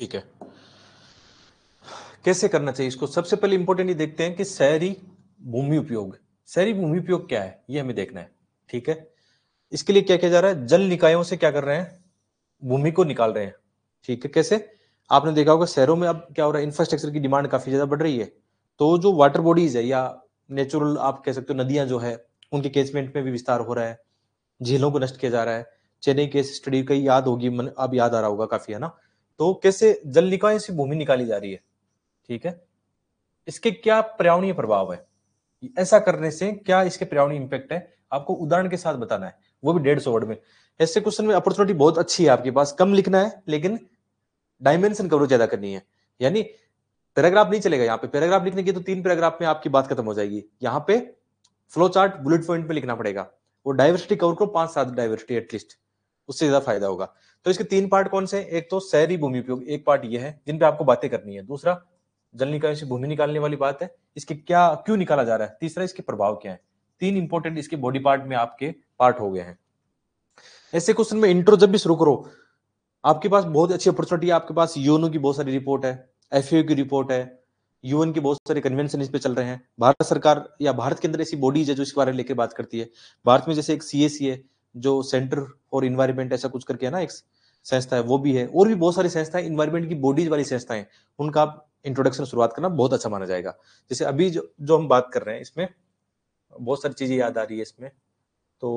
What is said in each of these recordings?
ठीक है कैसे करना चाहिए इसको सबसे पहले इंपॉर्टेंट ये देखते हैं कि शहरी भूमि उपयोग शहरी भूमि उपयोग क्या है ये हमें देखना है ठीक है इसके लिए क्या किया जा रहा है जल निकायों से क्या कर रहे हैं भूमि को निकाल रहे हैं ठीक है कैसे आपने देखा होगा शहरों में अब क्या हो रहा है इंफ्रास्ट्रक्चर की डिमांड काफी ज्यादा बढ़ रही है तो जो वाटर बॉडीज है या नेचुरल आप कह सकते हो नदियां जो है उनके कैचमेंट में भी विस्तार हो रहा है झीलों को नष्ट किया जा रहा है चेन्नई केस स्टडी कई याद होगी मन अब याद आ रहा होगा काफी है ना तो कैसे जल निकाय से भूमि निकाली जा रही है ठीक है इसके क्या पर्यावरणीय प्रभाव है ऐसा करने से क्या इसके पर्यावरणीय इंपैक्ट है आपको उदाहरण के साथ बताना है वो भी डेढ़ सौ वर्ड में ऐसे क्वेश्चन में अपॉर्चुनिटी बहुत अच्छी है आपके पास कम लिखना है लेकिन डायमेंशन कवरेज ज्यादा करनी है यानी पैराग्राफ नहीं चलेगा यहाँ पे पैराग्राफ लिखने की तो तीन पैराग्राफ में आपकी बात खत्म हो जाएगी यहाँ पे फ्लो चार्ट बुलेट पॉइंट में लिखना पड़ेगा और डायवर्सिटी कवर करो पांच सात डायवर्सिटी एटलीस्ट उससे ज्यादा फायदा होगा तो इसके तीन पार्ट कौन से एक तो शहरी भूमि उपयोग एक पार्ट ये है जिन पे आपको बातें करनी है दूसरा जल निकाय से भूमि निकालने वाली बात है इसके क्या क्यों निकाला जा रहा है तीसरा इसके प्रभाव क्या है तीन इंपॉर्टेंट इसके बॉडी पार्ट में आपके पार्ट हो गए हैं ऐसे क्वेश्चन में इंट्रो जब भी शुरू करो आपके पास बहुत अच्छी अपॉर्चुनिटी है आपके पास यूएनओ की बहुत सारी रिपोर्ट है एफ की रिपोर्ट है यूएन के बहुत सारे कन्वेंशन इस पे चल रहे हैं भारत सरकार या भारत के अंदर ऐसी बॉडीज है जो इस बारे में लेकर बात करती है भारत में जैसे एक सी है जो सेंटर फॉर इन्वायरमेंट ऐसा कुछ करके है ना एक संस्था है वो भी है और भी बहुत सारी संस्थाएं इन्वायरमेंट की बॉडीज वाली संस्थाएं उनका आप इंट्रोडक्शन शुरुआत करना बहुत अच्छा माना जाएगा जैसे अभी जो जो हम बात कर रहे हैं इसमें बहुत सारी चीजें याद आ रही है इसमें तो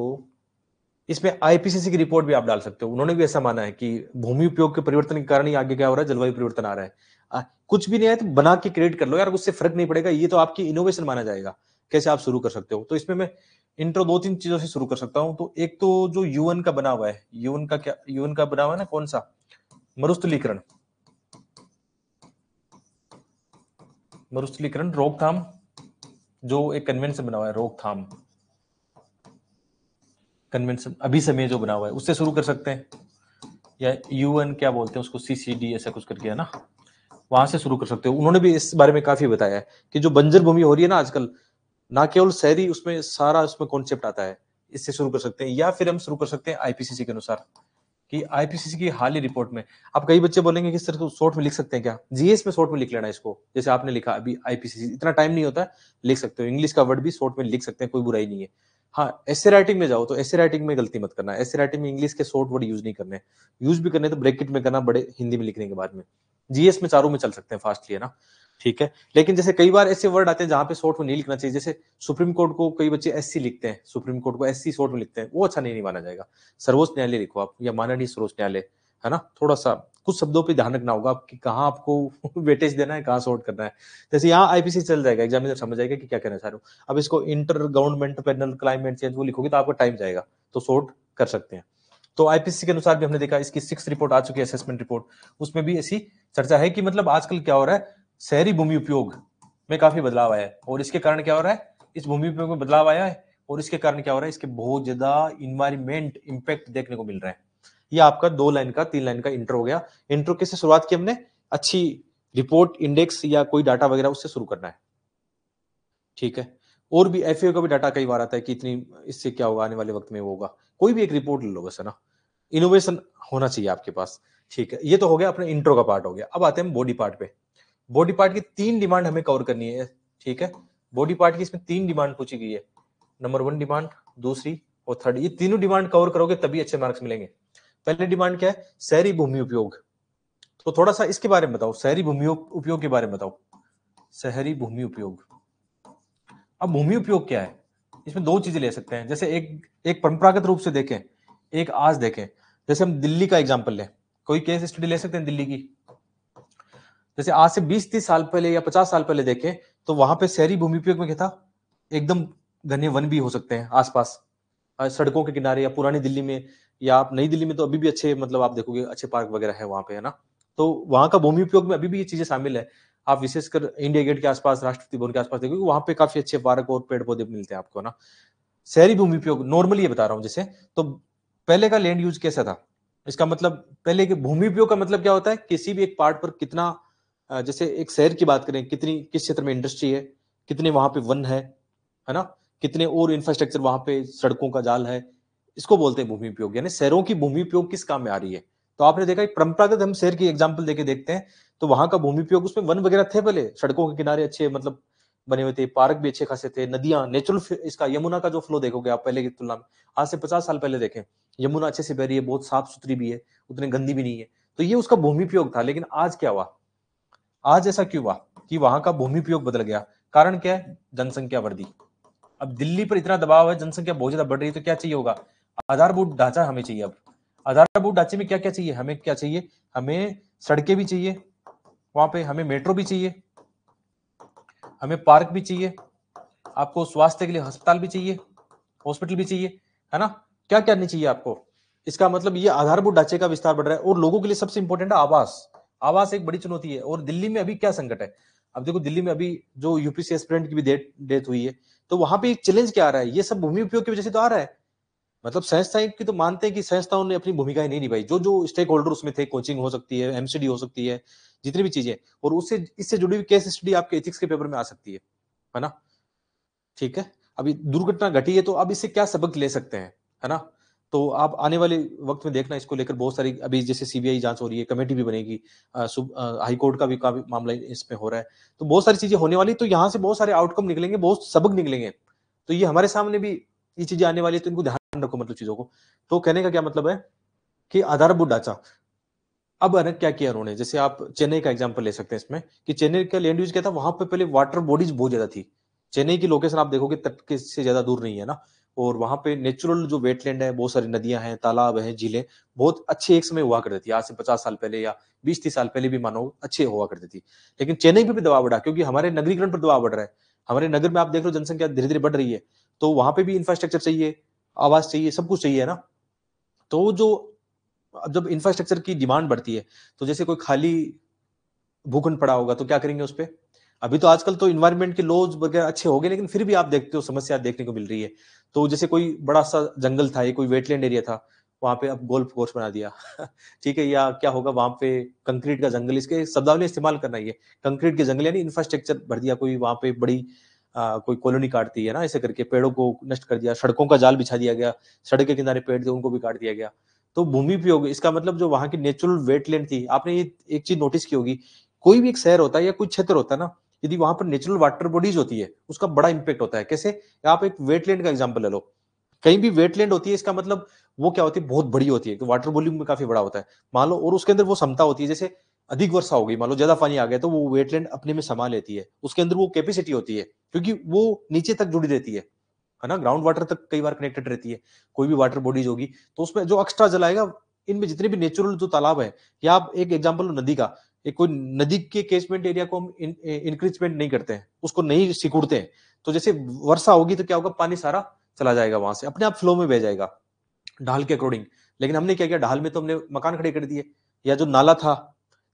इसमें आईपीसीसी की रिपोर्ट भी आप डाल सकते हो उन्होंने भी ऐसा माना है कि भूमि उपयोग के परिवर्तन के कारण ही आगे क्या हो रहा है जलवायु परिवर्तन आ रहा है आ, कुछ भी नहीं है तो बना के क्रिएट कर लो यार उससे फर्क नहीं पड़ेगा ये तो आपकी इनोवेशन माना जाएगा कैसे आप शुरू कर सकते हो तो इसमें मैं इंट्रो दो तीन चीजों से शुरू कर सकता हूँ तो एक तो जो यूएन का बना हुआ है यूएन का क्या यूएन का बना हुआ है ना कौन सा मरुस्थलीकरण मरुस्थलीकरण रोकथाम जो एक कन्वेंशन बना हुआ है रोकथाम कन्वेंशन अभी समय जो बना हुआ है उससे शुरू कर सकते हैं या यूएन क्या बोलते हैं उसको सीसीडी ऐसा कुछ करके है ना वहां से शुरू कर सकते हो उन्होंने भी इस बारे में काफी बताया है कि जो बंजर भूमि हो रही है ना आजकल ना केवल शहरी उसमें सारा उसमें कॉन्सेप्ट आता है इससे शुरू कर सकते हैं या फिर हम शुरू कर सकते हैं आईपीसीसी के अनुसार कि आईपीसीसी की हाल ही रिपोर्ट में आप कई बच्चे बोलेंगे कि सर शॉर्ट में लिख सकते हैं क्या जीएस में शॉर्ट में लिख लेना इसको जैसे आपने लिखा अभी आईपीसीसी इतना टाइम नहीं होता लिख सकते हो इंग्लिश का वर्ड भी शॉर्ट में लिख सकते हैं कोई बुराई नहीं है हाँ ऐसे राइटिंग में जाओ तो ऐसे राइटिंग में गलती मत करना ऐसे राइटिंग में इंग्लिश के शॉर्ट वर्ड यूज नहीं करने यूज भी करने तो ब्रेकिट में करना बड़े हिंदी में लिखने के बाद में जीएस में चारों में चल सकते हैं फास्टली है ना ठीक है लेकिन जैसे कई बार ऐसे वर्ड आते हैं जहां पे शॉर्ट में नहीं लिखना चाहिए जैसे सुप्रीम कोर्ट को कई बच्चे एस लिखते हैं सुप्रीम कोर्ट को एस शॉर्ट में लिखते हैं वो अच्छा नहीं, माना जाएगा सर्वोच्च न्यायालय लिखो आप या माननीय सर्वोच्च न्यायालय है ना थोड़ा सा कुछ शब्दों पर ध्यान रखना होगा कि कहाँ आपको वेटेज देना है कहाँ शॉर्ट करना है जैसे यहाँ आईपीसी चल जाएगा एग्जामिनर समझ जाएगा कि क्या कहना चाह रहे हो अब इसको inter government panel climate change वो लिखोगे तो आपका टाइम जाएगा तो शॉर्ट कर सकते हैं तो आईपीसी के अनुसार भी हमने देखा इसकी सिक्स रिपोर्ट आ चुकी है असेसमेंट रिपोर्ट उसमें भी ऐसी चर्चा है कि मतलब आजकल क्या हो रहा है शहरी भूमि उपयोग में काफी बदलाव आया है और इसके कारण क्या हो रहा है इस भूमि उपयोग में बदलाव आया है और इसके कारण क्या हो रहा है इसके बहुत ज्यादा इन्वायरमेंट इम्पैक्ट देखने को मिल रहा है ये आपका दो लाइन का तीन लाइन का इंट्रो हो गया इंट्रो किससे शुरुआत की हमने अच्छी रिपोर्ट इंडेक्स या कोई डाटा वगैरह उससे शुरू करना है ठीक है और भी एफ का भी डाटा कई बार आता है कि इतनी इससे क्या होगा आने वाले वक्त में वो होगा कोई भी एक रिपोर्ट ले लो बस ना इनोवेशन होना चाहिए आपके पास ठीक है ये तो हो गया अपने इंट्रो का पार्ट हो गया अब आते हैं बॉडी पार्ट पे बॉडी पार्ट की तीन डिमांड हमें कवर करनी है ठीक है बॉडी पार्ट की इसमें तीन डिमांड पूछी गई है नंबर वन डिमांड दूसरी और थर्ड ये तीनों डिमांड कवर करोगे तभी अच्छे मार्क्स मिलेंगे पहले डिमांड क्या है शहरी भूमि उपयोग तो थोड़ा सा इसके बारे में बताओ शहरी भूमि उपयोग के बारे में बताओ शहरी भूमि उपयोग अब भूमि उपयोग क्या है इसमें दो चीजें ले सकते हैं जैसे एक एक परंपरागत रूप से देखें एक आज देखें जैसे हम दिल्ली का एग्जाम्पल लें कोई केस स्टडी ले सकते हैं दिल्ली की जैसे आज से बीस तीस साल पहले या पचास साल पहले देखे तो वहां पे शहरी भूमि उपयोग में क्या था एकदम घने वन भी हो सकते हैं आसपास सड़कों के किनारे या पुरानी दिल्ली में या आप नई दिल्ली में तो अभी भी अच्छे मतलब आप देखोगे अच्छे पार्क वगैरह है वहां पे है ना तो वहां का भूमि उपयोग में अभी भी ये चीजें शामिल है आप विशेषकर इंडिया गेट के आसपास राष्ट्रपति भवन के आसपास देखोगे वहां पे काफी अच्छे पार्क और पेड़ पौधे मिलते हैं आपको ना शहरी भूमि उपयोग नॉर्मली ये बता रहा हूँ जैसे तो पहले का लैंड यूज कैसा था इसका मतलब पहले के भूमि उपयोग का मतलब क्या होता है किसी भी एक पार्ट पर कितना जैसे एक शहर की बात करें कितनी किस क्षेत्र में इंडस्ट्री है कितने वहां पे वन है है ना कितने और इंफ्रास्ट्रक्चर वहां पे सड़कों का जाल है इसको बोलते हैं भूमि उपयोग यानी शहरों की भूमि उपयोग किस काम में आ रही है तो आपने देखा परंपरागत हम शहर की एग्जाम्पल देके देखते हैं तो वहां का भूमि उपयोग उसमें वन वगैरह थे पहले सड़कों के किनारे अच्छे मतलब बने हुए थे पार्क भी अच्छे खासे थे नदियां नेचुरल इसका यमुना का जो फ्लो देखोगे आप पहले की तुलना में आज से पचास साल पहले देखें यमुना अच्छे से बह रही है बहुत साफ सुथरी भी है उतनी गंदी भी नहीं है तो ये उसका भूमि उपयोग था लेकिन आज क्या हुआ आज ऐसा क्यों हुआ कि वहां का भूमि उपयोग बदल गया कारण क्या है जनसंख्या वृद्धि अब दिल्ली पर इतना दबाव है जनसंख्या बहुत ज्यादा बढ़ रही है तो क्या चाहिए होगा आधारभूत ढांचा हमें चाहिए अब आधारभूत ढांचे में क्या क्या चाहिए हमें क्या चाहिए हमें सड़कें भी चाहिए वहां पे हमें मेट्रो भी चाहिए हमें पार्क भी चाहिए आपको स्वास्थ्य के लिए अस्पताल भी चाहिए हॉस्पिटल भी चाहिए है ना क्या करनी चाहिए आपको इसका मतलब ये आधारभूत ढांचे का विस्तार बढ़ रहा है और लोगों के लिए सबसे इंपॉर्टेंट है आवास आवास एक बड़ी चुनौती है और दिल्ली में अभी क्या संकट है अब देखो दिल्ली में अभी जो यूपीसी एस्पिरेंट की भी डेथ डेथ हुई है तो वहां पे एक चैलेंज क्या आ रहा है ये सब भूमि उपयोग की वजह से तो आ रहा है मतलब संस्थाएं की तो मानते हैं कि संस्थाओं ने अपनी भूमिका नहीं निभाई जो जो स्टेक होल्डर उसमें थे कोचिंग हो सकती है एमसीडी हो सकती है जितनी भी चीजें और उससे इससे जुड़ी हुई केस स्टडी आपके एथिक्स के पेपर में आ सकती है है ना ठीक है अभी दुर्घटना घटी है तो अब इससे क्या सबक ले सकते हैं है ना तो आप आने वाले वक्त में देखना इसको लेकर बहुत सारी अभी जैसे सीबीआई जांच हो रही है कमेटी भी बनेगी हाईकोर्ट का भी काफी मामला इसमें हो रहा है तो बहुत सारी चीजें होने वाली तो यहाँ से बहुत सारे आउटकम निकलेंगे बहुत सबक निकलेंगे तो ये हमारे सामने भी ये चीजें आने वाली है तो इनको ध्यान रखो मतलब चीजों को तो कहने का क्या मतलब है कि आधारभूत ढांचा अब अनक क्या किया उन्होंने जैसे आप चेन्नई का एग्जाम्पल ले सकते हैं इसमें कि चेन्नई का लैंड यूज क्या था वहां पर पहले वाटर बॉडीज बहुत ज्यादा थी चेन्नई की लोकेशन आप देखोगे तट के से ज्यादा दूर नहीं है ना और वहाँ पे नेचुरल जो वेटलैंड है बहुत सारी नदियां हैं तालाब हैं झीलें बहुत अच्छे एक समय हुआ करती थी आज से पचास साल पहले या बीस तीस साल पहले भी मानो अच्छे हुआ करती थी लेकिन चेन्नई पे भी दबाव बढ़ा क्योंकि हमारे नगरीकरण पर दबाव बढ़ रहा है हमारे नगर में आप देख लो जनसंख्या धीरे धीरे बढ़ रही है तो वहां पे भी इंफ्रास्ट्रक्चर चाहिए आवास चाहिए सब कुछ चाहिए ना तो जो जब इंफ्रास्ट्रक्चर की डिमांड बढ़ती है तो जैसे कोई खाली भूखंड पड़ा होगा तो क्या करेंगे उस पर अभी तो आजकल तो इन्वायरमेंट के लॉज वगैरह अच्छे हो गए लेकिन फिर भी आप देखते हो समस्या देखने को मिल रही है तो जैसे कोई बड़ा सा जंगल था ये कोई वेटलैंड एरिया था वहां पे अब गोल्फ कोर्स बना दिया ठीक है या क्या होगा वहां पे कंक्रीट का जंगल इसके शब्दावली इस्तेमाल करना ही है कंक्रीट के जंगल यानी इंफ्रास्ट्रक्चर भर दिया कोई वहां पे बड़ी आ, कोई कॉलोनी काटती है ना ऐसे करके पेड़ों को नष्ट कर दिया सड़कों का जाल बिछा दिया गया सड़क के किनारे पेड़ थे उनको भी काट दिया गया तो भूमि उपयोग इसका मतलब जो वहां की नेचुरल वेटलैंड थी आपने ये एक चीज नोटिस की होगी कोई भी एक शहर होता है या कोई क्षेत्र होता है ना यदि वहां पर नेचुरल वाटर बॉडीज होती है उसका बड़ा इंपैक्ट होता है कैसे आप एक वेटलैंड का एग्जाम्पल ले लो कहीं भी वेटलैंड होती है इसका मतलब वो क्या होती है बहुत बड़ी होती है वाटर वॉल्यूम में काफी बड़ा होता है मान लो और उसके अंदर वो क्षमता होती है जैसे अधिक वर्षा हो गई मान लो ज्यादा पानी आ गया तो वो वेटलैंड अपने में समा लेती है उसके अंदर वो कैपेसिटी होती है क्योंकि वो नीचे तक जुड़ी रहती है है ना ग्राउंड वाटर तक कई बार कनेक्टेड रहती है कोई भी वाटर बॉडीज होगी तो उसमें जो एक्स्ट्रा जलाएगा इनमें जितने भी नेचुरल जो तालाब है या आप एक एग्जाम्पल नदी का एक कोई नदी के केसमेंट एरिया को हम इंक्रीजमेंट eh, नहीं करते हैं उसको नहीं सिकुड़ते हैं तो जैसे वर्षा होगी तो क्या होगा पानी सारा चला जाएगा वहां से अपने आप फ्लो में बह जाएगा ढाल के अकॉर्डिंग लेकिन हमने क्या किया ढाल में तो हमने मकान खड़े कर दिए या जो नाला था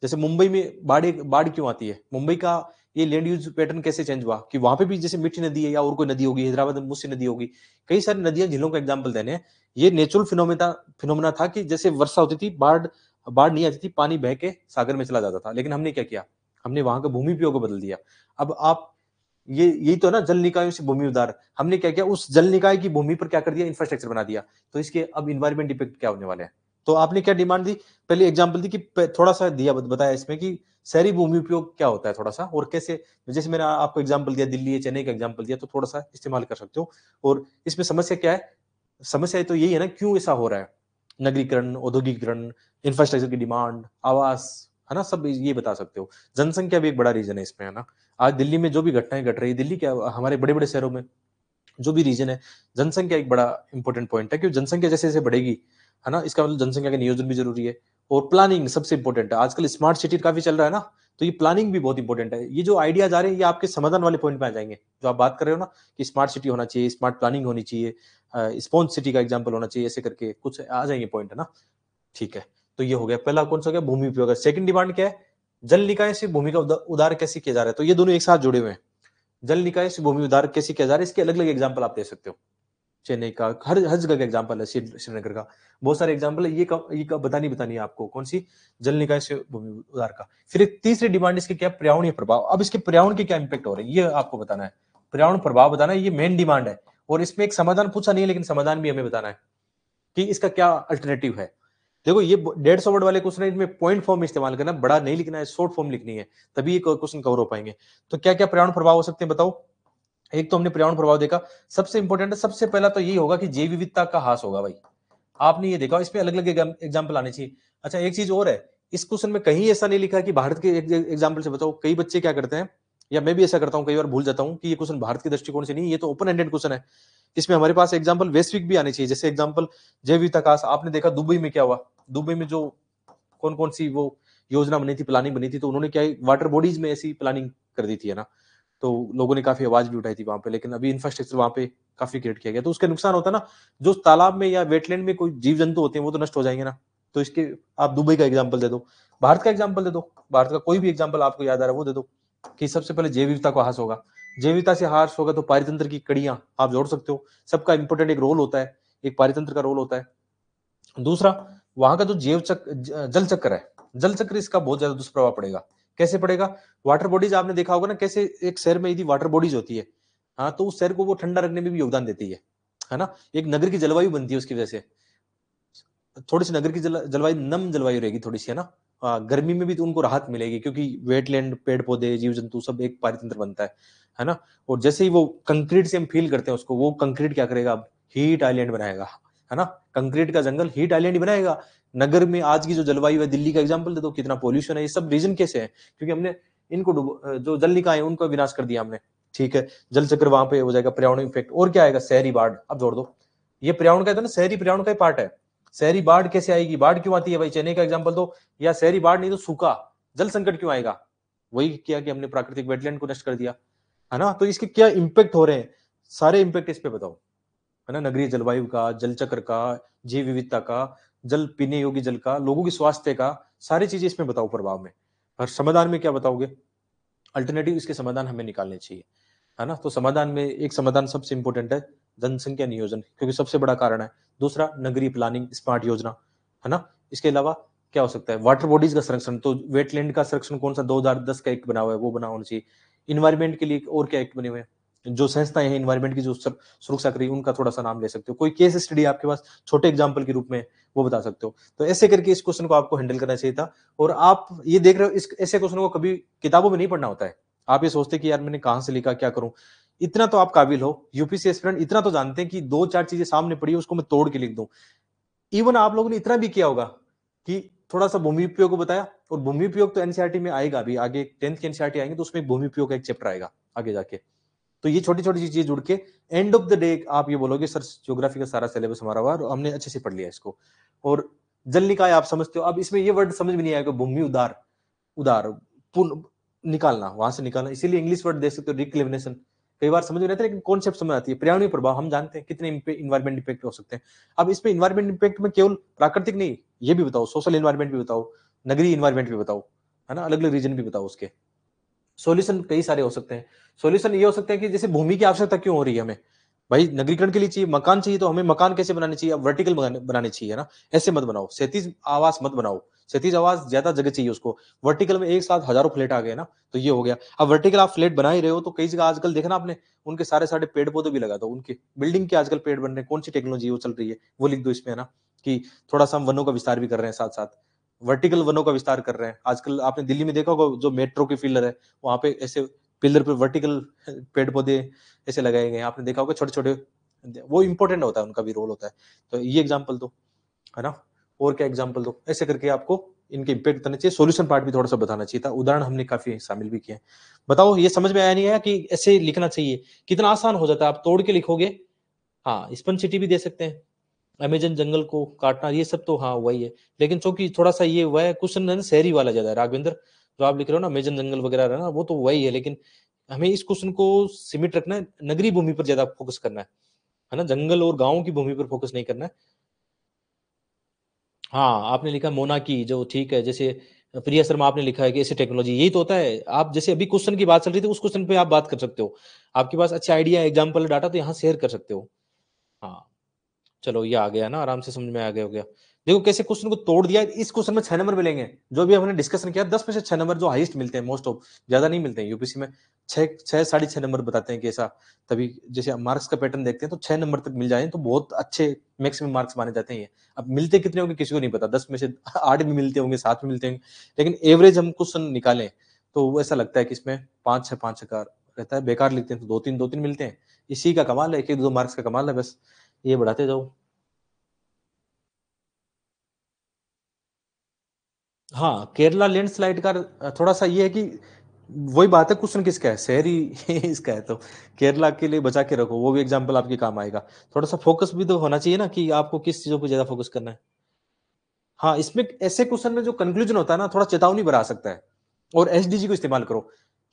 जैसे मुंबई में बाढ़ बाढ़ क्यों आती है मुंबई का ये लैंड यूज पैटर्न कैसे चेंज हुआ कि वहां पे भी जैसे मीठी नदी है या और कोई नदी होगी हैदराबाद में मुस्सी नदी होगी कई सारी नदियां झीलों का एग्जाम्पल देने ये नेचुरल फिनोमेना फिनोमेना था कि जैसे वर्षा होती थी बाढ़ बाढ़ नहीं आती थी पानी बह के सागर में चला जाता था लेकिन हमने क्या किया हमने वहां का भूमि उपयोग को बदल दिया अब आप ये यही तो ना जल निकायों से भूमि उदार हमने क्या किया उस जल निकाय की भूमि पर क्या कर दिया इंफ्रास्ट्रक्चर बना दिया तो इसके अब इन्वायरमेंट इफेक्ट क्या होने वाले हैं तो आपने क्या डिमांड दी पहले एग्जाम्पल दी कि थोड़ा सा दिया बताया इसमें कि शहरी भूमि उपयोग क्या होता है थोड़ा सा और कैसे जैसे मैंने आपको एग्जाम्पल दिया दिल्ली या चेन्नई का एग्जाम्पल दिया तो थोड़ा सा इस्तेमाल कर सकते हो और इसमें समस्या क्या है समस्या तो यही है ना क्यों ऐसा हो रहा है नगरीकरण औद्योगिकरण इंफ्रास्ट्रक्चर की डिमांड आवास है ना सब ये बता सकते हो जनसंख्या भी एक बड़ा रीजन है इसमें है ना आज दिल्ली में जो भी घटनाएं घट रही है दिल्ली के हमारे बड़े बड़े शहरों में जो भी रीजन है जनसंख्या एक बड़ा इंपॉर्टेंट पॉइंट है क्योंकि जनसंख्या जैसे जैसे बढ़ेगी है ना इसका मतलब जनसंख्या का नियोजन भी जरूरी है और प्लानिंग सबसे इंपॉर्टेंट है आजकल स्मार्ट सिटी काफी चल रहा है ना तो ये प्लानिंग भी बहुत इंपॉर्टेंट है ये जो आइडियाज आ रहे हैं ये आपके समाधान वाले पॉइंट में आ जाएंगे जो आप बात कर रहे हो ना कि स्मार्ट सिटी होना चाहिए स्मार्ट प्लानिंग होनी चाहिए स्पॉन्स सिटी का एग्जाम्पल होना चाहिए ऐसे करके कुछ आ जाएंगे पॉइंट है ना ठीक है तो ये हो गया पहला कौन सा गया भूमि उपयोग सेकंड डिमांड क्या है जल निकाय से भूमि का उधार कैसे किया जा रहा है तो ये दोनों एक साथ जुड़े हुए हैं जल निकाय से भूमि उधार कैसे किया जा रहा है इसके अलग अलग एग्जाम्पल आप दे सकते हो चेन्नई का हर हर जगह का एग्जाम्पल है श्रीनगर का बहुत सारे एग्जाम्पल है ये कब ये कब बतानी बतानी है आपको कौन सी जल निकाय से भूमि उधार का फिर एक तीसरी डिमांड इसके क्या पर्यावरणीय प्रभाव अब इसके पर्यावरण के क्या इम्पैक्ट हो रहे हैं ये आपको बताना है पर्यावरण प्रभाव बताना है ये मेन डिमांड है और इसमें एक समाधान पूछा नहीं है लेकिन समाधान भी हमें बताना है कि इसका क्या अल्टरनेटिव है देखो ये डेढ़ सौ वर्ड वाले क्वेश्चन है इनमें पॉइंट फॉर्म इस्तेमाल करना बड़ा नहीं लिखना है शॉर्ट फॉर्म लिखनी है तभी ये क्वेश्चन कवर हो पाएंगे तो क्या क्या पर्यावरण प्रभाव हो सकते हैं बताओ एक तो हमने पर्यावरण प्रभाव देखा सबसे इंपॉर्टेंट है सबसे पहला तो यही होगा कि जैव विविधता का हास होगा भाई आपने ये देखा इसमें अलग अलग एग्जाम्पल आने चाहिए अच्छा एक चीज और है इस क्वेश्चन में कहीं ऐसा नहीं लिखा कि भारत के एग्जाम्पल से बताओ कई बच्चे क्या करते हैं या मैं भी ऐसा करता हूँ कई बार भूल जाता हूँ कि ये क्वेश्चन भारत के दृष्टिकोण से नहीं ये तो ओपन एंडेड क्वेश्चन है इसमें हमारे पास एग्जाम्पल वैश्विक भी आने चाहिए जैसे एग्जाम्पल जैव विकास आपने देखा दुबई में क्या हुआ दुबई में जो कौन कौन सी वो योजना बनी थी प्लानिंग बनी थी तो उन्होंने क्या वाटर बॉडीज में ऐसी प्लानिंग कर दी थी है ना तो लोगों ने काफी आवाज भी उठाई थी वहां पे लेकिन अभी इंफ्रास्ट्रक्चर वहां पे काफी क्रिएट किया गया तो उसका नुकसान होता है ना जो तालाब में या वेटलैंड में कोई जीव जंतु होते हैं वो तो नष्ट हो जाएंगे ना तो इसके आप दुबई का एग्जाम्पल दे दो भारत का एग्जाम्पल दे दो भारत का कोई भी एग्जाम्पल आपको याद आ रहा है वो दे दो कि सबसे पहले जैव विविधता को हास होगा जैव विविधता से हास होगा तो पारितंत्र की कड़ियां आप जोड़ सकते हो सबका इंपोर्टेंट एक रोल होता है एक पारितंत्र का रोल होता है दूसरा वहां का जो जैव चक्र जल चक्र है जल चक्र इसका बहुत ज्यादा दुष्प्रभाव पड़ेगा कैसे पड़ेगा वाटर बॉडीज आपने देखा होगा ना कैसे एक शहर में यदि वाटर बॉडीज होती है हाँ तो उस शहर को वो ठंडा रखने में भी योगदान देती है है ना एक नगर की जलवायु बनती है उसकी वजह से थोड़ी सी नगर की जलवायु नम जलवायु रहेगी थोड़ी सी है ना हाँ, गर्मी में भी तो उनको राहत मिलेगी क्योंकि वेटलैंड पेड़ पौधे जीव जंतु सब एक पारितंत्र बनता है है ना और जैसे ही वो कंक्रीट से हम फील करते हैं उसको वो कंक्रीट क्या करेगा अब हीट आइलैंड बनाएगा है ना कंक्रीट का जंगल हीट आइलैंड बनाएगा नगर में आज की जो जलवायु है दिल्ली का एग्जाम्पल दे दो कितना पॉल्यूशन है ये सब रीजन कैसे है क्योंकि हमने इनको जो जल निकाय है उनको विनाश कर दिया हमने ठीक है जल चक्र वहां पे हो जाएगा पर्यावरण इफेक्ट और क्या आएगा शहरी बाढ़ अब जोड़ दो ये पर्यावरण का है तो ना शहरी पर्यावरण का ही पार्ट है शहरी बाढ़ कैसे आएगी बाढ़ क्यों आती है भाई चेन्नई का एग्जाम्पल दो या शहरी बाढ़ नहीं तो सूखा जल संकट क्यों आएगा वही किया कि हमने प्राकृतिक वेटलैंड को नष्ट कर दिया है ना तो इसके क्या इम्पेक्ट हो रहे हैं सारे इम्पेक्ट इस पे बताओ है ना नगरीय जलवायु का जल चक्र का जीव विविधता का जल पीने योग्य जल का लोगों के स्वास्थ्य का सारी चीजें इसमें बताओ प्रभाव में और समाधान में क्या बताओगे अल्टरनेटिव इसके समाधान हमें निकालने चाहिए है ना तो समाधान में एक समाधान सबसे इंपॉर्टेंट है जनसंख्या नियोजन क्योंकि सबसे बड़ा कारण है दूसरा नगरीय प्लानिंग स्मार्ट योजना है ना इसके अलावा क्या हो सकता है वाटर बॉडीज का संरक्षण तो वेटलैंड का संरक्षण कौन सा 2010 का एक्ट बना हुआ है वो बना होना चाहिए इन्वायरमेंट के लिए और क्या एक्ट बने हुए हैं जो संस्थाएं हैं इन्वायरमेंट की जो सुरक्षा करी उनका थोड़ा सा नाम ले सकते हो कोई केस स्टडी आपके पास छोटे एग्जाम्पल के रूप में वो बता सकते हो तो ऐसे करके इस क्वेश्चन को आपको हैंडल करना चाहिए था और आप ये देख रहे हो इस ऐसे क्वेश्चन को कभी किताबों में नहीं पढ़ना होता है आप ये सोचते कि यार मैंने कहां से लिखा क्या करूं इतना तो आप काबिल हो यूपीसी स्टूडेंट इतना तो जानते हैं कि दो चार चीजें सामने पड़ी है उसको मैं तोड़ के लिख दूं इवन आप लोगों ने इतना भी किया होगा कि थोड़ा सा भूमि उपयोग को बताया और भूमि उपयोग तो एनसीआरटी e में आएगा भी आगे टेंथ के एनसीआरटी आएंगे तो उसमें भूमि उपयोग का एक चैप्टर आएगा आगे जाके तो ये छोटी छोटी चीजें जुड़ के एंड ऑफ द डे आप ये बोलोगे सर ज्योग्राफी का सारा सिलेबस हमारा हुआ और हमने अच्छे से पढ़ लिया इसको और जल निकाय आप समझते हो अब इसमें ये वर्ड समझ में नहीं आएगा भूमि उदार उदार पुन निकालना वहां से निकालना इसीलिए इंग्लिश वर्ड दे सकते हो रिक्लेमिनेशन कई बार समझ में आता है लेकिन कॉन्सेप्ट समझ आती है पर्यावरणीय प्रभाव हम जानते हैं कितने इन्वायरमेंट इंपैक्ट हो सकते हैं अब इसमें इन्वायरमेंट इंपैक्ट में केवल प्राकृतिक नहीं ये भी बताओ सोशल इन्वायरमेंट भी बताओ नगरी इन्वायरमेंट भी बताओ है ना अलग अलग रीजन भी बताओ उसके सोल्यूशन कई सारे हो सकते हैं सोल्यूशन ये हो सकते हैं कि जैसे भूमि की आवश्यकता क्यों हो रही है हमें भाई नगरीकरण के लिए चाहिए मकान चाहिए तो हमें मकान कैसे बनाने चाहिए अब वर्टिकल बनाने चाहिए ना ऐसे मत बनाओ सैतीस आवास मत बनाओ सैतीस आवास ज्यादा जगह चाहिए उसको वर्टिकल में एक साथ हजारों फ्लैट आ गए ना तो ये हो गया अब वर्टिकल आप फ्लैट बना ही रहे हो तो कई जगह आजकल देखना आपने उनके सारे सारे पेड़ पौधे भी लगा दो उनके बिल्डिंग के आजकल पेड़ बन रहे हैं कौन सी टेक्नोलॉजी वो चल रही है वो लिख दो इसमें है ना कि थोड़ा सा हम वनों का विस्तार भी कर रहे हैं साथ साथ वर्टिकल वनों का विस्तार कर रहे हैं आजकल आपने दिल्ली में देखा होगा जो मेट्रो के फिलर है वहां पे ऐसे पिलर पे वर्टिकल पेड़ पौधे ऐसे लगाए गए आपने देखा होगा छोटे छोटे वो इम्पोर्टेंट होता है उनका भी रोल होता है तो ये एग्जाम्पल दो है ना और क्या एग्जाम्पल दो ऐसे करके आपको इनके इम्पेक्ट बताना चाहिए सोल्यूशन पार्ट भी थोड़ा सा बताना चाहिए था उदाहरण हमने काफी शामिल भी किए बताओ ये समझ में आया नहीं आया कि ऐसे लिखना चाहिए कितना आसान हो जाता है आप तोड़ के लिखोगे हाँ स्पन सिटी भी दे सकते हैं अमेजन जंगल को काटना ये सब तो हाँ वही है लेकिन चूंकि थोड़ा सा ये हुआ है क्वेश्चन शहरी वाला ज्यादा है राघवेंद्र जो आप लिख रहे हो ना अमेजन जंगल वगैरह ना वो तो वही है लेकिन हमें इस क्वेश्चन को सीमित रखना है नगरी भूमि पर ज्यादा फोकस करना है है ना जंगल और गाँव की भूमि पर फोकस नहीं करना है हाँ आपने लिखा मोना की जो ठीक है जैसे प्रिया शर्मा आपने लिखा है कि ऐसी टेक्नोलॉजी यही तो होता है आप जैसे अभी क्वेश्चन की बात चल रही थी उस क्वेश्चन पे आप बात कर सकते हो आपके पास अच्छा आइडिया एग्जाम्पल डाटा तो यहाँ शेयर कर सकते हो हाँ चलो ये आ गया ना आराम से समझ में आ गया हो गया देखो कैसे क्वेश्चन को तोड़ दिया इस क्वेश्चन में छह नंबर मिलेंगे जो भी हमने डिस्कशन किया दस में से छह नंबर जो हाईएस्ट मिलते हैं मोस्ट ऑफ ज्यादा नहीं मिलते हैं यूपीसी में छह छह साढ़े छह नंबर बताते हैं कैसा तभी जैसे मार्क्स का पैटर्न देखते हैं तो छह नंबर तक मिल जाए तो बहुत अच्छे मैक्सिमम मार्क्स माने जाते हैं अब मिलते कितने होंगे किसी को नहीं पता दस में से आठ भी मिलते होंगे सात भी मिलते होंगे लेकिन एवरेज हम क्वेश्चन निकालें तो ऐसा लगता है कि इसमें पांच छह पांच छः रहता है बेकार लिखते हैं तो दो तीन दो तीन मिलते हैं इसी का कमाल है एक दो मार्क्स का कमाल है बस ये बढ़ाते जाओ हाँ केरला लैंडस्लाइड का थोड़ा सा ये है कि वही बात है क्वेश्चन किसका है शहरी इसका है तो केरला के लिए बचा के रखो वो भी एग्जाम्पल आपके काम आएगा थोड़ा सा फोकस भी तो होना चाहिए ना कि आपको किस चीजों पर ज्यादा फोकस करना है हाँ इसमें ऐसे क्वेश्चन में जो कंक्लूजन होता है ना थोड़ा चेतावनी बढ़ा सकता है और एस को इस्तेमाल करो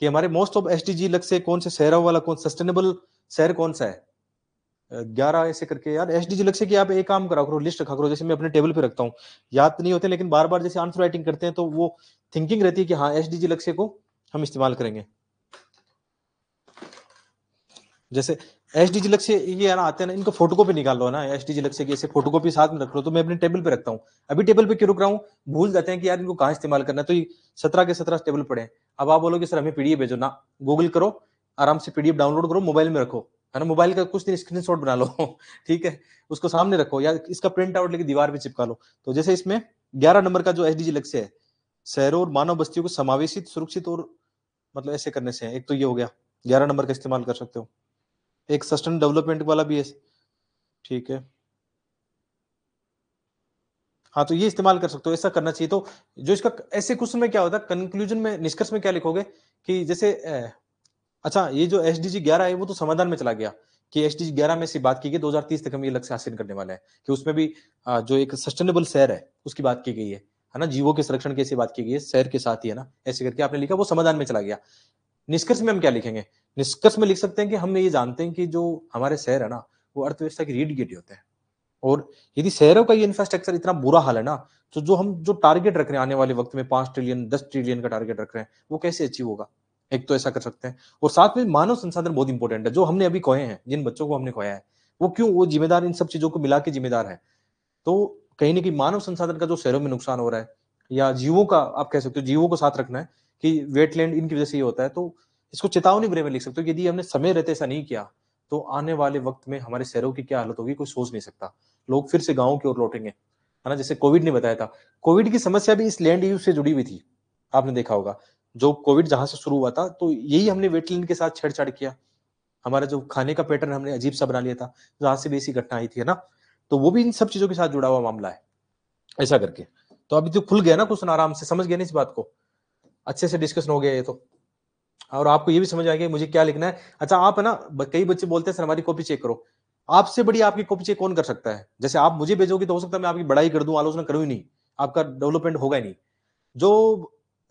कि हमारे मोस्ट ऑफ एस से कौन से शहरों वाला कौन सस्टेनेबल शहर कौन सा है ग्यारह ऐसे करके यार एस डी लक्ष्य की आप एक काम करा करो लिस्ट रखा करो जैसे मैं अपने टेबल पे रखता हूँ याद तो नहीं होते लेकिन बार बार जैसे आंसर राइटिंग करते हैं तो वो थिंकिंग रहती है कि हाँ एस लक्ष्य को हम इस्तेमाल करेंगे जैसे एस डी लक्ष्य ये ना आते हैं ना इनको कॉपी निकाल लो ना एस डी लक्ष्य की ऐसे फोटो कॉपी साथ में रख लो तो मैं अपने टेबल पे रखता हूँ अभी टेबल पे क्यों रुक रहा हूँ भूल जाते हैं कि यार इनको कहाँ इस्तेमाल करना है तो ये सत्रह के सत्रह टेबल पड़े अब आप बोलोगे सर हमें पीडीएफ भेजो ना गूगल करो आराम से पीडीएफ डाउनलोड करो मोबाइल में रखो है ना मोबाइल का कुछ दिन स्क्रीनशॉट बना लो ठीक है उसको सामने रखो या इसका प्रिंट आउट लेके दीवार पे चिपका लो तो जैसे इसमें ग्यारह नंबर का जो एस लक्ष्य है शहरों और मानव बस्तियों को समावेशित सुरक्षित और मतलब ऐसे करने से है एक तो ये हो गया ग्यारह नंबर का इस्तेमाल कर सकते हो एक सस्टेन डेवलपमेंट वाला भी है ठीक है हाँ तो ये इस्तेमाल कर सकते हो ऐसा करना चाहिए तो जो इसका ऐसे क्वेश्चन में क्या होता है कंक्लूजन में निष्कर्ष में क्या लिखोगे कि जैसे अच्छा ये जो एस डी है वो तो समाधान में चला गया कि एस डी में से बात की गई दो तक हम ये लक्ष्य हासिल करने वाले हैं कि उसमें भी जो एक सस्टेनेबल शहर है उसकी बात की गई है है ना जीवों के संरक्षण की ऐसी बात की गई है शहर के साथ ही है ना ऐसे करके आपने लिखा वो समाधान में चला गया निष्कर्ष में हम क्या लिखेंगे निष्कर्ष में लिख सकते हैं कि हम ये जानते हैं कि जो हमारे शहर है ना वो अर्थव्यवस्था की रीढ़ गेटी होते हैं और यदि शहरों का ये इंफ्रास्ट्रक्चर इतना बुरा हाल है ना तो जो हम जो टारगेट रख रहे हैं आने वाले वक्त में पांच ट्रिलियन दस ट्रिलियन का टारगेट रख रहे हैं वो कैसे अचीव होगा एक तो ऐसा कर सकते हैं और साथ में मानव संसाधन बहुत इंपॉर्टेंट है जो हमने अभी खोए हैं जिन बच्चों को हमने खोया है वो क्यों वो जिम्मेदार इन सब चीजों को मिला के जिम्मेदार है तो कहीं ना कहीं मानव संसाधन का जो शहरों में नुकसान हो रहा है या जीवों का आप कह सकते हो जीवों को साथ रखना है कि वेटलैंड इनकी वजह से ये होता है तो इसको चेतावनी बुरे में लिख सकते हो यदि हमने समय रहते ऐसा नहीं किया तो आने वाले वक्त में हमारे शहरों की क्या हालत होगी कोई सोच नहीं सकता लोग फिर से गाँव की ओर लौटेंगे है ना जैसे कोविड ने बताया था कोविड की समस्या भी इस लैंड यूज से जुड़ी हुई थी आपने देखा होगा जो कोविड जहां से शुरू हुआ था तो यही हमने वेटलैंड के साथ छेड़छाड़ किया हमारा जो खाने का पैटर्न हमने अजीब सा बना लिया था जहां से भी ऐसी घटना आई थी है ना तो वो भी इन सब चीजों के साथ जुड़ा हुआ मामला है ऐसा करके तो अभी तो खुल गया ना कुछ आराम से समझ गया ना इस बात को अच्छे से डिस्कशन हो गया ये तो और आपको ये भी समझ आएगा मुझे क्या लिखना है अच्छा आप है ना कई बच्चे बोलते हैं सर हमारी कॉपी चेक करो आपसे बड़ी आपकी कॉपी चेक कौन कर सकता है जैसे आप मुझे भेजोगे तो हो सकता है मैं आपकी बड़ाई कर दूं आलोचना करूं ही नहीं आपका डेवलपमेंट होगा ही नहीं जो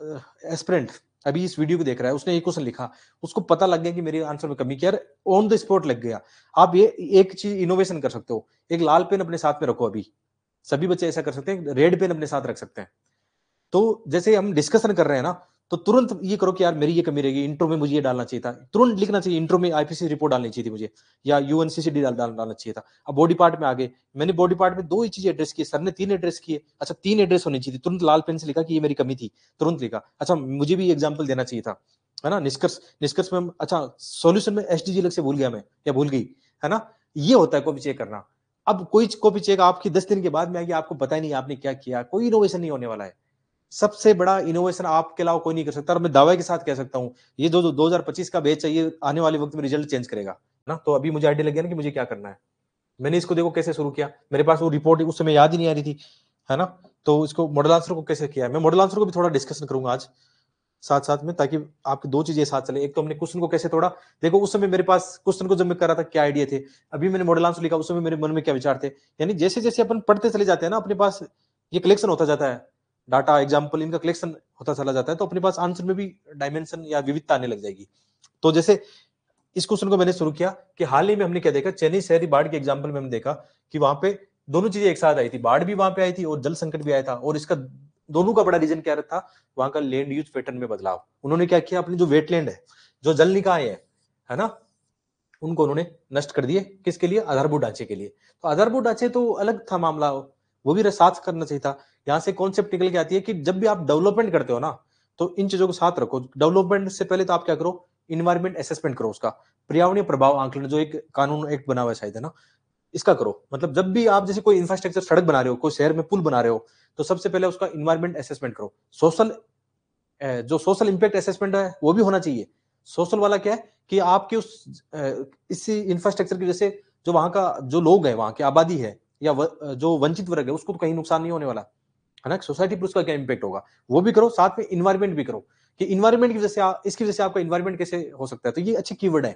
एस्परेंट अभी इस वीडियो को देख रहा है उसने एक क्वेश्चन लिखा उसको पता लग गया कि मेरे आंसर में कमी क्या ऑन द स्पॉट लग गया आप ये एक चीज इनोवेशन कर सकते हो एक लाल पेन अपने साथ में रखो अभी सभी बच्चे ऐसा कर सकते हैं रेड पेन अपने साथ रख सकते हैं तो जैसे हम डिस्कशन कर रहे हैं ना तो तुरंत ये करो कि यार मेरी ये कमी रहेगी इंट्रो में मुझे ये डालना चाहिए था तुरंत लिखना चाहिए इंट्रो में आईपीसी रिपोर्ट डालनी चाहिए थी मुझे या यूएनसीसीडी डाल, डाल, डालना चाहिए था अब बॉडी पार्ट में आगे मैंने बॉडी पार्ट में दो ही चीजें एड्रेस किए सर ने तीन एड्रेस किए अच्छा तीन एड्रेस होनी चाहिए तुरंत लाल पेन से लिखा कि ये मेरी कमी थी तुरंत लिखा अच्छा मुझे भी एग्जाम्पल देना चाहिए था है ना निष्कर्ष निष्कर्ष में अच्छा सोल्यूशन में एस डी से भूल गया मैं या भूल गई है ना ये होता है कॉपी चेक करना अब कोई कॉपी चेक आपकी दस दिन के बाद में आएगी आपको पता ही नहीं आपने क्या किया कोई इनोवेशन नहीं होने वाला है सबसे बड़ा इनोवेशन आपके अलावा कोई नहीं कर सकता और मैं दावे के साथ कह सकता हूँ ये जो दो हजार पच्चीस का बेच है ये आने वाले वक्त में रिजल्ट चेंज करेगा ना तो अभी मुझे आइडिया लग गया ना कि मुझे क्या करना है मैंने इसको देखो कैसे शुरू किया मेरे पास वो रिपोर्ट उस समय याद ही नहीं आ रही थी है ना तो इसको मॉडल आंसर को कैसे किया मैं मॉडल आंसर को भी थोड़ा डिस्कशन करूंगा आज साथ साथ में ताकि आपकी दो चीजें साथ चले एक तो हमने क्वेश्चन को कैसे तोड़ा देखो उस समय मेरे पास क्वेश्चन को जब मैं कर रहा था क्या आइडिया थे अभी मैंने मॉडल आंसर लिखा उस समय मेरे मन में क्या विचार थे यानी जैसे जैसे अपन पढ़ते चले जाते हैं ना अपने पास ये कलेक्शन होता जाता है डाटा एग्जाम्पल इनका कलेक्शन होता चला जाता है तो अपने पास आंसर में भी डायमेंशन या विविधता आने लग जाएगी तो जैसे इस क्वेश्चन को मैंने शुरू किया कि हाल ही में हमने क्या देखा चेन्नई शहरी बाढ़ के एग्जाम्पल में हमने देखा कि वहां पे दोनों चीजें एक साथ आई थी बाढ़ भी वहां पे आई थी और जल संकट भी आया था और इसका दोनों का बड़ा रीजन क्या था वहां का लैंड यूज पैटर्न में बदलाव उन्होंने क्या किया अपनी जो वेटलैंड है जो जल निकाय है है ना उनको उन्होंने नष्ट कर दिए किसके लिए आधारभूत ढांचे के लिए तो आधारभूत ढांचे तो अलग था मामला वो भी साथ करना चाहिए था यहाँ से कॉन्सेप्ट निकल के आती है कि जब भी आप डेवलपमेंट करते हो ना तो इन चीजों को साथ रखो डेवलपमेंट से पहले तो आप क्या करो इन्वायरमेंट असेसमेंट करो उसका पर्यावरणीय प्रभाव आंकलन जो एक कानून एक्ट बना हुआ है शायद है ना इसका करो मतलब जब भी आप जैसे कोई इंफ्रास्ट्रक्चर सड़क बना रहे हो कोई शहर में पुल बना रहे हो तो सबसे पहले उसका इन्वायरमेंट असेसमेंट करो सोशल जो सोशल इम्पैक्ट असेसमेंट है वो भी होना चाहिए सोशल वाला क्या है कि आपके उस इसी इंफ्रास्ट्रक्चर की जैसे जो वहां का जो लोग है वहां की आबादी है या व, जो वंचित वर्ग है उसको तो कहीं नुकसान नहीं होने वाला है ना सोसाइटी पर उसका क्या इंपैक्ट होगा वो भी करो साथ में इन्वायरमेंट भी करो कि इन्वायरमेंट की वजह से इसकी वजह से आपका इन्वायरमेंट कैसे हो सकता है तो ये अच्छे कीवर्ड है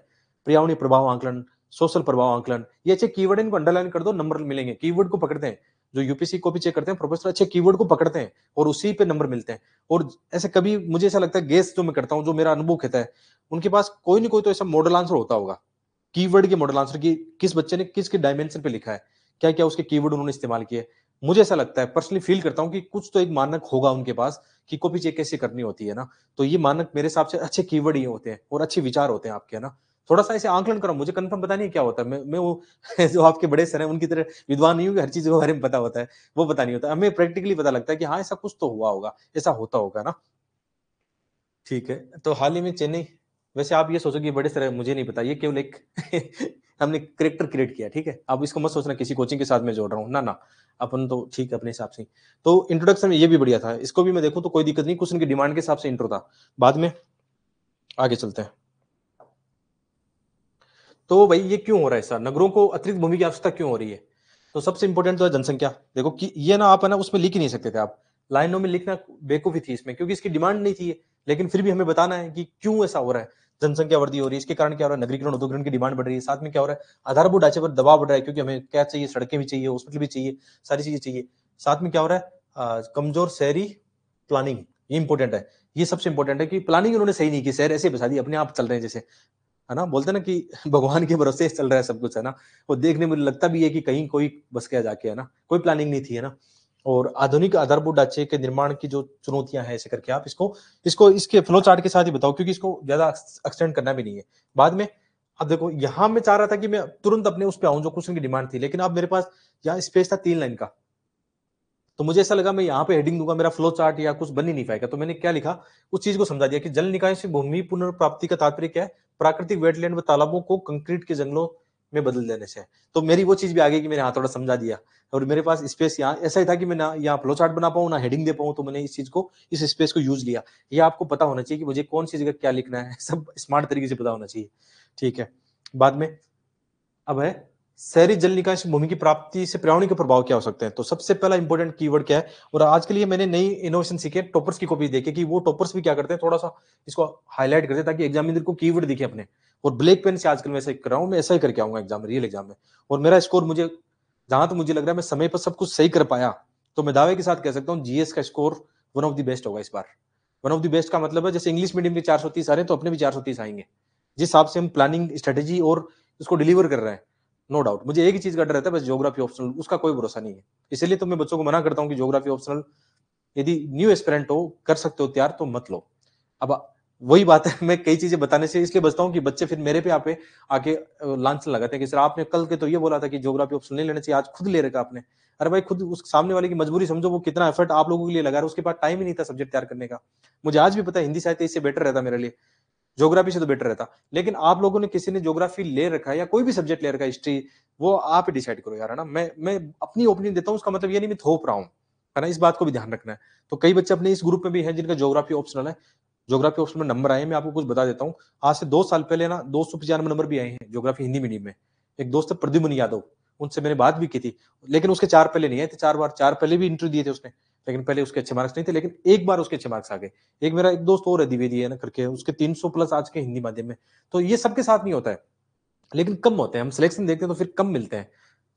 पर्यावरणीय प्रभाव आंकलन सोशल प्रभाव आंकलन ये अच्छे कीवर्ड इनको अंडरलाइन कर दो नंबर मिलेंगे कीवर्ड को पकड़ते हैं जो यूपीसी को भी चेक करते हैं प्रोफेसर अच्छे कीवर्ड को पकड़ते हैं और उसी पे नंबर मिलते हैं और ऐसे कभी मुझे ऐसा लगता है गेस जो मैं करता हूँ जो मेरा अनुभव कहता है उनके पास कोई ना कोई तो ऐसा मॉडल आंसर होता होगा कीवर्ड के मॉडल आंसर की किस बच्चे ने किस किस डायमेंशन पे लिखा है क्या क्या उसके कीवर्ड उन्होंने इस्तेमाल किए मुझे ऐसा लगता है पर्सनली फील करता हूँ कि कुछ तो एक मानक होगा उनके पास कि कॉपी चेक कैसे करनी होती है ना तो ये मानक मेरे हिसाब से अच्छे कीवर्ड ही होते हैं और अच्छे विचार होते हैं आपके है ना थोड़ा सा ऐसे आंकलन करो मुझे कन्फर्म पता नहीं क्या होता है मैं मैं वो जो आपके बड़े सर हैं उनकी तरह विद्वान नहीं हूँ हर चीज के बारे में पता होता है वो पता नहीं होता हमें प्रैक्टिकली पता लगता है कि हाँ ऐसा कुछ तो हुआ होगा ऐसा होता होगा ना ठीक है तो हाल ही में चेन्नई वैसे आप ये सोचो कि बड़े सर मुझे नहीं पता ये केवल एक हमने करेक्टर क्रिएट किया ठीक है आप इसको मत सोचना किसी कोचिंग के साथ में जोड़ रहा हूँ ना ना अपन तो ठीक है अपने हिसाब से तो इंट्रोडक्शन में ये भी बढ़िया था इसको भी मैं देखूँ तो कोई दिक्कत नहीं कुछ की डिमांड के हिसाब से इंट्रो था बाद में आगे चलते हैं तो भाई ये क्यों हो रहा है सर नगरों को अतिरिक्त भूमि की आवश्यकता क्यों हो रही है तो सबसे इंपॉर्टेंट तो है जनसंख्या देखो कि ये ना आप है ना उसमें लिख ही नहीं सकते थे आप लाइनों में लिखना बेकूफी थी इसमें क्योंकि इसकी डिमांड नहीं थी लेकिन फिर भी हमें बताना है कि क्यों ऐसा हो रहा है जनसंख्या वृद्धि हो रही है इसके कारण क्या हो रहा है नगरीकरण उद्योगकरण की डिमांड बढ़ रही है साथ में क्या हो रहा है आधारभूत ढांचे पर दबाव बढ़ रहा है क्योंकि हमें क्या चाहिए सड़कें भी चाहिए हॉस्पिटल भी चाहिए सारी चीजें चाहिए साथ में क्या हो रहा है कमजोर शहरी प्लानिंग ये इंपॉर्टेंट है ये सबसे इंपॉर्टेंट है कि प्लानिंग उन्होंने सही नहीं की शहर ऐसे बसा दी अपने आप चल रहे हैं जैसे है ना बोलते ना कि भगवान के भरोसे चल रहा है सब कुछ है ना वो देखने में लगता भी है कि कहीं कोई बस गया जाके है ना कोई प्लानिंग नहीं थी है ना और आधुनिक आधारभूत ढांचे के निर्माण की जो चुनौतियां हैं ऐसे करके आप इसको इसको इसके फ्लो चार्ट के साथ ही बताओ क्योंकि इसको ज्यादा एक्सटेंड करना भी नहीं है बाद में अब देखो यहां मैं चाह रहा था कि मैं तुरंत अपने उस पर आऊं जो क्वेश्चन की डिमांड थी लेकिन अब मेरे पास यहाँ स्पेस था तीन लाइन का तो मुझे ऐसा लगा मैं यहाँ पे हेडिंग दूंगा मेरा फ्लो चार्ट या कुछ बन ही नहीं पाएगा तो मैंने क्या लिखा उस चीज को समझा दिया कि जल निकाय से भूमि पुनर्प्राप्ति का तात्पर्य क्या है प्राकृतिक वेटलैंड व तालाबों को कंक्रीट के जंगलों में बदल देने से तो मेरी वो चीज भी आ गई कि मैंने यहाँ थोड़ा समझा दिया और मेरे पास स्पेस यहाँ ऐसा ही था कि मैं ना यहाँ फ्लो चार्ट बना पाऊँ ना हेडिंग दे पाऊँ तो मैंने इस चीज को इस स्पेस को यूज लिया ये आपको पता होना चाहिए कि मुझे कौन सी जगह क्या लिखना है सब स्मार्ट तरीके से पता होना चाहिए ठीक है बाद में अब है शहरी जल निकास भूमि की प्राप्ति से पर्यावरण के प्रभाव क्या हो सकते हैं तो सबसे पहला इंपॉर्टेंट कीवर्ड क्या है और आज के लिए मैंने नई इनोवेशन सीखे टॉपर्स की कॉपी देखे कि वो टॉपर्स भी क्या करते हैं थोड़ा सा इसको हाईलाइट करते हैं ताकि एग्जाम को कीवर्ड दिखे अपने और ब्लैक पेन से आजकल मैं ऐसा कर रहा हूँ मैं ऐसा ही करके आऊंगा एग्जाम रियल एग्जाम में और मेरा स्कोर मुझे जहां तक तो मुझे लग रहा है मैं समय पर सब कुछ सही कर पाया तो मैं दावे के साथ कह सकता हूँ जीएस का score one of the best होगा इस बार वन ऑफ द बेस्ट का मतलब है जैसे इंग्लिश मीडियम के चार सौ तीस आ रहे हैं तो अपने भी चार सौ तीस आएंगे जिस हिसाब से हम प्लानिंग स्ट्रेटेजी और उसको डिलीवर कर रहे हैं नो डाउट मुझे एक ही चीज का डर रहता है बस ज्योग्राफी ऑप्शनल उसका कोई भरोसा नहीं है इसलिए तो मैं बच्चों को मना करता हूँ कि ज्योग्राफी ऑप्शनल यदि न्यू एक्सपेरेंट हो कर सकते हो तैयार तो मत लो अब वही बात है मैं कई चीजें बताने से इसलिए बचता हूँ कि बच्चे फिर मेरे पे आपे आके लांच लगाते हैं कि सर आपने कल के तो ये बोला था कि ज्योग्राफी ऑप्शन नहीं लेना चाहिए आज खुद ले रखा आपने अरे भाई खुद उस सामने वाले की मजबूरी समझो वो कितना एफर्ट आप लोगों के लिए लगा रहा है उसके पास टाइम ही नहीं था सब्जेक्ट तैयार करने का मुझे आज भी पता है हिंदी साहित्य इससे बेटर रहता मेरे लिए ज्योग्राफी से तो बेटर रहता लेकिन आप लोगों ने किसी ने ज्योग्राफी ले रखा है या कोई भी सब्जेक्ट ले रखा है हिस्ट्री वो आप ही डिसाइड करो यार है ना मैं मैं अपनी ओपिनियन देता हूँ उसका मतलब ये नहीं मैं थोप रहा हूँ है ना इस बात को भी ध्यान रखना है तो कई बच्चे अपने इस ग्रुप में भी हैं जिनका ज्योग्राफी ऑप्शनल है ज्योग्राफी ऑप्शन में नंबर आए मैं आपको कुछ बता देता हूँ आज से दो साल पहले ना दो सौ पचानवे नंबर भी आए हैं ज्योग्राफी हिंदी मीडियम में एक दोस्त है प्रद्युमन यादव उनसे मैंने बात भी की थी लेकिन उसके चार पहले नहीं आए थे चार बार चार पहले भी इंटरव्यू दिए थे उसने लेकिन पहले उसके अच्छे मार्क्स नहीं थे लेकिन एक बार उसके अच्छे मार्क्स आ गए एक मेरा एक दोस्त और है द्विवेदी है ना करके उसके सौ प्लस आज के हिंदी माध्यम में तो ये सबके साथ नहीं होता है लेकिन कम होते हैं हम सिलेक्शन देखते हैं तो फिर कम मिलते हैं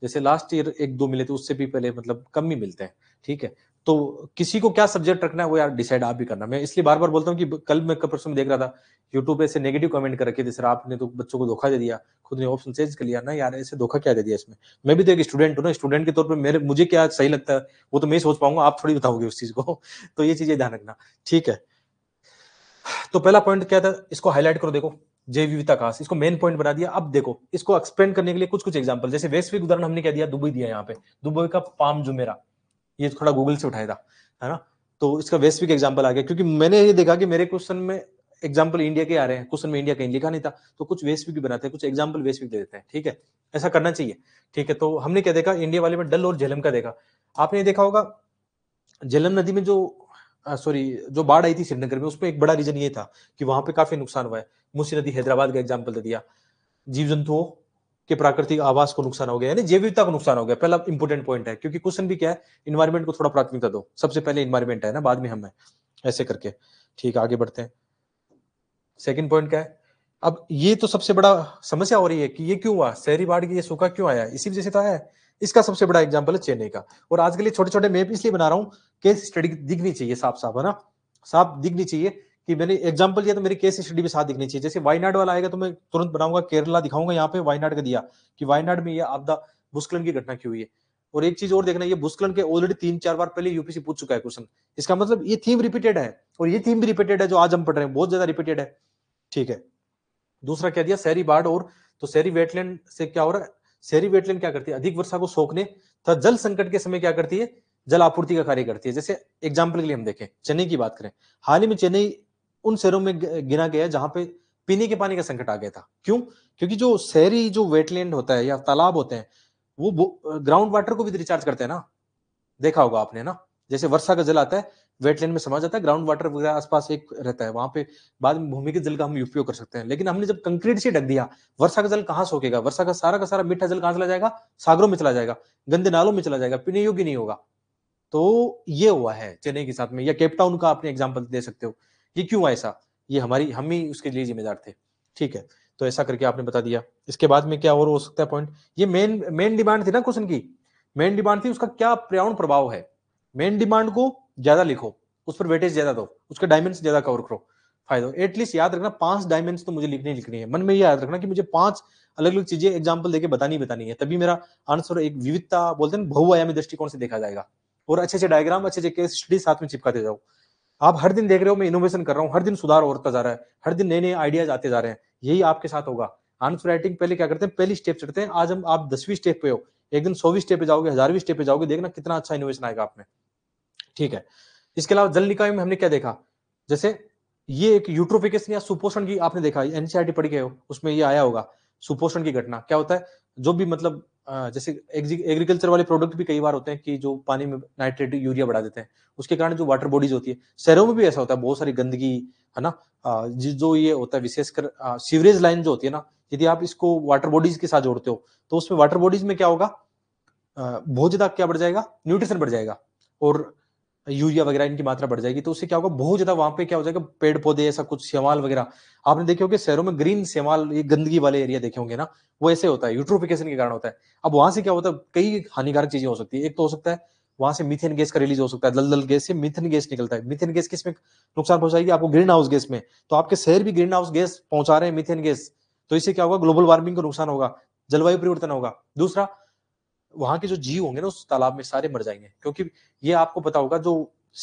जैसे लास्ट ईयर एक दो मिले थे तो उससे भी पहले मतलब कम ही मिलते हैं ठीक है तो किसी को क्या सब्जेक्ट रखना है वो यार डिसाइड आप भी करना मैं इसलिए बार बार बोलता हूँ कि कल मैं परसों में देख रहा था यूट्यूब पे ऐसे नेगेटिव कमेंट कर रखे थे सर आपने तो बच्चों को धोखा दे दिया खुद ने ऑप्शन चेंज कर लिया ना यार ऐसे धोखा क्या दे दिया इसमें मैं भी तो एक स्टूडेंट हूँ ना स्टूडेंट के तौर पर मेरे मुझे क्या सही लगता है वो तो मैं सोच पाऊंगा आप थोड़ी बताओगे उस चीज को तो ये चीजें ध्यान रखना ठीक है तो पहला पॉइंट क्या था इसको हाईलाइट करो देखो विविधता कास इसको मेन पॉइंट बना दिया अब देखो इसको एक्सपेंड करने के लिए कुछ कुछ एग्जाम्पल जैसे वैश्विक उदाहरण हमने क्या दिया दुबई दिया यहाँ पे दुबई का पाम जुमेरा ये थोड़ा गूगल से उठाया था है ना तो इसका वैश्विक एग्जाम्पल आ गया क्योंकि मैंने ये देखा कि मेरे क्वेश्चन में एग्जाम्पल इंडिया के आ रहे हैं क्वेश्चन में इंडिया कहीं लिखा नहीं था तो कुछ वैश्विक भी बनाते हैं कुछ एग्जाम्पल वैश्विक दे देते हैं ठीक है ऐसा करना चाहिए ठीक है तो हमने क्या देखा इंडिया वाले में डल और झेलम का देखा आपने देखा होगा झेलम नदी में जो सॉरी जो बाढ़ आई थी श्रीनगर में उसमें एक बड़ा रीजन ये था कि वहां पे काफी नुकसान हुआ है मुसी नदी हैदराबाद का एग्जाम्पल दे दिया जीव जंतुओं के प्राकृतिक आवास को नुकसान हो गया यानी जैव विविधता को नुकसान हो गया पहला इंपॉर्टेंट पॉइंट है क्योंकि क्वेश्चन भी क्या है इन्वायरमेंट को थोड़ा प्राथमिकता दो सबसे पहले इन्वायरमेंट है ना बाद में हम है ऐसे करके ठीक आगे बढ़ते हैं सेकेंड पॉइंट क्या है अब ये तो सबसे बड़ा समस्या हो रही है कि ये क्यों हुआ शहरी बाढ़ की ये सूखा क्यों आया इसी वजह से तो आया है इसका सबसे बड़ा एग्जाम्पल है चेन्नई का और आज के लिए छोटे छोटे मैप इसलिए बना रहा हूँ केस स्टडी दिखनी चाहिए साफ साफ है ना साफ दिखनी चाहिए कि मैंने एग्जाम्पल दिया तो मेरी केस स्टडी भी साथ दिखनी चाहिए जैसे वायनाड वाला आएगा तो मैं तुरंत बनाऊंगा केरला दिखाऊंगा यहाँ पे वायनाड का दिया कि वायनाड में ये आपदा भूस्खलन की घटना क्यों हुई है और एक चीज और देखना ये भूस्खलन के ऑलरेडी तीन चार बार पहले यूपीसी पूछ चुका है क्वेश्चन इसका मतलब ये थीम रिपीटेड है और ये थीम भी रिपीटेड है जो आज हम पढ़ रहे हैं बहुत ज्यादा रिपीटेड है ठीक है दूसरा क्या दिया शहरी बाढ़ और तो शहरी वेटलैंड से क्या हो रहा है शहरी वेटलैंड क्या करती है अधिक वर्षा को सोखने तथा जल संकट के समय क्या करती है जल आपूर्ति का कार्य करती है जैसे एग्जाम्पल के लिए हम देखें चेन्नई की बात करें हाल ही में चेन्नई उन शहरों में गिना गया है जहां पे पीने के पानी का संकट आ गया था क्यों क्योंकि जो शहरी जो वेटलैंड होता है या तालाब होते हैं वो ग्राउंड वाटर को भी रिचार्ज तो करते हैं ना देखा होगा आपने ना जैसे वर्षा का जल आता है वेटलैंड में समा जाता है ग्राउंड वाटर वगैरह आसपास एक रहता है वहां पे बाद में भूमि के जल का हम उपयोग कर सकते हैं लेकिन हमने जब कंक्रीट से ढक दिया वर्षा का जल कहाँ सोकेगा वर्षा का सारा का सारा मीठा जल कहाँ चला जाएगा सागरों में चला जाएगा गंदे नालों में चला जाएगा पीने योग्य नहीं होगा तो ये हुआ है चेन्नई के साथ में या केपटाउन का आपने एग्जाम्पल दे सकते हो ये क्यों ऐसा ये हमारी हम ही उसके लिए जिम्मेदार थे ठीक है तो ऐसा करके आपने बता दिया इसके बाद में क्या और हो सकता है पॉइंट ये मेन मेन डिमांड थी ना क्वेश्चन की मेन डिमांड थी उसका क्या पर्यावरण प्रभाव है मेन डिमांड को ज्यादा लिखो उस पर वेटेज ज्यादा दो उसके डायमेंशन ज्यादा कवर करो फायदा एटलीस्ट याद रखना पांच डायमेंशन तो मुझे लिखनी लिखनी है मन में याद रखना कि मुझे पांच अलग अलग चीजें एग्जाम्पल देके बतानी बतानी है तभी मेरा आंसर एक विविधता बोलते हैं बहुआयामी दृष्टिकोण से देखा जाएगा और अच्छे अच्छे डायग्राम अच्छे अच्छे केस स्टडी साथ में चिपकाते जाओ आप हर दिन देख रहे हो मैं इनोवेशन कर रहा हूँ हर दिन सुधार होता जा रहा है हर दिन नए नए आइडियाज आते जा रहे हैं यही आपके साथ होगा आंसर राइटिंग पहले क्या करते हैं पहली स्टेप चढ़ते हैं आज हम आप दसवीं स्टेप पे हो एक दिन सौवीं स्टेप पे जाओगे हजारवीं स्टेप पे जाओगे देखना कितना अच्छा इनोवेशन आएगा आप में ठीक है इसके अलावा जल निकाय में हमने क्या देखा जैसे ये एक यूट्रोफिकेशन या सुपोषण की आपने देखा एनसीआरटी पढ़ी गए हो उसमें ये आया होगा सुपोषण की घटना क्या होता है जो भी मतलब जैसे एग्रीकल्चर वाले प्रोडक्ट भी कई बार होते हैं कि जो पानी में नाइट्रेट यूरिया बढ़ा देते हैं उसके कारण जो वाटर बॉडीज होती है शहरों में भी ऐसा होता है बहुत सारी गंदगी है ना जो ये होता है विशेषकर सीवरेज लाइन जो होती है ना यदि आप इसको वाटर बॉडीज के साथ जोड़ते हो तो उसमें वाटर बॉडीज में क्या होगा बहुत ज्यादा क्या बढ़ जाएगा न्यूट्रिशन बढ़ जाएगा और यूरिया वगैरह इनकी मात्रा बढ़ जाएगी तो उससे क्या होगा बहुत ज्यादा वहां पे क्या हो जाएगा पेड़ पौधे ऐसा कुछ सेवाल वगैरह आपने देखे होंगे शहरों में ग्रीन सेवाल ये गंदगी वाले एरिया देखे होंगे ना वो ऐसे होता है यूट्रोफिकेशन के कारण होता है अब वहां से क्या होता है कई हानिकारक चीजें हो सकती है एक तो हो सकता है वहां से मिथेन गैस का रिलीज हो सकता है दलदल गैस से मिथेन गैस निकलता है मिथेन गैस किसमें नुकसान पहुंचाएगी आपको ग्रीन हाउस गैस में तो आपके शहर भी ग्रीन हाउस गैस पहुंचा रहे हैं मिथेन गैस तो इससे क्या होगा ग्लोबल वार्मिंग को नुकसान होगा जलवायु परिवर्तन होगा दूसरा वहां के जो जीव होंगे ना उस तालाब में सारे मर जाएंगे क्योंकि ये आपको पता होगा जो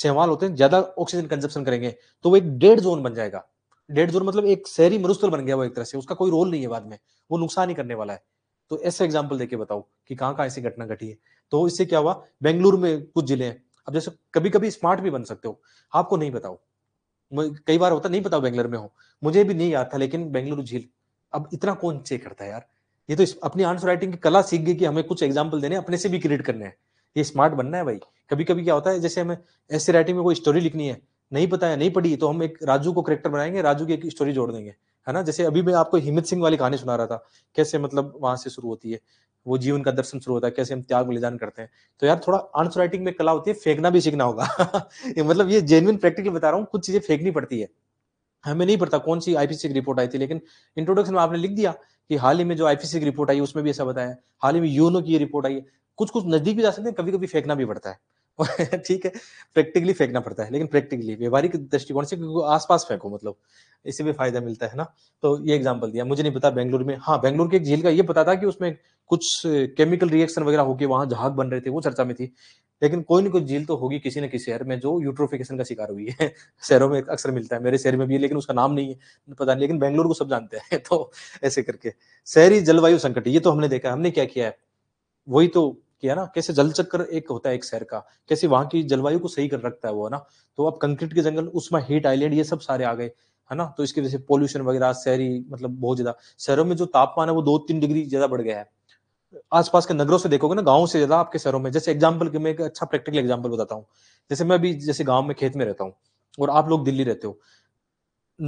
सेवाल होते हैं ज्यादा ऑक्सीजन कंजप्शन करेंगे तो वो एक डेड जोन बन जाएगा डेड जोन मतलब एक शहरी मरुस्थल बन गया वो एक तरह से उसका कोई रोल नहीं है बाद में वो नुकसान ही करने वाला है तो ऐसे एग्जाम्पल देके बताओ कि कहाँ कहाँ ऐसी घटना घटी है तो इससे क्या हुआ बेंगलुरु में कुछ जिले हैं अब जैसे कभी कभी स्मार्ट भी बन सकते हो आपको नहीं बताओ कई बार होता नहीं पता बेंगलुरु में हो मुझे भी नहीं याद था लेकिन बेंगलुरु झील अब इतना कौन चेक करता है यार ये तो अपनी आंसर राइटिंग की कला सीख गई कि हमें कुछ एग्जाम्पल देने अपने से भी क्रिएट करने हैं ये स्मार्ट बनना है भाई कभी कभी क्या होता है जैसे हमें ऐसे राइटिंग में कोई स्टोरी लिखनी है नहीं पता है नहीं पढ़ी तो हम एक राजू को करेक्टर बनाएंगे राजू की एक स्टोरी जोड़ देंगे है ना जैसे अभी मैं आपको हिमित सिंह वाली कहानी सुना रहा था कैसे मतलब वहां से शुरू होती है वो जीवन का दर्शन शुरू होता है कैसे हम त्याग बलिदान करते हैं तो यार थोड़ा आंसर राइटिंग में कला होती है फेंकना भी सीखना होगा ये मतलब ये जेनुअन प्रैक्टिकल बता रहा हूँ कुछ चीजें फेंकनी पड़ती है हमें नहीं पता कौन सी आईपीसी की रिपोर्ट आई थी लेकिन इंट्रोडक्शन में आपने लिख दिया कि हाल ही में जो आईपीसी की रिपोर्ट आई उसमें भी ऐसा बताया हाल ही में यूनो की रिपोर्ट आई है कुछ कुछ नजदीक भी जा सकते हैं कभी कभी फेंकना भी पड़ता है ठीक है प्रैक्टिकली फेंकना पड़ता है लेकिन प्रैक्टिकली व्यवहारिक दृष्टिकोण से क्योंकि आसपास फेंको मतलब इससे भी फायदा मिलता है ना तो ये एग्जाम्पल दिया मुझे नहीं पता बेंगलुरु में हाँ बेंगलुरु के एक झील का ये पता था कि उसमें कुछ केमिकल रिएक्शन वगैरह होके वहां जहाज बन रहे थे वो चर्चा में थी लेकिन कोई ना कोई झील तो होगी किसी न किसी शहर में जो यूट्रोफिकेशन का शिकार हुई है शहरों में अक्सर मिलता है मेरे शहर में भी है लेकिन उसका नाम नहीं है पता नहीं लेकिन बेंगलुरु को सब जानते हैं तो ऐसे करके शहरी जलवायु संकट ये तो हमने देखा हमने क्या किया है वही तो कि है ना कैसे जल चक्र एक होता है एक शहर का कैसे वहां की जलवायु को सही कर रखता है वो है ना तो अब कंक्रीट के जंगल उसमें हीट आइलैंड ये सब सारे आ गए है ना तो इसकी वजह से पोल्यूशन वगैरह शहरी मतलब बहुत ज्यादा शहरों में जो तापमान है वो दो तीन डिग्री ज्यादा बढ़ गया है आसपास के नगरों से देखोगे ना गाँव से ज्यादा आपके शहरों में जैसे एग्जाम्पल के मैं एक अच्छा प्रैक्टिकल एग्जाम्पल बताता हूँ जैसे मैं अभी जैसे गाँव में खेत में रहता हूँ और आप लोग दिल्ली रहते हो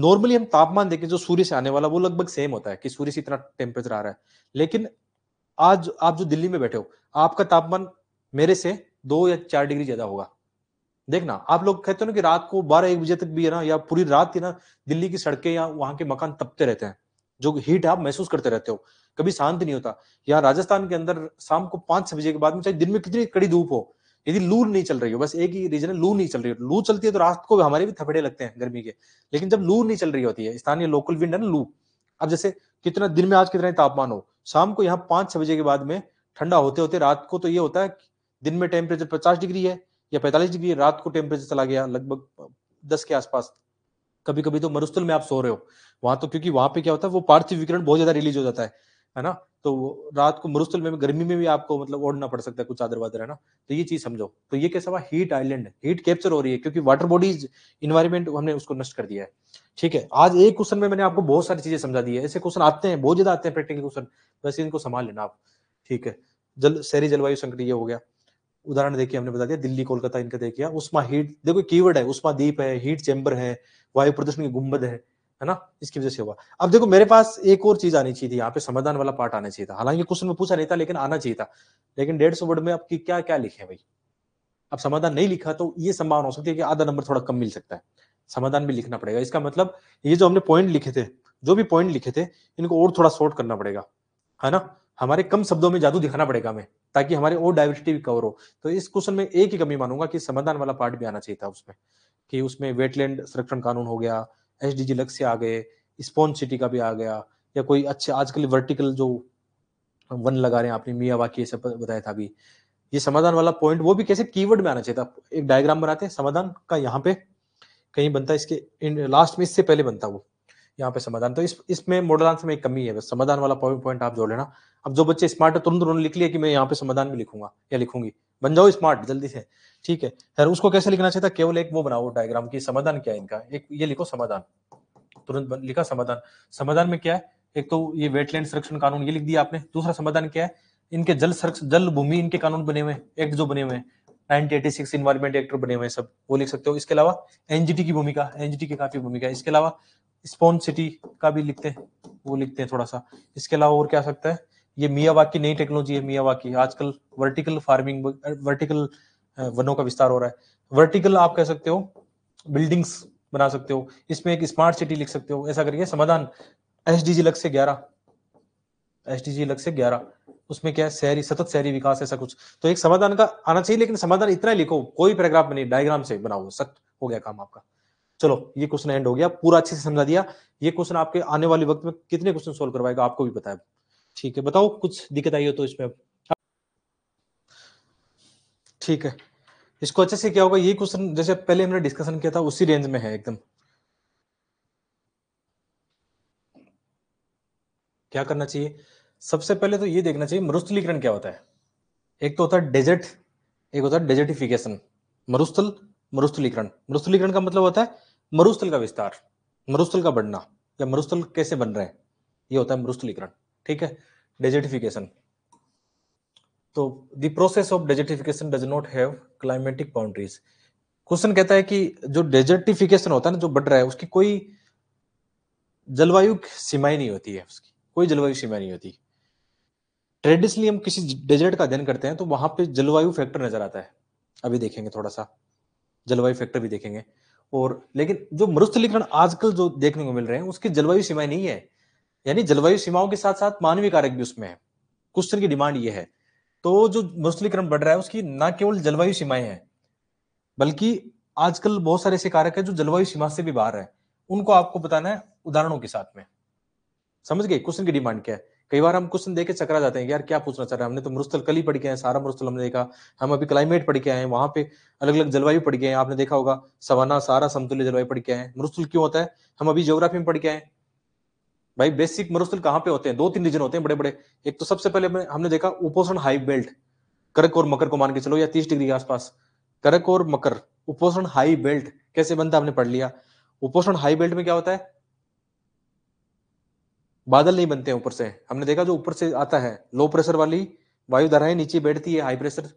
नॉर्मली हम तापमान देखें जो सूर्य से आने वाला वो लगभग सेम होता है कि सूर्य से इतना टेम्परेचर आ रहा है लेकिन आज आप जो दिल्ली में बैठे हो आपका तापमान मेरे से दो या चार डिग्री ज्यादा होगा देखना आप लोग कहते हो ना कि रात को बारह एक बजे तक भी है ना या पूरी रात ही ना दिल्ली की सड़कें या वहां के मकान तपते रहते हैं जो हीट आप महसूस करते रहते हो कभी शांत नहीं होता यहाँ राजस्थान के अंदर शाम को पांच छह बजे के बाद में चाहे दिन में कितनी कड़ी धूप हो यदि लू नहीं चल रही हो बस एक ही रीजन है लू नहीं चल रही हो लू चलती है तो रात को हमारे भी थपड़े लगते हैं गर्मी के लेकिन जब लू नहीं चल रही होती है स्थानीय लोकल विंड है ना लू अब जैसे कितना दिन में आज कितना तापमान हो शाम को यहाँ पांच छह बजे के बाद में ठंडा होते होते रात को तो ये होता है दिन में टेम्परेचर पचास डिग्री है या पैंतालीस डिग्री रात को टेम्परेचर चला गया लगभग दस के आसपास कभी कभी तो मरुस्थल में आप सो रहे हो वहां तो क्योंकि वहां पे क्या होता है वो पार्थिव विकिरण बहुत ज्यादा रिलीज हो जाता है है ना तो रात को मरुस्थल में गर्मी में भी आपको मतलब ओढ़ना पड़ सकता है कुछ चादर वादर है ना तो ये चीज समझो तो ये कैसा हुआ हीट आइलैंड हीट कैप्चर हो रही है क्योंकि वाटर बॉडीज इन्वायरमेंट हमने उसको नष्ट कर दिया है ठीक है आज एक क्वेश्चन में मैंने आपको बहुत सारी चीजें समझा दी है ऐसे क्वेश्चन आते हैं बहुत ज्यादा आते हैं प्रैक्टिकल क्वेश्चन वैसे इनको संभाल लेना आप ठीक है जल शहरी जलवायु संकट ये हो गया उदाहरण देखिए हमने बता दिया दिल्ली कोलकाता इनका देखिए हाँ, उष्मा हीट देखो कीवर्ड है उष्मा दीप है हीट चैम्बर है वायु प्रदूषण की गुंबद है है ना इसकी वजह से हुआ अब देखो मेरे पास एक और चीज आनी चाहिए थी यहाँ पे समाधान वाला पार्ट आना चाहिए था हालांकि क्वेश्चन में पूछा नहीं था लेकिन आना चाहिए था लेकिन डेढ़ सौ वर्ड में आपकी क्या क्या लिखे भाई अब समाधान नहीं लिखा तो ये संभावना हो सकती है कि आधा नंबर थोड़ा कम मिल सकता है समाधान भी लिखना पड़ेगा इसका मतलब ये जो हमने पॉइंट लिखे थे जो भी पॉइंट लिखे थे इनको और थोड़ा शॉर्ट करना पड़ेगा है ना हमारे कम शब्दों में जादू दिखाना पड़ेगा हमें ताकि हमारे और डाइवर्सिटी भी कवर हो तो इस क्वेश्चन में एक ही कमी मानूंगा कि समाधान वाला पार्ट भी आना चाहिए था उसमें कि उसमें वेटलैंड संरक्षण कानून हो गया एच डी लक्स से आ गए स्पोन सिटी का भी आ गया या कोई अच्छे आजकल वर्टिकल जो वन लगा रहे हैं आपने मिया वाकी सब बताया था अभी ये समाधान वाला पॉइंट वो भी कैसे कीवर्ड में आना चाहिए था एक डायग्राम बनाते हैं समाधान का यहाँ पे कहीं बनता है इसके लास्ट में इससे पहले बनता वो यहाँ पे समाधान तो इस इसमें मॉडल आंसर में एक कमी है बस समाधान वाला पॉइंट आप जोड़ लेना अब जो बच्चे स्मार्ट है तुरंत उन्होंने लिख लिया कि मैं यहाँ पे समाधान भी लिखूंगा या लिखूंगी बन जाओ स्मार्ट जल्दी से ठीक है सर उसको कैसे लिखना चाहिए केवल एक वो बनाओ डायग्राम की समाधान क्या है इनका एक ये लिखो समाधान तुरंत लिखा समाधान समाधान में क्या है एक तो ये वेटलैंड संरक्षण कानून ये लिख दिया आपने दूसरा समाधान क्या है इनके जल संरक्षण जल भूमि इनके कानून बने हुए एक्ट जो बने हुए हैं 1986 एटी इन्वायरमेंट एक्टर बने हुए हैं सब वो लिख सकते हो इसके अलावा एनजीटी की भूमिका एनजीटी की काफी भूमिका है इसके अलावा सिटी का भी लिखते हैं वो लिखते हैं थोड़ा सा इसके अलावा और क्या सकता है ये मियावा की नई टेक्नोलॉजी है मियावा की आजकल वर्टिकल फार्मिंग वर्टिकल वनों का विस्तार हो रहा है वर्टिकल आप कह सकते हो बिल्डिंग्स बना सकते हो इसमें एक स्मार्ट सिटी लिख सकते हो ऐसा करिए समाधान एस डी जी लग से ग्यारह एस डी जी लग से ग्यारह उसमें क्या है शहरी सतत शहरी विकास ऐसा कुछ तो एक समाधान का आना चाहिए लेकिन समाधान इतना लिखो कोई पैराग्राफ नहीं डायग्राम से बनाओ सख्त हो गया काम आपका चलो ये क्वेश्चन एंड हो गया पूरा अच्छे से समझा दिया ये क्वेश्चन आपके आने वाले वक्त में कितने क्वेश्चन सोल्व करवाएगा आपको भी पता है ठीक है बताओ कुछ दिक्कत आई हो तो इसमें ठीक है इसको अच्छे से क्या होगा ये क्वेश्चन जैसे पहले हमने डिस्कशन किया था उसी रेंज में है एकदम क्या करना चाहिए सबसे पहले तो ये देखना चाहिए मरुस्थलीकरण क्या होता है एक तो होता है डेजर्ट एक होता है डेजर्टिफिकेशन मरुस्थल मरुस्थलीकरण मरुस्थलीकरण का मतलब होता है मरुस्थल का विस्तार मरुस्थल का बढ़ना या मरुस्थल कैसे बन रहे हैं ये होता है मरुस्थलीकरण ठीक है डेजर्टिफिकेशन तो the process of desertification does not have climatic boundaries question कहता है कि जो डेजर्टिफिकेशन होता है ना जो बढ़ रहा है उसकी कोई जलवायु सीमाएं नहीं होती है उसकी कोई जलवायु सीमा नहीं होती ट्रेडिशनली हम किसी डेजर्ट का अध्ययन करते हैं तो वहां पे जलवायु फैक्टर नजर आता है अभी देखेंगे थोड़ा सा जलवायु फैक्टर भी देखेंगे और लेकिन जो मरुस्थलीकरण आजकल जो देखने को मिल रहे हैं उसकी जलवायु सीमाएं नहीं है यानी जलवायु सीमाओं के साथ साथ मानवीय कारक भी उसमें है क्वेश्चन की डिमांड ये है तो जो मरुस्थलीकरण बढ़ रहा है उसकी ना केवल जलवायु सीमाएं हैं बल्कि आजकल बहुत सारे ऐसे कारक है जो जलवायु सीमा से भी बाहर है उनको आपको बताना है उदाहरणों के साथ में समझ गए क्वेश्चन की डिमांड क्या है कई बार हम क्वेश्चन देखे चकरा जाते हैं यार क्या पूछना चाह रहे हैं हमने तो मरुस्थल कल ही पढ़ के आए सारा मरुस्थल हमने देखा हम अभी क्लाइमेट पढ़ के आए हैं वहां पे अलग अलग जलवायु पढ़ के आए आपने देखा होगा सवाना सारा समतुल्य जलवायु पढ़ के आए हैं मरुस्थल क्यों होता है हम अभी ज्योग्राफी में पढ़ के आए भाई बेसिक मरुस्थल कहाँ पे होते हैं दो तीन रीजन होते हैं बड़े बड़े एक तो सबसे पहले हमने देखा उपोषण हाई बेल्ट करक और मकर को मान के चलो या तीस डिग्री के आसपास करक और मकर उपोषण हाई बेल्ट कैसे बनता हमने पढ़ लिया उपोषण हाई बेल्ट में क्या होता है बादल नहीं बनते हैं ऊपर से हमने देखा जो ऊपर से आता है लो प्रेशर वाली वायु धाराएं नीचे बैठती है हाई प्रेशर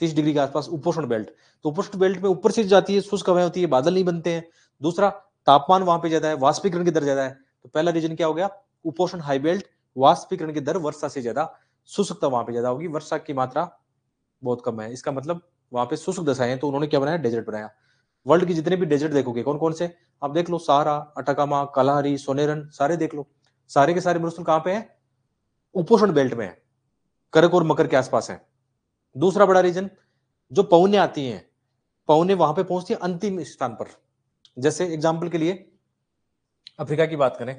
तीस डिग्री के आसपास उपोषण बेल्ट तो उपोषण बेल्ट में ऊपर से जाती है शुष्क हवाएं होती है बादल नहीं बनते हैं दूसरा तापमान वहां पे ज्यादा है वाष्पीकरण की दर ज्यादा है तो पहला रीजन क्या हो गया उपोषण हाई बेल्ट वाष्पीकरण की दर वर्षा से ज्यादा शुष्कता वहां पे ज्यादा होगी वर्षा की मात्रा बहुत कम है इसका मतलब वहां पे शुष्क दशाएं हैं तो उन्होंने क्या बनाया डेजर्ट बनाया वर्ल्ड के जितने भी डेजर्ट देखोगे कौन कौन से आप देख लो सारा अटकामा कलाहरी सोनेरन सारे देख लो सारे के सारे मरुस्थल कहां पे हैं उपोषण बेल्ट में है करक और मकर के आसपास है दूसरा बड़ा रीजन जो पौने आती हैं पौने वहां पे पहुंचती है अंतिम स्थान पर जैसे एग्जाम्पल के लिए अफ्रीका की बात करें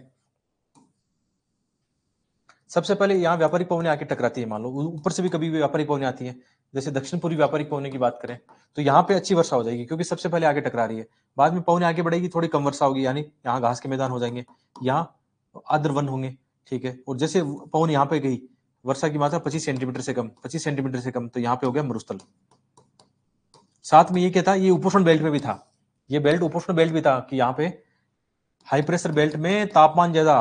सबसे पहले यहाँ व्यापारिक पवने आके टकराती है मान लो ऊपर से भी कभी भी व्यापारिक पवने आती है जैसे दक्षिण पूर्वी व्यापारिक पवने की बात करें तो यहाँ पे अच्छी वर्षा हो जाएगी क्योंकि सबसे पहले आगे टकरा रही है बाद में पवने आगे बढ़ेगी थोड़ी कम वर्षा होगी यानी यहाँ घास के मैदान हो जाएंगे यहाँ अदर वन होंगे ठीक है और जैसे पवन यहाँ पे गई वर्षा की मात्रा 25 सेंटीमीटर से कम 25 सेंटीमीटर से कम तो यहाँ पे हो गया मरुस्थल साथ में ये क्या था ये उपोषण बेल्ट में भी था ये बेल्ट उपोषण बेल्ट भी था कि यहाँ पे हाई प्रेशर बेल्ट में तापमान ज्यादा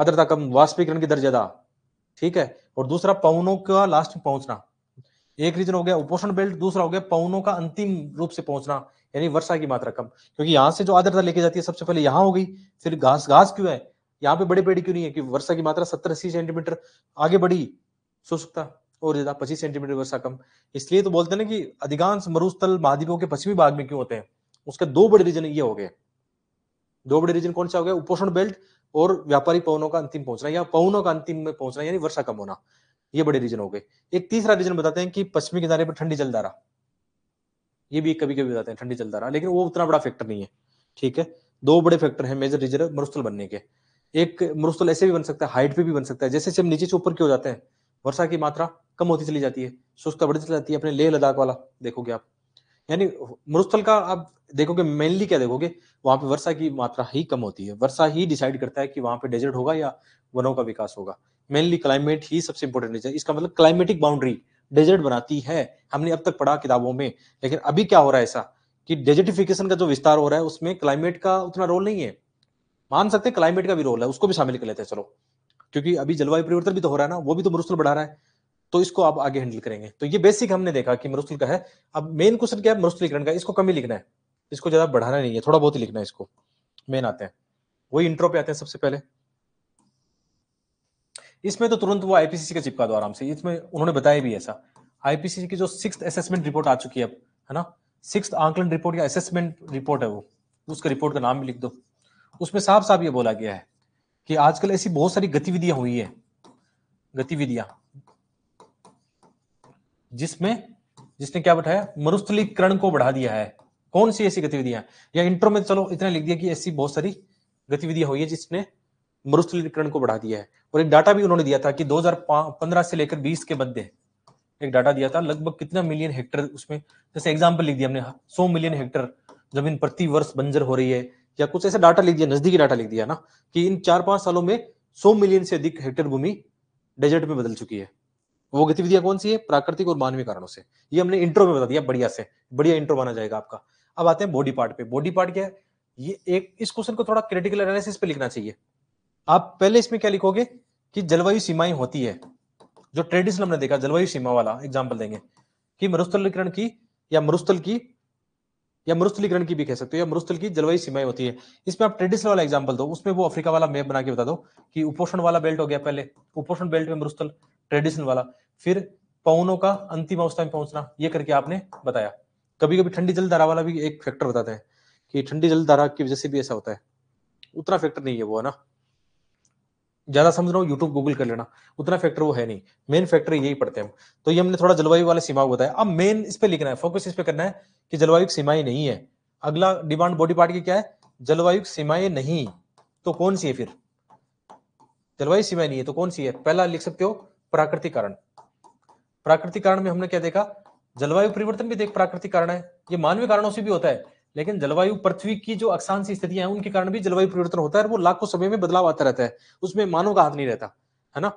आर्द्रता कम वाष्पीकरण की दर ज्यादा ठीक है और दूसरा पवनों का लास्ट में पहुंचना एक रीजन हो गया उपोषण बेल्ट दूसरा हो गया पवनों का अंतिम रूप से पहुंचना यानी वर्षा की मात्रा कम क्योंकि यहां से जो आर्द्रता लेके जाती है सबसे पहले यहाँ हो गई फिर घास घास क्यों है यहाँ पे बड़े पेड़ क्यों नहीं है कि वर्षा की मात्रा सत्तर अस्सी सेंटीमीटर आगे बढ़ी सो सकता और ज्यादा पच्चीस सेंटीमीटर वर्षा कम इसलिए तो बोलते हैं ना कि अधिकांश मरुस्थल महाद्वीपों के पश्चिमी भाग में क्यों होते हैं उसके दो बड़े रीजन ये हो गए दो बड़े रीजन कौन सा हो गया उपोषण बेल्ट और व्यापारी पवनों का अंतिम पहुंचना या पवनों का अंतिम में पहुंचना यानी वर्षा कम होना ये बड़े रीजन हो गए एक तीसरा रीजन बताते हैं कि पश्चिमी किनारे पर ठंडी जलधारा ये भी कभी कभी बताते हैं ठंडी जलधारा लेकिन वो उतना बड़ा फैक्टर नहीं है ठीक है दो बड़े फैक्टर है मेजर रीजन मरुस्थल बनने के एक मरुस्थल ऐसे भी बन सकता है हाइट पे भी बन सकता है जैसे जैसे हम नीचे से ऊपर के हो जाते हैं वर्षा की मात्रा कम होती चली जाती है शुष्कता बढ़ती चली जाती है अपने लेह लद्दाख वाला देखोगे आप यानी मरुस्थल का आप देखोगे मेनली क्या देखोगे वहां पे वर्षा की मात्रा ही कम होती है वर्षा ही डिसाइड करता है कि वहां पे डेजर्ट होगा या वनों का विकास होगा मेनली क्लाइमेट ही सबसे इंपॉर्टेंट रीजन इसका मतलब क्लाइमेटिक बाउंड्री डेजर्ट बनाती है हमने अब तक पढ़ा किताबों में लेकिन अभी क्या हो रहा है ऐसा कि डेजर्टिफिकेशन का जो विस्तार हो रहा है उसमें क्लाइमेट का उतना रोल नहीं है मान सकते क्लाइमेट का भी रोल है उसको भी शामिल कर लेते हैं चलो क्योंकि अभी जलवायु परिवर्तन भी तो हो रहा है ना वो भी तो मरुस्थल बढ़ा रहा है तो इसको आप आगे हैंडल करेंगे तो ये बेसिक हमने देखा कि मरुस्थल का है अब मेन क्वेश्चन क्या है मरुस्थलीकरण का इसको कम ही लिखना है इसको ज्यादा बढ़ाना नहीं है थोड़ा बहुत ही लिखना है इसको मेन आते हैं वही इंट्रो पे आते हैं सबसे पहले इसमें तो तुरंत वो आईपीसीसी का चिपका दो आराम से इसमें उन्होंने बताया भी ऐसा आईपीसीसी की जो सिक्स असेसमेंट रिपोर्ट आ चुकी है अब है ना सिक्स आंकलन रिपोर्ट या असेसमेंट रिपोर्ट है वो उसका रिपोर्ट का नाम भी लिख दो उसमें साफ साफ ये बोला गया है कि आजकल ऐसी बहुत सारी गतिविधियां हुई है गतिविधियां जिसमें जिसने क्या बताया मरुस्थलीकरण को बढ़ा दिया है कौन सी ऐसी गतिविधियां या इंट्रो में चलो इतना लिख दिया कि ऐसी बहुत सारी गतिविधियां हुई है जिसने मरुस्थलीकरण को बढ़ा दिया है और एक डाटा भी उन्होंने दिया था कि 2015 से लेकर 20 के मध्य एक डाटा दिया था लगभग कितना मिलियन हेक्टर उसमें जैसे एग्जाम्पल लिख दिया हमने 100 मिलियन हेक्टर जमीन प्रति वर्ष बंजर हो रही है या कुछ ऐसे डाटा लिख दिया नजदीकी डाटा लिख दिया ना कि इन चार पांच सालों में सौ मिलियन से अधिक हेक्टेयर भूमि डेजर्ट में बदल चुकी है वो गतिविधियां कौन सी है प्राकृतिक और मानवीय कारणों से ये हमने इंट्रो में बता दिया बढ़िया से बढ़िया इंट्रो माना जाएगा आपका अब आते हैं बॉडी पार्ट पे बॉडी पार्ट क्या है ये एक इस क्वेश्चन को थोड़ा क्रिटिकल एनालिसिस पे लिखना चाहिए आप पहले इसमें क्या लिखोगे कि जलवायु सीमाएं होती है जो ट्रेडिशनल हमने देखा जलवायु सीमा वाला एग्जाम्पल देंगे कि मरुस्थलीकरण की या मरुस्थल की या मरुस्थलीकरण की भी कह सकते हो या मरुस्थल की जलवायु सीमाएं होती है इसमें आप ट्रेडिशनल वाला एग्जाम्पल दो उसमें वो अफ्रीका वाला मैप बना के बता दो कि उपोषण वाला बेल्ट हो गया पहले उपोषण बेल्ट में मरुस्थल ट्रेडिशनल वाला फिर पवनों का अंतिम अवस्था में पहुंचना ये करके आपने बताया कभी कभी ठंडी जल धारा वाला भी एक फैक्टर बताते हैं कि ठंडी जल धारा की वजह से भी ऐसा होता है उतना फैक्टर नहीं है वो है ना ज्यादा समझ रहा हूँ यूट्यूब गूगल कर लेना उतना फैक्टर वो है नहीं मेन फैक्टर यही पढ़ते हैं हम तो ये हमने थोड़ा जलवायु वाले सीमा को बताया अब मेन इस पर लिखना है फोकस इस पर करना है कि जलवायु की सीमाएं नहीं है अगला डिमांड बॉडी पार्ट की क्या है जलवायु की सीमाएं नहीं तो कौन सी है फिर जलवायु सीमाएं नहीं है तो कौन सी है पहला लिख सकते हो प्राकृतिक कारण प्राकृतिक कारण में हमने क्या देखा जलवायु परिवर्तन भी देख तो प्राकृतिक कारण है ये मानवीय कारणों से भी होता है लेकिन जलवायु पृथ्वी की जो अक्षांश स्थितियां हैं उनके कारण भी जलवायु परिवर्तन होता है और वो लाखों समय में बदलाव आता रहता है उसमें मानव का हाथ नहीं रहता है ना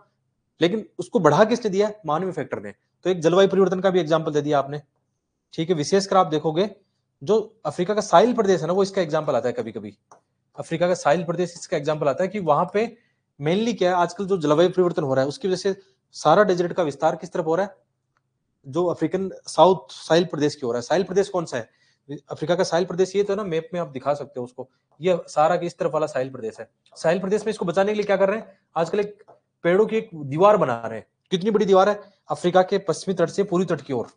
लेकिन उसको बढ़ा किसने दिया है मानवीय फैक्टर ने तो एक जलवायु परिवर्तन का भी एग्जाम्पल दे दिया आपने ठीक है विशेषकर आप देखोगे जो अफ्रीका का साहिल प्रदेश है ना वो इसका एग्जाम्पल आता है कभी कभी अफ्रीका का साहिल प्रदेश इसका एग्जाम्पल आता है कि वहां पे मेनली क्या है आजकल जो जलवायु परिवर्तन हो रहा है उसकी वजह से सारा डेजर्ट का विस्तार किस तरफ हो रहा है जो अफ्रीकन साउथ साहिल प्रदेश की हो रहा है साहिल प्रदेश कौन सा है अफ्रीका का साहिल प्रदेश ये तो ना मैप में आप दिखा सकते हो उसको ये सारा के इस तरफ वाला साहिल प्रदेश है साहिल प्रदेश में इसको बचाने के लिए क्या कर रहे हैं आजकल एक पेड़ों की एक दीवार बना रहे हैं कितनी बड़ी दीवार है अफ्रीका के पश्चिमी तट से पूरी तट की ओर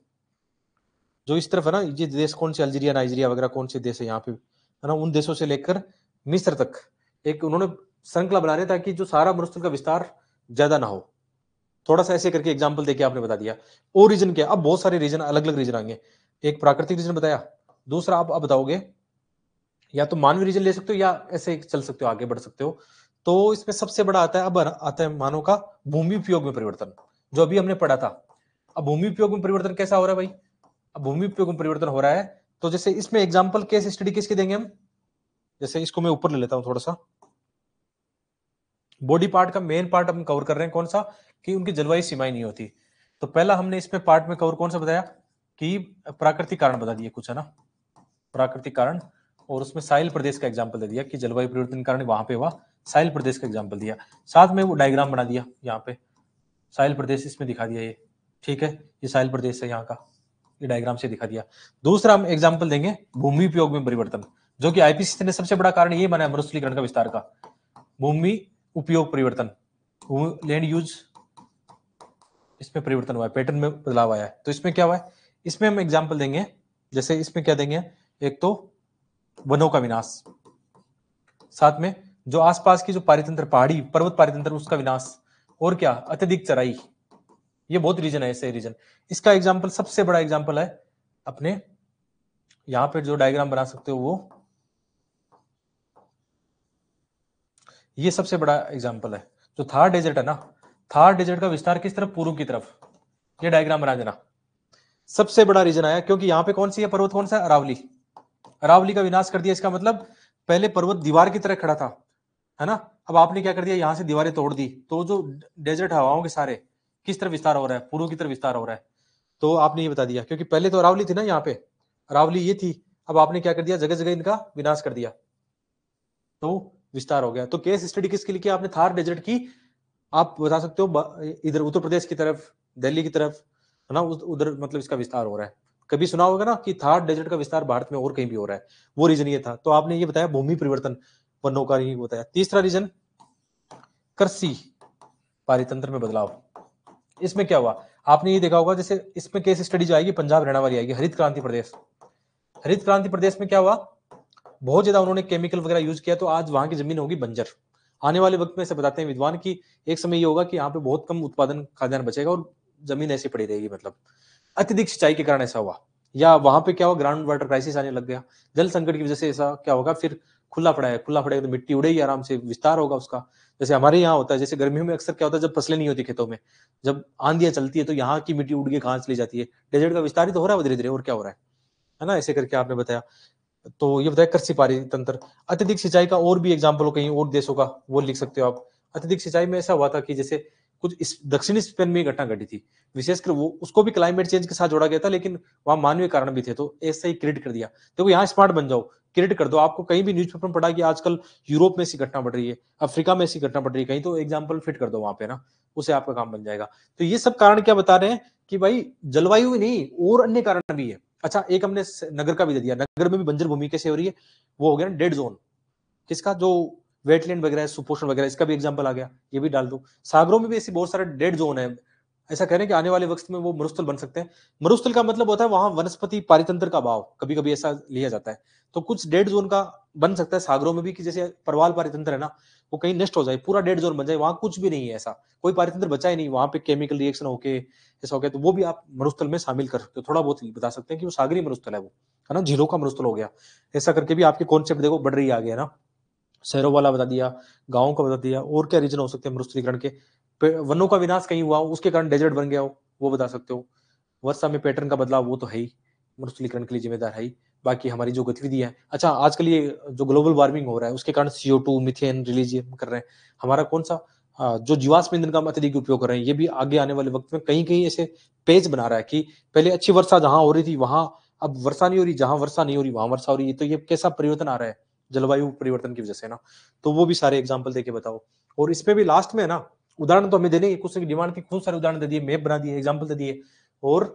जो इस तरफ है ना ये देश कौन से अल्जीरिया नाइजीरिया वगैरह कौन से देश है यहाँ पे है ना उन देशों से लेकर मिस्र तक एक उन्होंने श्रृंखला बना रहे ताकि जो सारा मरुस्थल का विस्तार ज्यादा ना हो थोड़ा सा ऐसे करके एग्जाम्पल देके आपने बता दिया और रीजन क्या अब बहुत सारे रीजन अलग अलग रीजन आएंगे एक प्राकृतिक रीजन बताया दूसरा आप, बताओगे या तो मानवीय रीजन ले सकते हो या ऐसे चल सकते हो आगे बढ़ सकते हो तो इसमें सबसे बड़ा आता है अब आता है मानव का भूमि उपयोग में परिवर्तन जो अभी हमने पढ़ा था अब भूमि उपयोग में परिवर्तन कैसा हो रहा है भाई अब भूमि उपयोग में परिवर्तन हो रहा है तो जैसे इसमें एग्जाम्पल केस स्टडी किसके देंगे हम जैसे इसको मैं ऊपर ले लेता हूँ थोड़ा सा बॉडी पार्ट का मेन पार्ट हम कवर कर रहे हैं कौन सा कि उनकी जलवायु सीमाएं नहीं होती तो पहला हमने इसमें पार्ट में कवर कौन सा बताया कि प्राकृतिक कारण बता दिए कुछ है ना प्राकृतिक कारण और उसमें साहिल प्रदेश का एग्जाम्पल दे दिया कि जलवायु परिवर्तन कारण वहां पे हुआ साहिल प्रदेश का एग्जाम्पल दिया साथ में वो डायग्राम बना दिया यहाँ पे साहिल प्रदेश इसमें दिखा दिया ये ठीक है ये साहिल प्रदेश है यहाँ का ये डायग्राम से दिखा दिया दूसरा हम एग्जाम्पल देंगे भूमि उपयोग में परिवर्तन जो कि आईपीसीसी ने सबसे बड़ा कारण ये माना मरुस्थलीकरण का विस्तार का भूमि उपयोग परिवर्तन लैंड यूज इसमें परिवर्तन हुआ है पैटर्न में बदलाव आया है तो इसमें क्या हुआ है इसमें हम एग्जाम्पल देंगे जैसे इसमें क्या देंगे एक तो वनों का विनाश साथ में जो आसपास की जो पारितंत्र पहाड़ी पर्वत पारितंत्र उसका विनाश और क्या अत्यधिक चराई ये बहुत रीजन है ऐसे रीजन इसका एग्जाम्पल सबसे बड़ा एग्जाम्पल है अपने यहां पर जो डायग्राम बना सकते हो वो ये सबसे बड़ा एग्जाम्पल है जो थार डेजर्ट है ना थार डेजर्ट का विस्तार किस तरफ पूर्व की तरफ ये डायग्राम बना देना सबसे बड़ा रीजन आया क्योंकि यहां पे कौन सी है पर्वत कौन सा अरावली अरावली का विनाश कर दिया इसका मतलब पहले पर्वत दीवार की तरह खड़ा था है ना अब आपने क्या कर दिया यहाँ से दीवारें तोड़ दी तो जो डेजर्ट हवाओं के सारे किस तरफ विस्तार हो रहा है पूर्व की तरफ विस्तार हो रहा है तो आपने ये बता दिया क्योंकि पहले तो अरावली थी ना यहाँ पे अरावली ये थी अब आपने क्या कर दिया जगह जगह इनका विनाश कर दिया तो विस्तार हो गया तो केस स्टडी किसके लिए आपने थार डेजर्ट की आप बता सकते हो इधर उत्तर प्रदेश की तरफ दिल्ली की तरफ है ना उधर मतलब इसका विस्तार हो रहा है कभी सुना होगा ना कि थार डेजर्ट का विस्तार भारत में और कहीं भी हो रहा है वो रीजन ये था तो आपने ये बताया भूमि परिवर्तन वनों का ही बताया तीसरा रीजन कृषि पारितंत्र में बदलाव इसमें क्या हुआ आपने ये देखा होगा जैसे इसमें केस स्टडी जो आएगी पंजाब हरियाणा वाली आएगी हरित क्रांति प्रदेश हरित क्रांति प्रदेश में क्या हुआ बहुत ज्यादा उन्होंने केमिकल वगैरह यूज किया तो आज वहां की जमीन होगी बंजर आने वाले वक्त में से बताते हैं विद्वान की एक समय ये होगा कि यहाँ पे बहुत कम उत्पादन खाद्यान्न बचेगा और जमीन ऐसी पड़ी रहेगी मतलब अत्यधिक सिंचाई के कारण ऐसा हुआ या वहां पे क्या हुआ ग्राउंड वाटर क्राइसिस आने लग गया जल संकट की वजह से ऐसा क्या होगा फिर खुला पड़ा है खुला पड़ेगा तो मिट्टी उड़ेगी आराम से विस्तार होगा उसका जैसे हमारे यहाँ होता है जैसे गर्मियों में अक्सर क्या होता है जब फसलें नहीं होती खेतों में जब आंधियां चलती है तो यहाँ की मिट्टी उड़ के घास चली जाती है डेजर्ट का विस्तार ही तो हो रहा है धीरे धीरे और क्या हो रहा है है ना ऐसे करके आपने बताया तो ये बताया कृषि तंत्र अत्यधिक सिंचाई का और भी एग्जाम्पल हो कहीं और देशों का वो लिख सकते हो आप अत्यधिक सिंचाई में ऐसा हुआ था कि जैसे कुछ इस दक्षिणी स्पेन में घटना घटी थी विशेषकर वो उसको भी क्लाइमेट चेंज के साथ जोड़ा गया था लेकिन वहां मानवीय कारण भी थे तो ऐसा ही क्रिएट कर दिया देखो यहाँ स्मार्ट बन जाओ क्रिएट कर दो आपको कहीं भी न्यूज़पेपर में पढ़ा कि आजकल यूरोप में ऐसी घटना बढ़ रही है अफ्रीका में ऐसी घटना बढ़ रही है कहीं तो एग्जाम्पल फिट कर दो वहां पे ना उसे आपका काम बन जाएगा तो ये सब कारण क्या बता रहे हैं कि भाई जलवायु ही नहीं और अन्य कारण भी है अच्छा एक हमने नगर का भी दे दिया नगर में भी बंजर भूमि कैसे हो रही है वो हो गया डेड जोन किसका जो वेटलैंड वगैरह सुपोषण वगैरह इसका भी एग्जाम्पल आ गया ये भी डाल दो सागरों में भी ऐसी बहुत सारे डेड जोन है ऐसा कह रहे हैं कि आने वाले वक्त में वो मरुस्थल बन सकते हैं मरुस्थल का मतलब होता है वहां वनस्पति पारितंत्र का भाव कभी कभी ऐसा लिया जाता है तो कुछ डेड जोन का बन सकता है सागरों में भी कि जैसे परवाल पारितंत्र है ना वो कहीं नष्ट हो जाए पूरा डेड जोन बन जाए वहां कुछ भी नहीं है ऐसा कोई पारितंत्र बचा ही नहीं वहां पे केमिकल रिएक्शन होके ऐसा हो गया तो वो भी आप मरुस्थल में शामिल कर सकते हो थोड़ा बहुत बता सकते हैं कि वो सागरी मरुस्थल है वो है ना झीलों का मरुस्थल हो गया ऐसा करके भी आपके कॉन्सेप्ट देखो बढ़ रही आगे है ना शहरों वाला बता दिया गाँव का बता दिया और क्या रीजन हो सकते हैं मरुस्थलीकरण के वनों का विनाश कहीं हुआ उसके कारण डेजर्ट बन गया हो वो बता सकते हो वर्षा में पैटर्न का बदलाव वो तो है ही मरुस्थलीकरण के लिए जिम्मेदार है ही बाकी हमारी जो गतिविधि है अच्छा आजकल ये जो ग्लोबल वार्मिंग हो रहा है उसके कारण सीओ टू मिथेन रिलीज कर रहे हैं हमारा कौन सा हाँ, जो जीवाश्म ईंधन का हम अत्यधिक उपयोग कर रहे हैं ये भी आगे आने वाले वक्त में कहीं कहीं ऐसे पेज बना रहा है कि पहले अच्छी वर्षा जहां हो रही थी वहां अब वर्षा नहीं हो रही जहां वर्षा नहीं हो रही वहां वर्षा हो रही है तो ये कैसा परिवर्तन आ रहा है जलवायु परिवर्तन की वजह से ना तो वो भी सारे एग्जाम्पल देके बताओ और इसमें भी लास्ट में ना उदाहरण तो हमें देने कुछ डिमांड के खूब सारे उदाहरण दे दिए मैप बना दिए एग्जाम्पल दे दिए और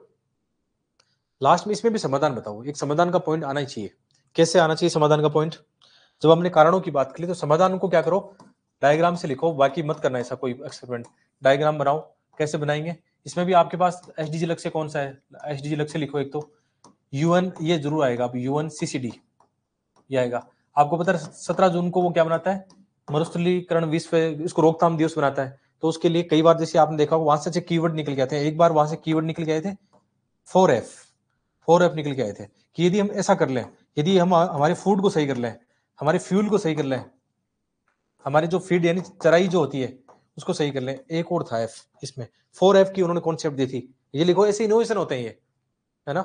लास्ट में इसमें भी समाधान बताओ एक समाधान का पॉइंट आना ही चाहिए कैसे आना चाहिए समाधान का पॉइंट जब हमने कारणों की बात करी तो समाधान को क्या करो डायग्राम से लिखो बाकी मत करना ऐसा कोई एक्सपेरिमेंट डायग्राम बनाओ कैसे बनाएंगे इसमें भी आपके पास एस डी लक्ष्य कौन सा है एस डी लक्ष्य लिखो एक तो यूएन ये जरूर आएगा अब यूएन सीसीडी ये आएगा आपको पता है सत्रह जून को वो क्या बनाता है मरुस्थलीकरण विश्व इसको रोकथाम दिवस बनाता है तो उसके लिए कई बार जैसे आपने देखा वहां से अच्छे कीवर्ड निकल गए थे एक बार वहां से कीवर्ड निकल गए थे फोर एफ फोर एफ निकल गए थे कि यदि हम ऐसा कर लें यदि हम हमारे फूड को सही कर लें हमारे फ्यूल को सही कर लें हमारे जो फीड यानी चराई जो होती है उसको सही कर लें एक और था एफ इसमें फोर एफ की उन्होंने कॉन्सेप्ट दी थी ये लिखो ऐसे इनोवेशन होते हैं ये है ना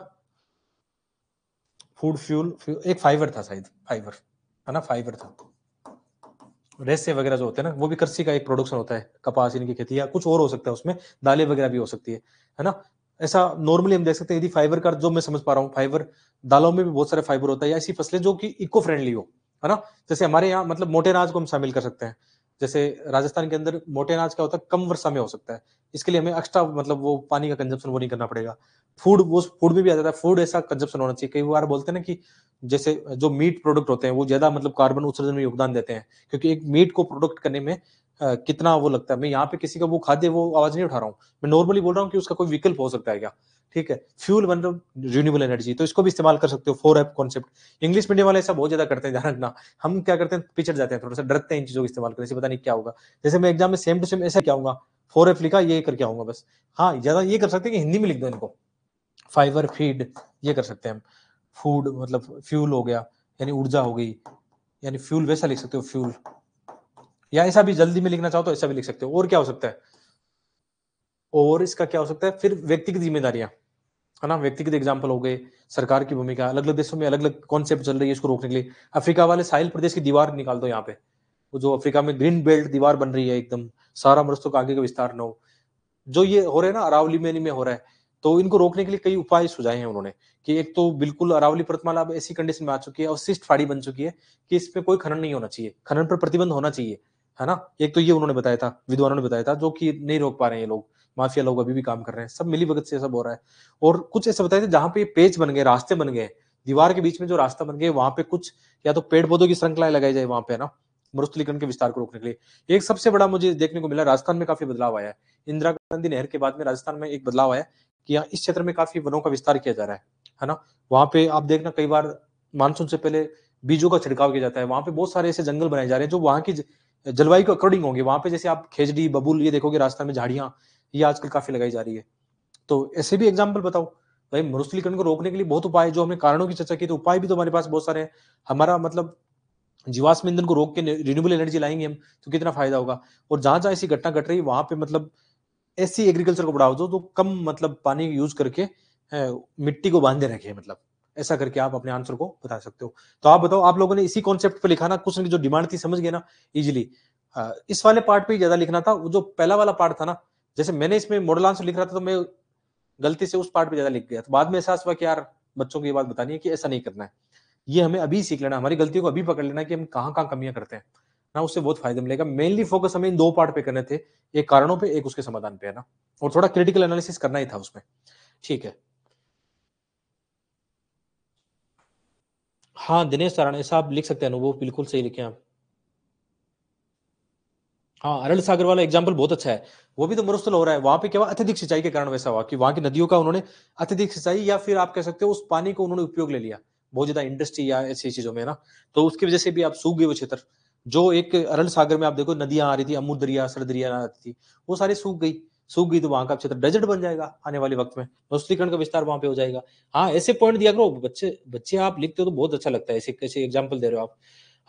फूड फ्यूल, फ्यूल एक फाइबर था शायद फाइबर है ना फाइबर था रेसे वगैरह जो होते हैं ना वो भी कृषि का एक प्रोडक्शन होता है कपास इनकी खेती या कुछ और हो सकता है उसमें दालें वगैरह भी हो सकती है है ना ऐसा नॉर्मली हम देख सकते हैं यदि फाइबर का जो मैं समझ पा रहा हूँ फाइबर दालों में भी बहुत सारे फाइबर होता है या ऐसी फसलें जो कि इको फ्रेंडली हो है ना जैसे हमारे यहाँ मतलब मोटे अनाज को हम शामिल कर सकते हैं जैसे राजस्थान के अंदर मोटे अनाज का होता है कम वर्षा में हो सकता है इसके लिए हमें एक्स्ट्रा मतलब वो पानी का कंजप्शन वो नहीं करना पड़ेगा फूड वो फूड में भी आ जाता है फूड ऐसा कंजप्शन होना चाहिए कई बार बोलते हैं ना कि जैसे जो मीट प्रोडक्ट होते हैं वो ज्यादा मतलब कार्बन उत्सर्जन में योगदान देते हैं क्योंकि एक मीट को प्रोडक्ट करने में कितना वो लगता है मैं यहाँ पे किसी का वो खाद्य वो आवाज नहीं उठा रहा हूँ मैं नॉर्मली बोल रहा हूँ कि उसका कोई विकल्प हो सकता है क्या ठीक है फ्यूल मतलब रिन्यूबल एनर्जी तो इसको भी इस्तेमाल कर सकते हो फोर एप कॉन्सेप्ट इंग्लिश मीडियम वाले ऐसा बहुत ज्यादा करते हैं ध्यान रखना हम क्या करते हैं पिछड़ जाते हैं थोड़ा सा डरते हैं इन चीजों का इस्तेमाल करने से पता नहीं क्या होगा जैसे मैं एग्जाम में सेम टू सेम ऐसा क्या होगा फोर एफ लिखा ये करके आऊंगा बस हाँ ज्यादा ये कर सकते हैं कि हिंदी में लिख दो इनको फाइबर फीड ये कर सकते हैं हम फूड मतलब फ्यूल हो गया यानी ऊर्जा हो गई यानी फ्यूल वैसा लिख सकते हो फ्यूल या ऐसा भी जल्दी में लिखना चाहो तो ऐसा भी लिख सकते हो और क्या हो सकता है और इसका क्या हो सकता है फिर व्यक्तिगत जिम्मेदारियां है ना व्यक्तिगत एग्जाम्पल हो गए सरकार की भूमिका अलग अलग देशों में अलग अलग कॉन्सेप्ट चल रही है इसको रोकने के लिए अफ्रीका वाले साहिल प्रदेश की दीवार निकाल दो यहाँ पे वो जो अफ्रीका में ग्रीन बेल्ट दीवार बन रही है एकदम सारा मरस्तों का आगे का विस्तार न हो जो ये हो रहे हैं ना अरावली में में हो रहा है तो इनको रोकने के लिए कई उपाय सुझाए हैं उन्होंने कि एक तो बिल्कुल अरावली पर्वतमाला अब ऐसी कंडीशन में आ चुकी है अवशिष्ट फाड़ी बन चुकी है कि इसमें कोई खनन नहीं होना चाहिए खनन पर प्रतिबंध होना चाहिए है ना एक तो ये उन्होंने बताया था विद्वानों ने बताया था जो कि नहीं रोक पा रहे हैं ये लोग माफिया लोग अभी भी काम कर रहे हैं सब मिली भगत से सब हो रहा है और कुछ ऐसे बताए थे जहाँ पे पेज बन गए रास्ते बन गए दीवार के बीच में जो रास्ता बन गए वहां पे कुछ या तो पेड़ पौधों की श्रृंखलाएं लगाई जाए वहां पे ना मरुस्थलीकरण के विस्तार को रोकने के लिए एक सबसे बड़ा मुझे देखने को मिला राजस्थान में काफी बदलाव आया है इंदिरा गांधी नहर के बाद में राजस्थान में एक बदलाव आया कि यहाँ इस क्षेत्र में काफी वनों का विस्तार किया जा रहा है है ना वहां पे आप देखना कई बार मानसून से पहले बीजों का छिड़काव किया जाता है वहां पे बहुत सारे ऐसे जंगल बनाए जा रहे हैं जो वहां की जलवायु के अकॉर्डिंग होंगे वहां पे जैसे आप खेजड़ी बबूल ये देखोगे राजस्थान में झाड़ियां ये आजकल काफी लगाई जा रही है तो ऐसे भी एग्जाम्पल बताओ भाई मरुस्थलीकरण को रोकने के लिए बहुत उपाय जो हमने कारणों की चर्चा की तो उपाय भी तो हमारे पास बहुत सारे हैं हमारा मतलब जीवाश्म ईंधन को रोक के रिन्यूबल एनर्जी लाएंगे हम तो कितना फायदा होगा और जहां जहां ऐसी घटना घट रही वहां पे मतलब ऐसी एग्रीकल्चर को बढ़ाओ दो तो कम मतलब पानी यूज करके मिट्टी को बांधे रखे मतलब ऐसा करके आप अपने आंसर को बता सकते हो तो आप बताओ आप लोगों ने इसी कॉन्सेप्ट पे लिखा ना क्वेश्चन की जो डिमांड थी समझ गए ना इजिली इस वाले पार्ट पे ज्यादा लिखना था वो जो पहला वाला पार्ट था ना जैसे मैंने इसमें मॉडल आंसर लिख रहा था तो मैं गलती से उस पार्ट पे ज्यादा लिख गया तो बाद में एहसास हुआ कि यार बच्चों को ये बात बतानी है कि ऐसा नहीं करना है ये हमें अभी सीख लेना हमारी गलती को अभी पकड़ लेना कि हम कहाँ कहाँ कमियां करते हैं ना उससे बहुत फायदा मिलेगा मेनली फोकस हमें इन दो पार्ट पे करने थे एक कारणों पे एक उसके समाधान पे है ना और थोड़ा क्रिटिकल एनालिसिस करना ही था उसमें ठीक है हाँ दिनेश साराणे साहब लिख सकते हैं अनुभव बिल्कुल सही लिखे आप हाँ अरल सागर वाला एग्जाम्पल बहुत अच्छा है वो भी तो मरुस्थल हो रहा है वहां पे क्या अत्यधिक सिंचाई के कारण वैसा हुआ कि वहां की नदियों का उन्होंने अत्यधिक सिंचाई या फिर आप कह सकते हो उस पानी को उन्होंने उपयोग ले लिया बहुत ज्यादा इंडस्ट्री या ऐसी चीजों में ना तो उसकी वजह से भी आप सूख गए वो क्षेत्र जो एक अरल सागर में आप देखो नदियां आ रही थी अमूर दरिया सर दरिया आती थी वो सारी सूख गई सूख गई तो वहां का क्षेत्र डेजर्ट बन जाएगा आने वाले वक्त में मरुस्थलीकरण का विस्तार वहां पे हो जाएगा हाँ ऐसे पॉइंट दिया करो बच्चे बच्चे आप लिखते हो तो बहुत अच्छा लगता है ऐसे कैसे एग्जाम्पल दे रहे हो आप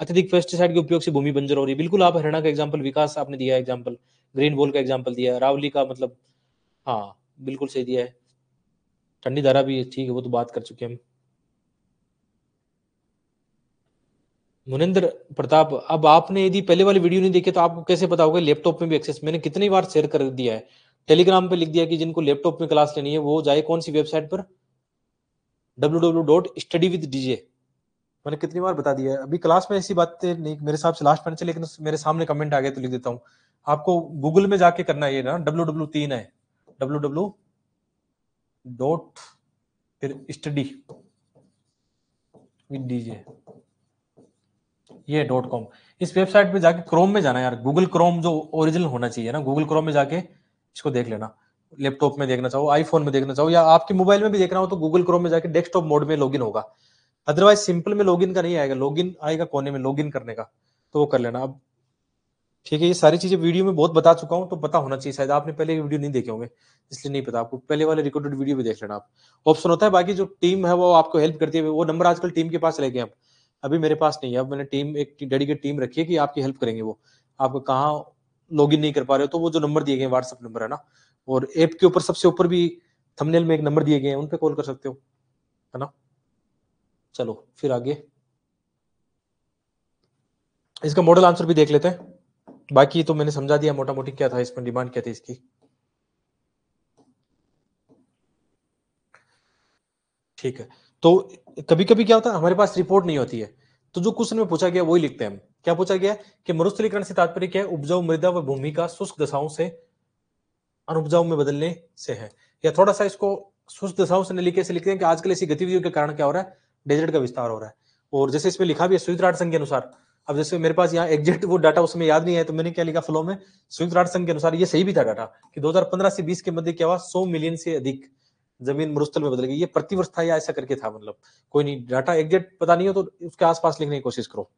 अत्यधिक पेस्टिसाइड के उपयोग से भूमि बंजर हो रही है बिल्कुल आप हरियाणा का एग्जाम्पल विकास आपने दिया एग्जाम्पल ग्रीन बॉल का एग्जाम्पल दिया रावली का मतलब हाँ बिल्कुल सही दिया है ठंडी धारा भी ठीक है वो तो बात कर चुके हम मुनिंद्र प्रताप अब आपने यदि पहले वाली वीडियो नहीं देखी तो आपको कैसे पता होगा लैपटॉप में भी एक्सेस मैंने कितनी बार शेयर कर दिया है टेलीग्राम पे लिख दिया कि जिनको लैपटॉप में क्लास लेनी है वो जाए कौन सी वेबसाइट पर W W dot study with DJ मैंने कितनी बार बता दिया अभी क्लास में ऐसी बातें नहीं मेरे हिसाब से लास्ट में लेकिन मेरे सामने कमेंट आ गए तो लिख देता हूँ आपको गूगल में जाके करना ये ना डब्ल्यू डब्ल्यू तीन है डब्ल्यू डब्ल्यू डॉट फिर स्टडी विद डीजे ये डॉट कॉम इस वेबसाइट पे जाके क्रोम में जाना यार गूगल क्रोम जो ओरिजिनल होना चाहिए ना गूगल क्रोम में जाके इसको देख लेना लैपटॉप में देखना चाहो आईफोन में देखना चाहो या आपके मोबाइल में भी देखना हो तो गूगल क्रोम में जाके डेस्कटॉप मोड में लॉगिन होगा अदरवाइज सिंपल में लॉगिन का नहीं आएगा लॉगिन आएगा कोने में लॉगिन करने का तो वो कर लेना अब ठीक है ये सारी चीजें वीडियो में बहुत बता चुका हूँ तो पता होना चाहिए शायद आपने पहले वीडियो नहीं देखे होंगे इसलिए नहीं पता आपको पहले वाले रिकॉर्डेड वीडियो भी देख लेना आप ऑप्शन होता है बाकी जो टीम है वो आपको हेल्प करती है वो नंबर आजकल टीम के पास ले गए आप अभी मेरे पास नहीं है अब मैंने टीम एक डेडिकेट टीम रखी है कि आपकी हेल्प करेंगे वो आपको कहाँ लॉग नहीं कर पा रहे हो तो वो जो नंबर दिए गए व्हाट्सअप नंबर है ना और ऐप के ऊपर सबसे ऊपर भी थंबनेल में एक नंबर दिए गए हैं उन पर कॉल कर सकते हो है ना चलो फिर आगे इसका मॉडल आंसर भी देख लेते हैं बाकी तो मैंने समझा दिया मोटा मोटी क्या था इसमें डिमांड क्या थी इसकी ठीक है तो कभी कभी क्या होता है हमारे पास रिपोर्ट नहीं होती है तो जो क्वेश्चन में पूछा गया वही लिखते हैं हम क्या पूछा गया कि मरुस्थलीकरण से तात्पर्य क्या है उपजाऊ मृदा व भूमि का शुष्क दशाओं से अनुपजाऊ में बदलने से है या थोड़ा सा इसको शुष्क दशाओं से लिखे से लिखते हैं कि आजकल ऐसी गतिविधियों के कारण क्या हो रहा है डेजर्ट का विस्तार हो रहा है और जैसे इसमें लिखा भी है संयुक्त राष्ट्र संघ के अनुसार अब जैसे मेरे पास यहाँ एग्जेक्ट वो डाटा उसमें याद नहीं है तो मैंने क्या लिखा फ्लो में संयुक्त राष्ट्र संघ के अनुसार ये सही भी था डाटा कि 2015 से 20 के मध्य क्या हुआ 100 मिलियन से अधिक जमीन मरुस्थल में बदल गई ये प्रतिवर्ष था या ऐसा करके था मतलब कोई नहीं डाटा एग्जेक्ट पता नहीं हो तो उसके आसपास लिखने की कोशिश करो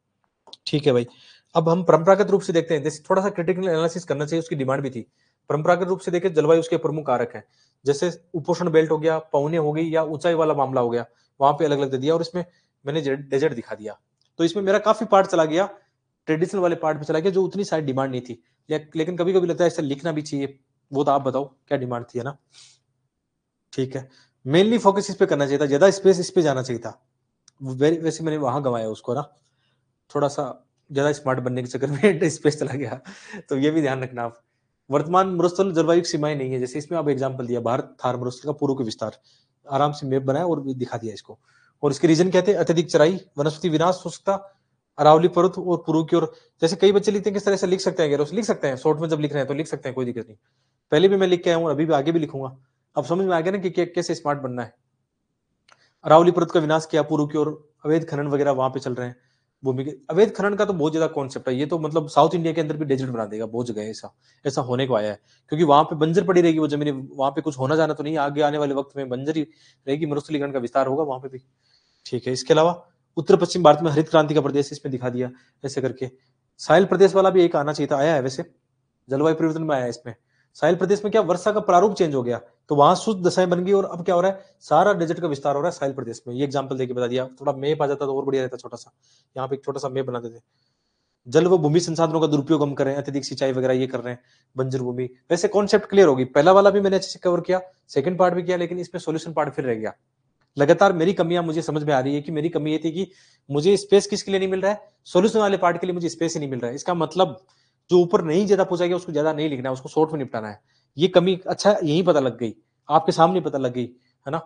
ठीक है भाई अब हम परंपरागत रूप से देखते हैं जैसे थोड़ा सा क्रिटिकल एनालिसिस करना चाहिए उसकी डिमांड भी थी परंपरागत रूप से देखें जलवायु उसके प्रमुख कारक है जैसे उपोषण बेल्ट हो गया पौने हो गई या ऊंचाई वाला मामला हो गया वहां पे अलग अलग दे दिया और इसमें मैंने डेजर्ट दिखा दिया तो इसमें मेरा काफी पार्ट चला गया ट्रेडिशनल वाले पार्ट पे चला गया जो उतनी सारी डिमांड नहीं थी लेकिन कभी कभी लगता है ऐसा लिखना भी चाहिए वो तो आप बताओ क्या डिमांड थी है ना ठीक है मेनली फोकस इस पे करना चाहिए था ज्यादा स्पेस इस पे जाना चाहिए था वैसे मैंने वहां गवाया उसको ना थोड़ा सा ज्यादा स्मार्ट बनने के चक्कर में स्पेस चला गया तो ये भी ध्यान रखना आप वर्तमान मरुस्थल जलवायु सीमाएं नहीं है जैसे इसमें आप एग्जाम्पल दिया भारत थार मरुस्थल का पूर्व के विस्तार आराम से मैप बनाया और दिखा दिया इसको और इसके रीजन कहते हैं अत्यधिक चराई वनस्पति विनाश शुष्कता अरावली पर्वत और पूर्व की ओर जैसे कई बच्चे लिखते हैं किस तरह से लिख सकते हैं गैरोस लिख सकते हैं शॉर्ट में जब लिख रहे हैं तो लिख सकते हैं कोई दिक्कत नहीं पहले भी मैं लिख के आया हूँ अभी भी आगे भी लिखूंगा अब समझ में आ गया ना कि कैसे स्मार्ट बनना है अरावली पर्वत का विनाश किया पूर्व की ओर अवैध खनन वगैरह वहां पे चल रहे हैं भूमि के अवैध खनन का तो बहुत ज्यादा कॉन्सेप्ट है ये तो मतलब साउथ इंडिया के अंदर भी डेजर्ट बना देगा बहुत जगह ऐसा ऐसा होने को आया है क्योंकि वहां पे बंजर पड़ी रहेगी वो जमीन वहां पे कुछ होना जाना तो नहीं आगे आने वाले वक्त में बंजर ही रहेगी मरुस्थलीकरण का विस्तार होगा वहां पे भी ठीक है इसके अलावा उत्तर पश्चिम भारत में हरित क्रांति का प्रदेश इसमें दिखा दिया ऐसे करके साहिल प्रदेश वाला भी एक आना चाहिए था आया है वैसे जलवायु परिवर्तन में आया है इसमें साहिल प्रदेश में क्या वर्षा का प्रारूप चेंज हो गया तो वहां शुद्ध दशाएं बन गई और अब क्या हो रहा है सारा डेजर्ट का विस्तार हो रहा है साहिल प्रदेश में ये एग्जाम्पल देखिए बता दिया थोड़ा मेप आ जाता तो और बढ़िया रहता छोटा सा यहाँ पे एक छोटा सा मेप बना देते जल व भूमि संसाधनों का दुरुपयोग हम कर रहे हैं अत्यधिक सिंचाई वगैरह ये कर रहे हैं बंजर भूमि वैसे कॉन्सेप्ट क्लियर होगी पहला वाला भी मैंने अच्छे से कवर किया सेकंड पार्ट भी किया लेकिन इसमें सोल्यूशन पार्ट फिर रह गया लगातार मेरी कमियां मुझे समझ में आ रही है कि मेरी कमी ये थी कि मुझे स्पेस किसके लिए नहीं मिल रहा है सोल्यूशन वाले पार्ट के लिए मुझे स्पेस ही नहीं मिल रहा है इसका मतलब जो ऊपर नहीं ज्यादा पूछा गया उसको ज्यादा नहीं लिखना है उसको शॉर्ट में निपटाना है ये कमी अच्छा यही पता लग गई आपके सामने पता लग गई है ना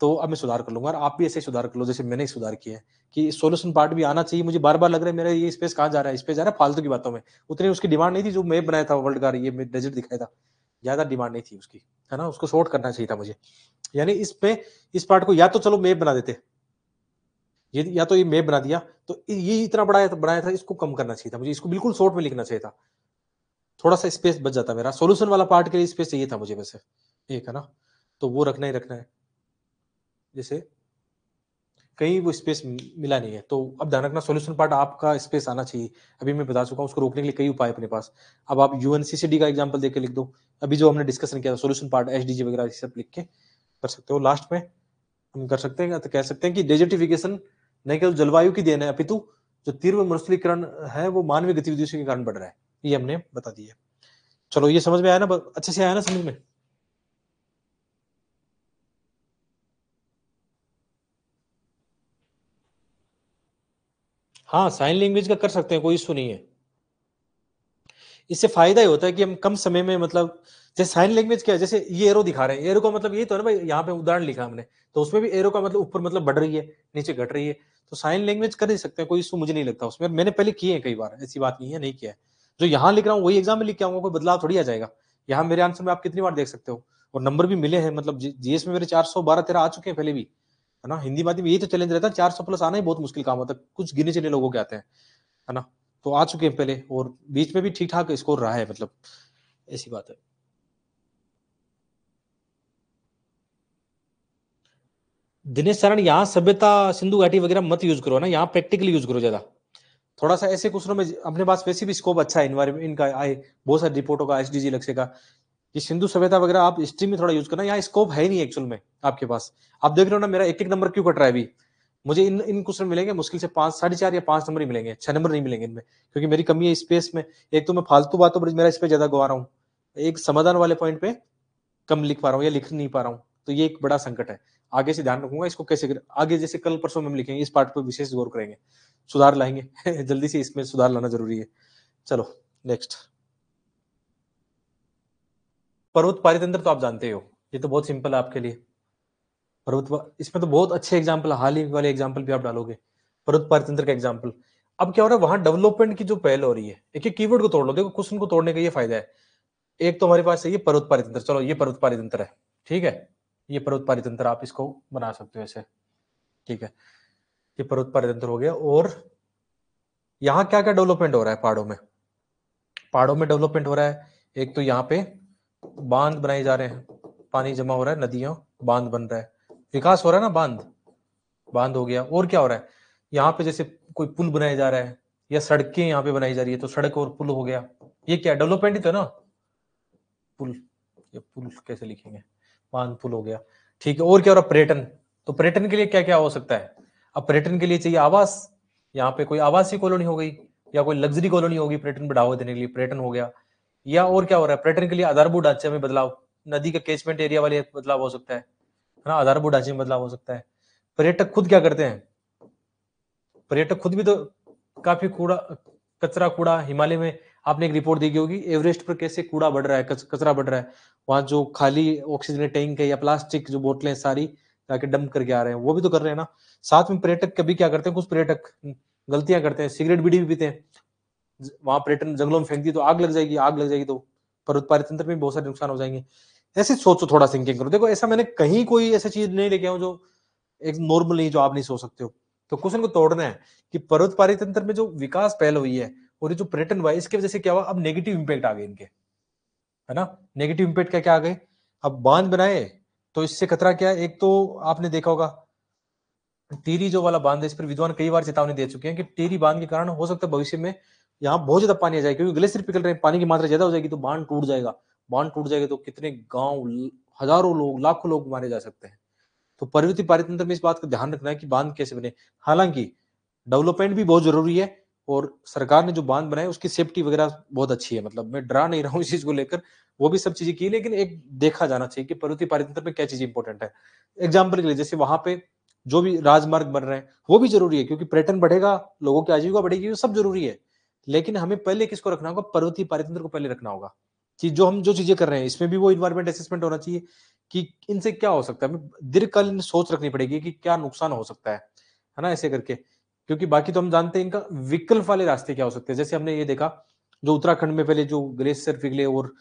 तो अब मैं सुधार कर लूंगा और आप भी ऐसे सुधार कर लो जैसे मैंने ही सुधार किया है कि सोल्यूशन पार्ट भी आना चाहिए मुझे बार बार लग रहा है मेरा ये स्पेस कहाँ जा रहा है स्पेस जा रहा है फालतू की बातों में उतनी उसकी डिमांड नहीं थी जो मैं बनाया था वर्ल्ड का ये डेजर्ट दिखाया था ज्यादा डिमांड नहीं थी उसकी है ना उसको शॉर्ट करना चाहिए था मुझे यानी इस पे इस पार्ट को या तो चलो मैप बना देते ये या तो ये मैप बना दिया तो ये इतना बड़ा बनाया था इसको कम करना चाहिए था मुझे इसको बिल्कुल शॉर्ट में लिखना चाहिए था थोड़ा सा स्पेस बच जाता मेरा सोल्यूशन वाला पार्ट के लिए स्पेस चाहिए था मुझे वैसे एक है ना तो वो रखना ही रखना है जैसे कहीं वो स्पेस मिला नहीं है तो अब ध्यान रखना सोल्यूशन पार्ट आपका स्पेस आना चाहिए अभी मैं बता चुका हूँ उसको रोकने के लिए कई उपाय अपने पास अब आप यूएनसीसीडी का एग्जाम्पल देकर लिख दो अभी जो हमने डिस्कशन किया था सोल्यूशन पार्ट एच वगैरह सब लिख के कर सकते हो लास्ट में हम कर सकते हैं तो कह सकते हैं कि डेजर्टिफिकेशन न केवल जलवायु की देन है अपितु जो तीव्र मरुस्थलीकरण है वो मानवीय गतिविधियों के कारण बढ़ रहा है ये हमने बता दिया चलो ये समझ में आया ना अच्छे से आया ना समझ में हाँ साइन लैंग्वेज का कर सकते हैं कोई इशू नहीं है इससे फायदा ही होता है कि हम कम समय में मतलब जैसे साइन लैंग्वेज क्या है जैसे ये एरो दिखा रहे हैं एरो का मतलब यही तो है ना भाई यहाँ पे उदाहरण लिखा हमने तो उसमें भी एरो का मतलब ऊपर मतलब बढ़ रही है नीचे घट रही है तो साइन लैंग्वेज कर ही सकते हैं कोई इशू मुझे नहीं लगता उसमें मैंने पहले किए हैं कई बार ऐसी बात नहीं है नहीं किया है जो यहाँ लिख रहा हूँ वही एग्जाम में लिख के आऊंगा कोई बदलाव थोड़ी आ जाएगा यहाँ मेरे आंसर में आप कितनी बार देख सकते हो और नंबर भी मिले हैं मतलब जीएस में मेरे चार सौ बारह तेरह आ चुके हैं पहले भी है ना हिंदी माध्यम यही तो चैलेंज रहता है चार सौ प्लस आना ही बहुत मुश्किल काम होता है कुछ गिने चुने लोगों के आते हैं है ना तो आ चुके हैं पहले और बीच में भी ठीक ठाक स्कोर रहा है मतलब ऐसी बात है दिनेश शरण यहाँ सभ्यता सिंधु घाटी वगैरह मत यूज करो ना यहाँ प्रैक्टिकली यूज करो ज्यादा थोड़ा सा ऐसे क्वेश्चनों में अपने पास वैसे भी स्कोप अच्छा है इन्वायरमेंट इनका आए बहुत सारी रिपोर्टों का एस लक्ष्य का कि सिंधु सभ्यता वगैरह आप हिस्ट्री में थोड़ा यूज करना यहाँ स्कोप है नहीं एक्चुअल में आपके पास आप देख रहे हो ना मेरा एक एक नंबर क्यों कट रहा है अभी मुझे इन इन क्वेश्चन मिलेंगे मुश्किल से पांच साढ़े चार या पांच नंबर ही मिलेंगे छह नंबर नहीं मिलेंगे इनमें क्योंकि मेरी कमी है स्पेस में एक तो मैं फालतू बातों पर मेरा स्पेस ज्यादा गवा रहा हूँ एक समाधान वाले पॉइंट पे कम लिख पा रहा हूँ या लिख नहीं पा रहा हूँ तो ये एक बड़ा संकट है आगे से ध्यान रखूंगा इसको कैसे आगे जैसे कल परसों में लिखेंगे इस पार्ट पर विशेष गौर करेंगे सुधार लाएंगे जल्दी से इसमें सुधार लाना जरूरी है चलो नेक्स्ट पर्वत पारितंत्र तो आप जानते हो ये तो बहुत सिंपल है आपके लिए पर्वत इसमें तो बहुत अच्छे एग्जाम्पल हाल ही वाले एग्जाम्पल भी आप डालोगे पर्वत पारितंत्र का एग्जाम्पल अब क्या हो रहा है वहां डेवलपमेंट की जो पहल हो रही है एक एक कीवर्ड को तोड़ लो देखो क्वेश्चन को तोड़ने का ये फायदा है एक तो हमारे पास है ये पर्वत पारितंत्र चलो ये पर्वत पारितंत्र है ठीक है ये पर्वत पारितंत्र आप इसको बना सकते हो ऐसे ठीक है ये पर्वत पारितंत्र हो गया और यहाँ क्या क्या डेवलपमेंट हो रहा है पहाड़ों में पहाड़ों में डेवलपमेंट हो रहा है एक तो यहाँ पे बांध बनाए जा रहे हैं पानी जमा हो रहा है नदियों बांध बन रहा है विकास हो रहा है ना बांध बांध हो गया और क्या हो रहा है यहाँ पे जैसे कोई पुल बनाया जा रहा है या सड़कें यहाँ पे बनाई जा रही है तो सड़क और पुल हो गया ये क्या डेवलपमेंट ही तो ना पुल ये पुल कैसे लिखेंगे मानफुल हो गया ठीक है और क्या हो रहा पर्यटन तो पर्यटन के लिए क्या क्या हो सकता है अब पर्यटन के लिए चाहिए आवास यहाँ पे कोई आवासीय कॉलोनी हो गई या कोई लग्जरी कॉलोनी होगी पर्यटन बढ़ावा देने के लिए पर्यटन हो गया या और क्या हो रहा है पर्यटन के लिए आधारभूत ढांचे में बदलाव नदी का कैचमेंट एरिया वाले बदलाव हो सकता है ना आधारभूत ढांचे में बदलाव हो सकता है पर्यटक खुद क्या करते हैं पर्यटक खुद भी तो काफी कूड़ा कचरा कूड़ा हिमालय में आपने एक रिपोर्ट देखी होगी एवरेस्ट पर कैसे कूड़ा बढ़ रहा है कचरा बढ़ रहा है वहां जो खाली ऑक्सीजन टैंक है या प्लास्टिक जो बोतलें सारी जाके डंप करके आ रहे हैं वो भी तो कर रहे हैं ना साथ में पर्यटक कभी क्या करते हैं कुछ पर्यटक हम्म, गलतियां करते हैं सिगरेट बीड़ी भी पीते हैं वहां पर्यटन जंगलों में फेंक दी तो आग लग जाएगी आग लग जाएगी तो पर पारितंत्र में बहुत सारे नुकसान हो जाएंगे ऐसे सोचो थोड़ा थिंकिंग करो देखो ऐसा मैंने कहीं कोई ऐसी चीज नहीं लेके आऊ जो एक नॉर्मल नहीं जो आप नहीं सोच सकते हो तो क्वेश्चन को तोड़ना है कि पर्वत पारितंत्र में जो विकास पहल हुई है और ये जो पर्यटन हुआ इसकी वजह से क्या हुआ अब नेगेटिव इम्पैक्ट आ गए इनके है ना नेगेटिव इम्पैक्ट क्या क्या आ गए अब बांध बनाए तो इससे खतरा क्या है एक तो आपने देखा होगा टेरी जो वाला बांध है इस पर विद्वान कई बार चेतावनी दे चुके हैं कि टेरी बांध के कारण हो सकता है भविष्य में यहाँ बहुत ज्यादा पानी आ जाएगा क्योंकि ग्लेशियर पिघल रहे पानी की मात्रा ज्यादा हो जाएगी तो बांध टूट जाएगा बांध टूट जाएगा तो कितने गांव हजारों लोग लाखों लोग मारे जा सकते हैं तो पर्वतीय पारितंत्र में इस बात का ध्यान रखना है कि बांध कैसे बने हालांकि डेवलपमेंट भी बहुत जरूरी है और सरकार ने जो बांध बनाए उसकी सेफ्टी वगैरह बहुत अच्छी है मतलब मैं डरा नहीं रहा हूँ इस चीज को लेकर वो भी सब चीजें की लेकिन एक देखा जाना चाहिए कि पर्वतीय पारितंत्र में क्या चीज इंपॉर्टेंट है एग्जाम्पल के लिए जैसे वहां पे जो भी राजमार्ग बन रहे हैं वो भी जरूरी है क्योंकि पर्यटन बढ़ेगा लोगों की आजीविका बढ़ेगी ये सब जरूरी है लेकिन हमें पहले किसको रखना होगा पर्वतीय पारितंत्र को पहले रखना होगा कि जो हम जो चीजें कर रहे हैं इसमें भी वो इन्वायरमेंट असेसमेंट होना चाहिए कि इनसे क्या हो सकता है हमें दीर्घकालीन सोच रखनी पड़ेगी कि क्या नुकसान हो सकता है है ना ऐसे करके क्योंकि बाकी तो हम जानते हैं इनका विकल्प वाले रास्ते क्या हो सकते हैं जैसे हमने ये देखा जो उत्तराखंड में पहले जो ग्लेशियर पिघले और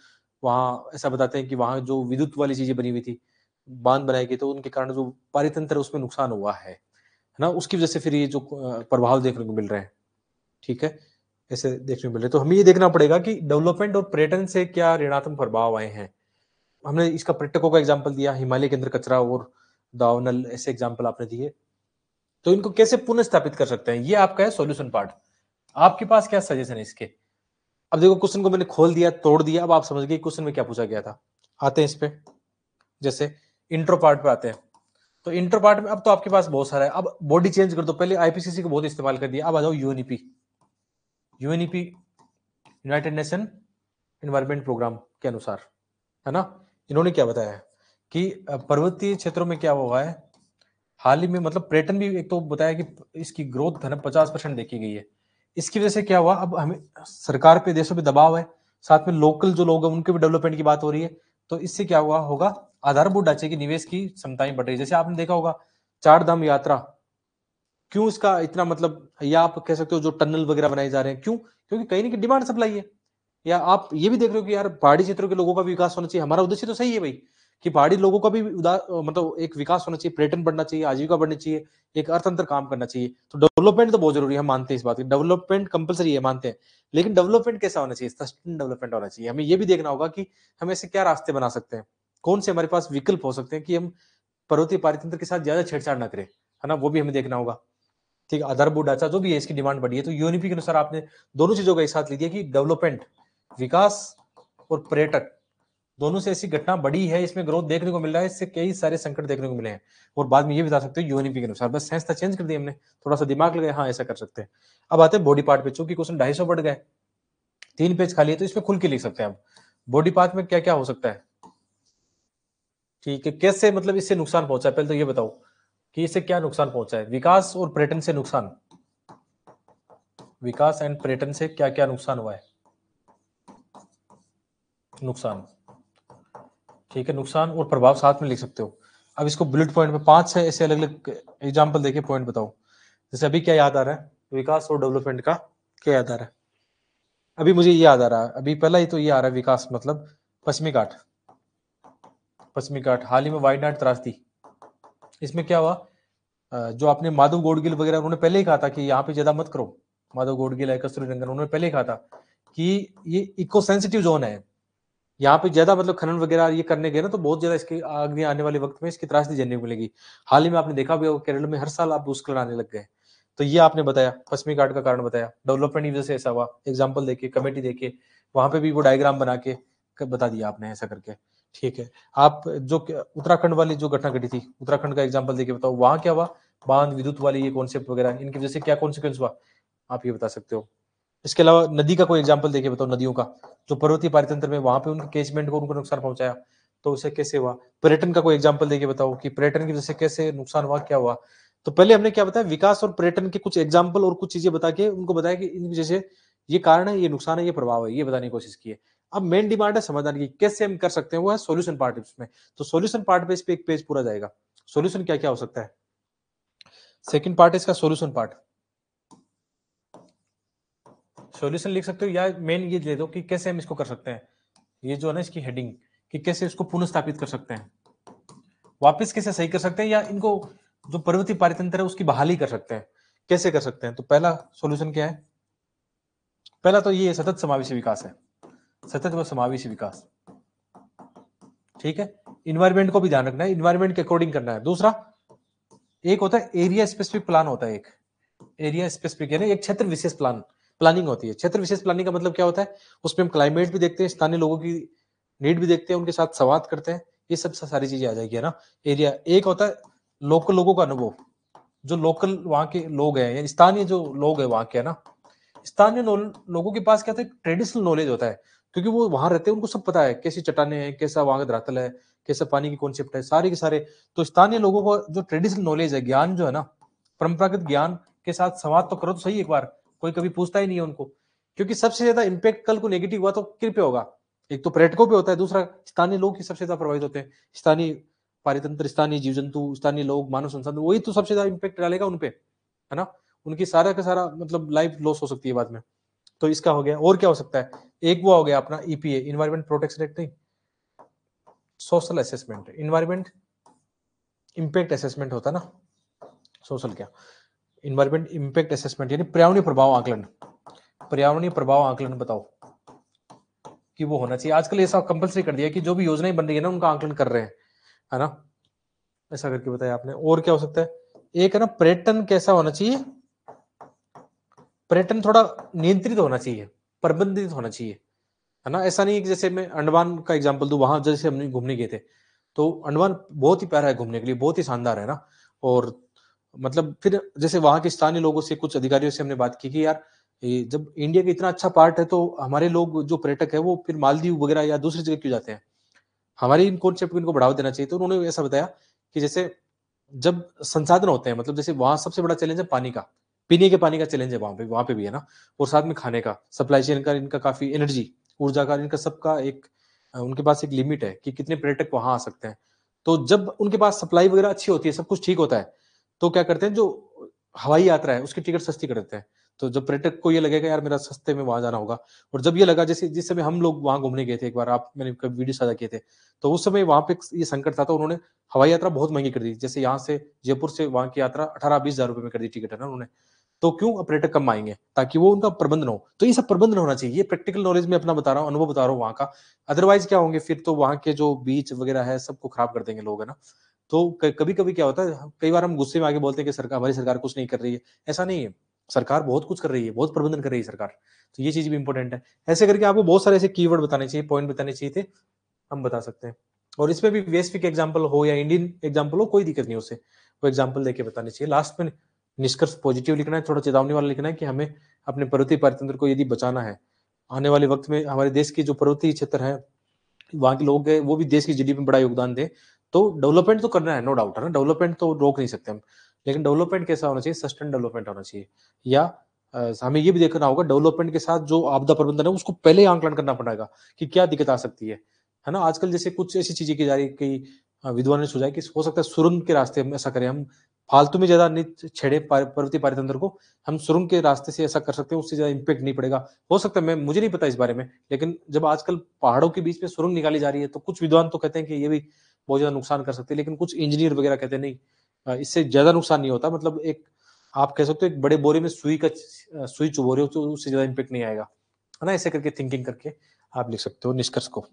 वहां ऐसा बताते हैं कि वहां जो विद्युत वाली चीजें बनी हुई थी बांध बनाई गई तो उनके कारण जो पारितंत्र उसमें नुकसान हुआ है ना उसकी वजह से फिर ये जो प्रभाव देखने को मिल रहे हैं ठीक है ऐसे देखने को मिल रहे तो हमें ये देखना पड़ेगा कि डेवलपमेंट और पर्यटन से क्या ऋणात्मक प्रभाव आए हैं हमने इसका पर्यटकों का एग्जाम्पल दिया हिमालय के अंदर कचरा और दावनल ऐसे एग्जाम्पल आपने दिए तो इनको कैसे पुनर्स्थापित कर सकते हैं ये आपका है सॉल्यूशन पार्ट आपके पास क्या सजेशन है इसके अब देखो क्वेश्चन को मैंने खोल दिया तोड़ दिया अब आप समझ गए क्वेश्चन में क्या पूछा गया था आते हैं इस पे जैसे इंट्रो पार्ट पे आते हैं तो इंट्रो पार्ट में अब तो आपके पास बहुत सारा है अब बॉडी चेंज कर दो पहले आईपीसीसी को बहुत इस्तेमाल कर दिया अब आ जाओ UNEP UNEP United Nation environment programme के अनुसार है ना इन्होंने क्या बताया कि पर्वतीय क्षेत्रों में क्या हुआ है हाल ही में मतलब पर्यटन भी एक तो बताया कि इसकी ग्रोथ घन पचास परसेंट देखी गई है इसकी वजह से क्या हुआ अब हमें सरकार पे देशों पे दबाव है साथ में लोकल जो लोग हैं उनके भी डेवलपमेंट की बात हो रही है तो इससे क्या हुआ होगा आधारभूत ढांचे की निवेश की क्षमताएं बढ़ रही है जैसे आपने देखा होगा चार धाम यात्रा क्यों इसका इतना मतलब या आप कह सकते हो जो टनल वगैरह बनाए जा रहे हैं क्यों क्योंकि कहीं ना कहीं डिमांड सप्लाई है या आप ये भी देख रहे हो कि यार पहाड़ी क्षेत्रों के लोगों का विकास होना चाहिए हमारा उद्देश्य तो सही है भाई कि पहाड़ी लोगों का भी मतलब एक विकास होना चाहिए पर्यटन बढ़ना चाहिए आजीविका बढ़नी चाहिए एक अर्थतंत्र काम करना चाहिए तो डेवलपमेंट तो बहुत जरूरी है मानते हैं इस बात की डेवलपमेंट कंपलसरी है मानते हैं लेकिन डेवलपमेंट कैसा होना चाहिए सस्टेन डेवलपमेंट होना चाहिए हमें यह भी देखना होगा कि हम ऐसे क्या रास्ते बना सकते हैं कौन से हमारे पास विकल्प हो सकते हैं कि हम पर्वतीय पारितंत्र के साथ ज्यादा छेड़छाड़ ना करें है ना वो भी हमें देखना होगा ठीक है आधारभूत ढांचा जो भी है इसकी डिमांड बढ़ी है तो यूनिपी के अनुसार आपने दोनों चीजों का एक साथ लिया कि डेवलपमेंट विकास और पर्यटक दोनों से ऐसी घटना बड़ी है इसमें ग्रोथ देखने को मिल रहा है इससे कई सारे संकट देखने को मिले हैं और बाद में ये बता सकते हो यूएनपी के अनुसार बस साइंस था चेंज कर दिया हमने थोड़ा सा दिमाग लगाया हाँ ऐसा कर सकते हैं अब आते हैं बॉडी पार्ट पे चूंकि क्वेश्चन ढाई सौ बढ़ गए तीन पेज खाली है तो इसमें खुल के लिख सकते हैं आप बॉडी पार्ट में क्या क्या हो सकता है ठीक है कैसे मतलब इससे नुकसान पहुंचा है पहले तो ये बताओ कि इससे क्या नुकसान पहुंचा है विकास और पर्यटन से नुकसान विकास एंड पर्यटन से क्या क्या नुकसान हुआ है नुकसान ठीक है नुकसान और प्रभाव साथ में लिख सकते हो अब इसको बुलेट पॉइंट में पांच है ऐसे अलग अलग एग्जाम्पल देके पॉइंट बताओ जैसे अभी क्या याद आ रहा है विकास और डेवलपमेंट का क्या याद आ रहा है अभी मुझे ये याद आ रहा है अभी पहला ही तो ये आ रहा है विकास मतलब पश्चिमी घाट पश्चिमी घाट हाल ही में वाइट नाइट त्रासदी इसमें क्या हुआ जो आपने माधव गोडगिल वगैरह उन्होंने पहले ही कहा था कि यहाँ पे ज्यादा मत करो माधव गोडगिल है कस्तूरी रंगन उन्होंने पहले ही कहा था कि ये इको सेंसिटिव जोन है यहाँ पे ज्यादा मतलब खनन वगैरह ये करने गए ना तो बहुत ज्यादा इसके आगे आने वाले वक्त में इसकी त्रासदी जानने को मिलेगी हाल ही में आपने देखा भी होगा केरल में हर साल आप भूस्खलन आने लग गए तो ये आपने बताया पश्चिमी घाट का कारण बताया डेवलपमेंट की वजह से ऐसा हुआ एग्जाम्पल देखे कमेटी देखे वहां पे भी वो डायग्राम बना के बता दिया आपने ऐसा करके ठीक है आप जो उत्तराखंड वाली जो घटना घटी थी उत्तराखंड का एग्जाम्पल देके बताओ वहां क्या हुआ बांध विद्युत वाली ये कॉन्सेप्ट वगैरह इनकी वजह से क्या कॉन्सिक्वेंस हुआ आप ये बता सकते हो इसके अलावा नदी का कोई एग्जाम्पल देखिए बताओ नदियों का जो पर्वतीय पारितंत्र में वहां पे उनके कैचमेंट को उनको नुकसान पहुंचाया तो उसे कैसे हुआ पर्यटन का कोई एग्जाम्पल देखिए बताओ कि पर्यटन की वजह से कैसे नुकसान हुआ क्या हुआ तो पहले हमने क्या बताया विकास और पर्यटन के कुछ एग्जाम्पल और कुछ चीजें बता के उनको बताया कि इन जैसे ये कारण है ये नुकसान है ये प्रभाव है ये बताने की कोशिश की है अब मेन डिमांड है समाधान की कैसे हम कर सकते हैं वो है सोल्यूशन पार्ट उसमें तो सोल्यूशन पार्ट पे इस पे एक पेज पूरा जाएगा सोल्यूशन क्या क्या हो सकता है सेकेंड पार्ट इसका सोल्यूशन पार्ट सॉल्यूशन लिख सकते हो या मेन ये ले दो कि कैसे हम इसको कर सकते हैं ये जो है ना इसकी हेडिंग कि कैसे इसको पुनः स्थापित कर सकते हैं वापस कैसे सही कर सकते हैं या इनको जो पर्वतीय पारितंत्र है उसकी बहाली कर सकते हैं कैसे कर सकते हैं तो पहला सोल्यूशन क्या है पहला तो ये सतत समावेशी विकास है सतत व समावेशी विकास ठीक है इन्वायरमेंट को भी ध्यान रखना है इन्वायरमेंट के अकॉर्डिंग करना है दूसरा एक होता है एरिया स्पेसिफिक प्लान होता है एक एरिया स्पेसिफिक यानी एक क्षेत्र विशेष प्लान प्लानिंग होती है क्षेत्र विशेष प्लानिंग का मतलब क्या होता है उसमें हम क्लाइमेट भी देखते हैं स्थानीय लोगों की नीड भी देखते हैं उनके साथ संवाद करते हैं ये सब सारी चीजें आ जाएगी है ना एरिया एक होता है लोकल लोगों का अनुभव जो लोकल वहाँ के लोग हैं या स्थानीय जो लोग हैं वहाँ के है ना स्थानीय लोगों के पास क्या था ट्रेडिशनल नॉलेज होता है क्योंकि वो वहां रहते हैं उनको सब पता है कैसी चट्टाने हैं कैसा वहां का धरातल है कैसा पानी की कॉन्सेप्ट है सारे के सारे तो स्थानीय लोगों को जो ट्रेडिशनल नॉलेज है ज्ञान जो है ना परंपरागत ज्ञान के साथ संवाद तो करो तो सही एक बार कोई कभी पूछता ही नहीं है उनको क्योंकि सबसे ज्यादा इम्पैक्ट कल को नेगेटिव हुआ तो किर पे होगा एक तो पर्यटकों पे होता है दूसरा स्थानीय लोग ही सबसे ज्यादा प्रभावित होते हैं स्थानीय पारितंत्र स्थानीय जीव जंतु स्थानीय लोग मानव संसाधन वही तो सबसे ज्यादा इम्पैक्ट डालेगा उनपे है ना उनकी सारा का सारा मतलब लाइफ लॉस हो सकती है बाद में तो इसका हो गया और क्या हो सकता है एक वो हो गया अपना ईपीए इन्वायरमेंट प्रोटेक्शन एक्ट नहीं social assessment environment impact assessment होता ना सोशल क्या इन्वायरमेंट इंपैक्ट असेसमेंट यानी पर्यावरणीय प्रभाव आकलन पर्यावरणीय प्रभाव आकलन बताओ कि वो होना चाहिए आजकल ऐसा कंपलसरी कर दिया कि जो भी योजनाएं बन रही है ना उनका आकलन कर रहे हैं है ना ऐसा करके बताया आपने और क्या हो सकता है एक है ना पर्यटन कैसा होना चाहिए पर्यटन थोड़ा नियंत्रित होना चाहिए प्रबंधित होना चाहिए है ना ऐसा नहीं है कि जैसे मैं अंडमान का एग्जाम्पल दू वहां जैसे हम घूमने गए थे तो अंडमान बहुत ही प्यारा है घूमने के लिए बहुत ही शानदार है ना और मतलब फिर जैसे वहां के स्थानीय लोगों से कुछ अधिकारियों से हमने बात की कि यार जब इंडिया का इतना अच्छा पार्ट है तो हमारे लोग जो पर्यटक है वो फिर मालदीव वगैरह या दूसरी जगह क्यों जाते हैं हमारे इन कॉन्सेप्ट को इनको बढ़ावा देना चाहिए तो उन्होंने ऐसा बताया कि जैसे जब संसाधन होते हैं मतलब जैसे वहां सबसे बड़ा चैलेंज है पानी का पीने के पानी का चैलेंज है वहां पे वहां पे भी है ना और साथ में खाने का सप्लाई चेन का इनका काफी एनर्जी ऊर्जा का इनका सबका एक उनके पास एक लिमिट है कि कितने पर्यटक वहां आ सकते हैं तो जब उनके पास सप्लाई वगैरह अच्छी होती है सब कुछ ठीक होता है तो क्या करते हैं जो हवाई यात्रा है उसकी टिकट सस्ती कर देते हैं तो जब पर्यटक को ये लगेगा यार मेरा सस्ते में वहां जाना होगा और जब ये लगा जैसे जिस समय हम लोग वहां घूमने गए थे एक बार आप मैंने कभी वीडियो साझा किए थे तो उस समय वहां पे ये संकट था तो उन्होंने हवाई यात्रा बहुत महंगी कर दी जैसे यहाँ से जयपुर से वहां की यात्रा अठारह बीस हजार रुपये में कर दी टिकट है ना उन्होंने तो क्यों पर्यटक कम आएंगे ताकि वो उनका प्रबंधन हो तो ये सब प्रबंधन होना चाहिए ये प्रैक्टिकल नॉलेज में अपना बता रहा हूँ अनुभव बता रहा हूँ वहाँ का अदरवाइज क्या होंगे फिर तो वहाँ के जो बीच वगैरह है सबको खराब कर देंगे लोग है ना तो कभी कभी क्या होता है कई बार हम गुस्से में आगे बोलते हैं कि सरकार हमारी सरकार कुछ नहीं कर रही है ऐसा नहीं है सरकार बहुत कुछ कर रही है बहुत प्रबंधन कर रही है सरकार तो ये चीज भी इंपॉर्टेंट है ऐसे करके आपको बहुत सारे ऐसे कीवर्ड बताने चाहिए पॉइंट बताने चाहिए थे हम बता सकते हैं और इसमें भी वेस्फिक एग्जाम्पल हो या इंडियन एग्जाम्पल हो कोई दिक्कत नहीं उसे वो एग्जाम्पल देके बताने चाहिए लास्ट में निष्कर्ष पॉजिटिव लिखना है थोड़ा चेतावनी वाला लिखना है कि हमें अपने पर्वतीय पारितंत्र को यदि बचाना है आने वाले वक्त में हमारे देश के जो पर्वतीय क्षेत्र है वहां के लोग वो भी देश की जीडीपी में बड़ा योगदान दे तो डेवलपमेंट तो करना है नो डाउट है ना डेवलपमेंट तो रोक नहीं सकते हम लेकिन डेवलपमेंट कैसा होना चाहिए सस्टेन डेवलपमेंट होना चाहिए या हमें ये भी देखना होगा डेवलपमेंट के साथ जो आपदा प्रबंधन है उसको पहले आंकलन करना पड़ेगा कि क्या दिक्कत आ सकती है है ना आजकल जैसे कुछ ऐसी चीजें की जा रही कई विद्वान ने सोचा कि हो सकता है सुरंग के रास्ते हम ऐसा करें हम फालतू में ज्यादा नहीं छेड़े पर्वतीय पारितंत्र को हम सुरंग के रास्ते से ऐसा कर सकते हैं उससे ज्यादा इम्पेक्ट नहीं पड़ेगा हो सकता है मैं मुझे नहीं पता इस बारे में लेकिन जब आजकल पहाड़ों के बीच में सुरंग निकाली जा रही है तो कुछ विद्वान तो कहते हैं कि ये भी बहुत ज्यादा नुकसान कर सकती है लेकिन कुछ इंजीनियर वगैरह कहते हैं नहीं इससे ज्यादा नुकसान नहीं होता मतलब एक आप कह सकते हो एक बड़े बोरे में सुई का सुई चुबो रहे हो तो उससे ज्यादा इम्पेक्ट नहीं आएगा है ना ऐसे करके थिंकिंग करके आप लिख सकते हो निष्कर्ष को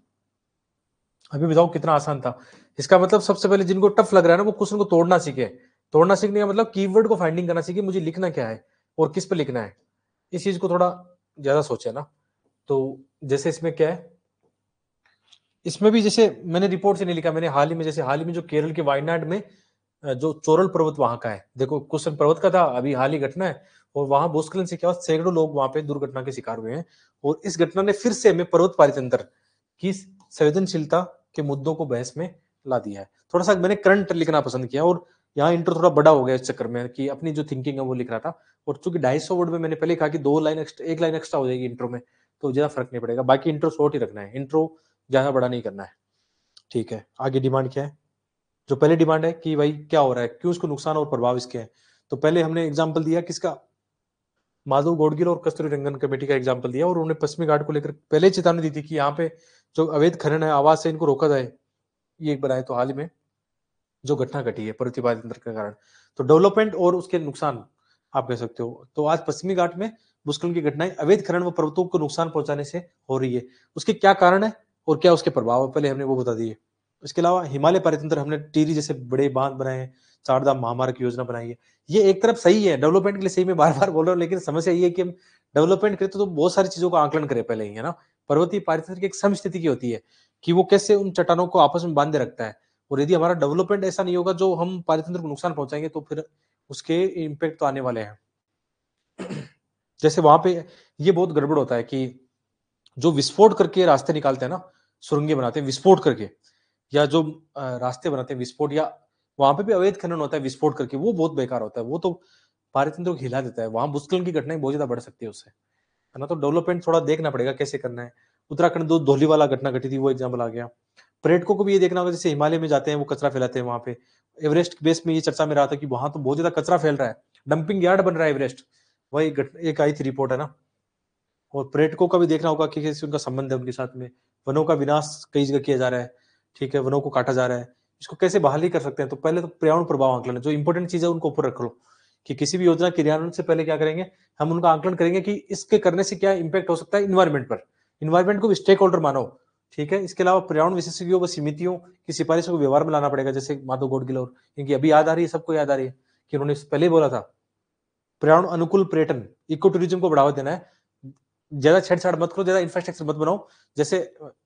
अभी बताओ कितना आसान था इसका मतलब सबसे पहले जिनको टफ लग रहा है ना वो क्वेश्चन को तोड़ना सीखे तोड़ना सीखने का मतलब कीवर्ड को फाइंडिंग करना सीखे मुझे लिखना क्या है और किस पे लिखना है इस चीज को थोड़ा ज्यादा सोचे ना तो जैसे इसमें क्या है इसमें भी जैसे मैंने रिपोर्ट से नहीं लिखा मैंने हाल ही में जैसे हाल ही में जो केरल के वायनाड में जो चोरल पर्वत वहां का है देखो क्वेश्चन पर्वत का था अभी हाल ही घटना है और वहां भूस्खलन से क्या सैकड़ों लोग वहां पे दुर्घटना के शिकार हुए हैं और इस घटना ने फिर से हमें पर्वत पारितंत्र की संवेदनशीलता के मुद्दों को बहस में ला दिया है थोड़ा सा मैंने करंट लिखना पसंद किया और यहाँ इंटर थोड़ा बड़ा हो गया इस चक्कर में कि अपनी जो थिंकिंग है वो लिख रहा था और चूंकि ढाई सौ वर्ड में मैंने पहले कहा कि दो लाइन एक्स्ट्रा एक लाइन एक्स्ट्रा हो जाएगी इंट्रो में तो ज्यादा फर्क नहीं पड़ेगा बाकी इंट्रो शॉर्ट ही रखना है इंट्रो ज्यादा बड़ा नहीं करना है ठीक है आगे डिमांड क्या है जो पहले डिमांड है कि भाई क्या हो रहा है क्यों उसको नुकसान और प्रभाव इसके हैं तो पहले हमने एग्जाम्पल दिया किसका माधव गोडगिल और कस्तूरी रंगन कमेटी का एग्जाम्पल दिया और उन्होंने पश्चिमी घाट को लेकर पहले चेतावनी दी थी कि यहाँ पे जो अवैध खनन है आवास से इनको रोका जाए ये बनाए तो हाल में जो घटना घटी है प्रतिभा के कारण तो डेवलपमेंट और उसके नुकसान आप कह सकते हो तो आज पश्चिमी घाट में भूस्खलन की घटनाएं अवैध खनन व पर्वतों को नुकसान पहुंचाने से हो रही है उसके क्या कारण है और क्या उसके प्रभाव पहले हमने वो बता दिए इसके अलावा हिमालय पारितंत्र हमने टीरी जैसे बड़े बांध बनाए हैं चारधाम महामार्ग की योजना बनाई है ये एक तरफ सही है डेवलपमेंट के लिए सही में बार बार बोल रहा हूँ लेकिन समस्या ये है कि हम डेवलपमेंट करें तो, तो बहुत सारी चीजों का आकलन करें पहले ही है ना पर्वतीय पारितंत्र की एक स्थिति की होती है कि वो कैसे उन चट्टानों को आपस में बांधे रखता है और यदि हमारा डेवलपमेंट ऐसा नहीं होगा जो हम पारितंत्र को नुकसान पहुंचाएंगे तो फिर उसके इम्पेक्ट तो आने वाले हैं जैसे वहां पे ये बहुत गड़बड़ होता है कि जो विस्फोट करके रास्ते निकालते हैं ना सुरंगे बनाते हैं विस्फोट करके या जो रास्ते बनाते हैं विस्फोट या वहां पे भी अवैध खनन होता है विस्फोट करके वो बहुत बेकार होता है वो तो पारितंत्र को हिला देता है वहां भूस्खलन की घटनाएं बहुत ज्यादा बढ़ सकती है उससे है ना तो डेवलपमेंट थोड़ा देखना पड़ेगा कैसे करना है उत्तराखंड दो धोली वाला घटना घटी थी वो एग्जाम्पल आ गया पर्यटकों को भी ये देखना होगा जैसे हिमालय में जाते हैं वो कचरा फैलाते हैं वहां पे एवरेस्ट बेस में ये चर्चा में रहा था कि वहां तो बहुत ज्यादा कचरा फैल रहा है डंपिंग यार्ड बन रहा है एवरेस्ट वही एक आई थी रिपोर्ट है ना और पर्यटकों का भी देखना होगा कि कैसे उनका संबंध है उनके साथ में वनों का विनाश कई जगह किया जा रहा है ठीक है वनों को काटा जा रहा है इसको कैसे बहाली कर सकते हैं तो पहले तो पर्यावरण प्रभाव आंकलन जो इंपॉर्टेंट चीज है उनको ऊपर रख लो कि किसी भी योजना क्रियान्वयन से पहले क्या करेंगे हम उनका आंकलन करेंगे कि इसके करने से क्या इम्पैक्ट हो सकता है इन्वायरमेंट पर इन्वायरमेंट को भी स्टेक होल्डर मानो ठीक है इसके अलावा पर्यावरण विशेषज्ञों व समितियों की सिफारिशों को व्यवहार में लाना पड़ेगा जैसे माधव गिल और इनकी अभी याद आ रही है सबको याद आ रही है कि उन्होंने पहले बोला था पर्यावरण अनुकूल पर्यटन इको टूरिज्म को बढ़ावा देना है ज्यादा छेड़छाड़ मत करो ज्यादा इंफ्रास्ट्रक्चर मत बनाओ जैसे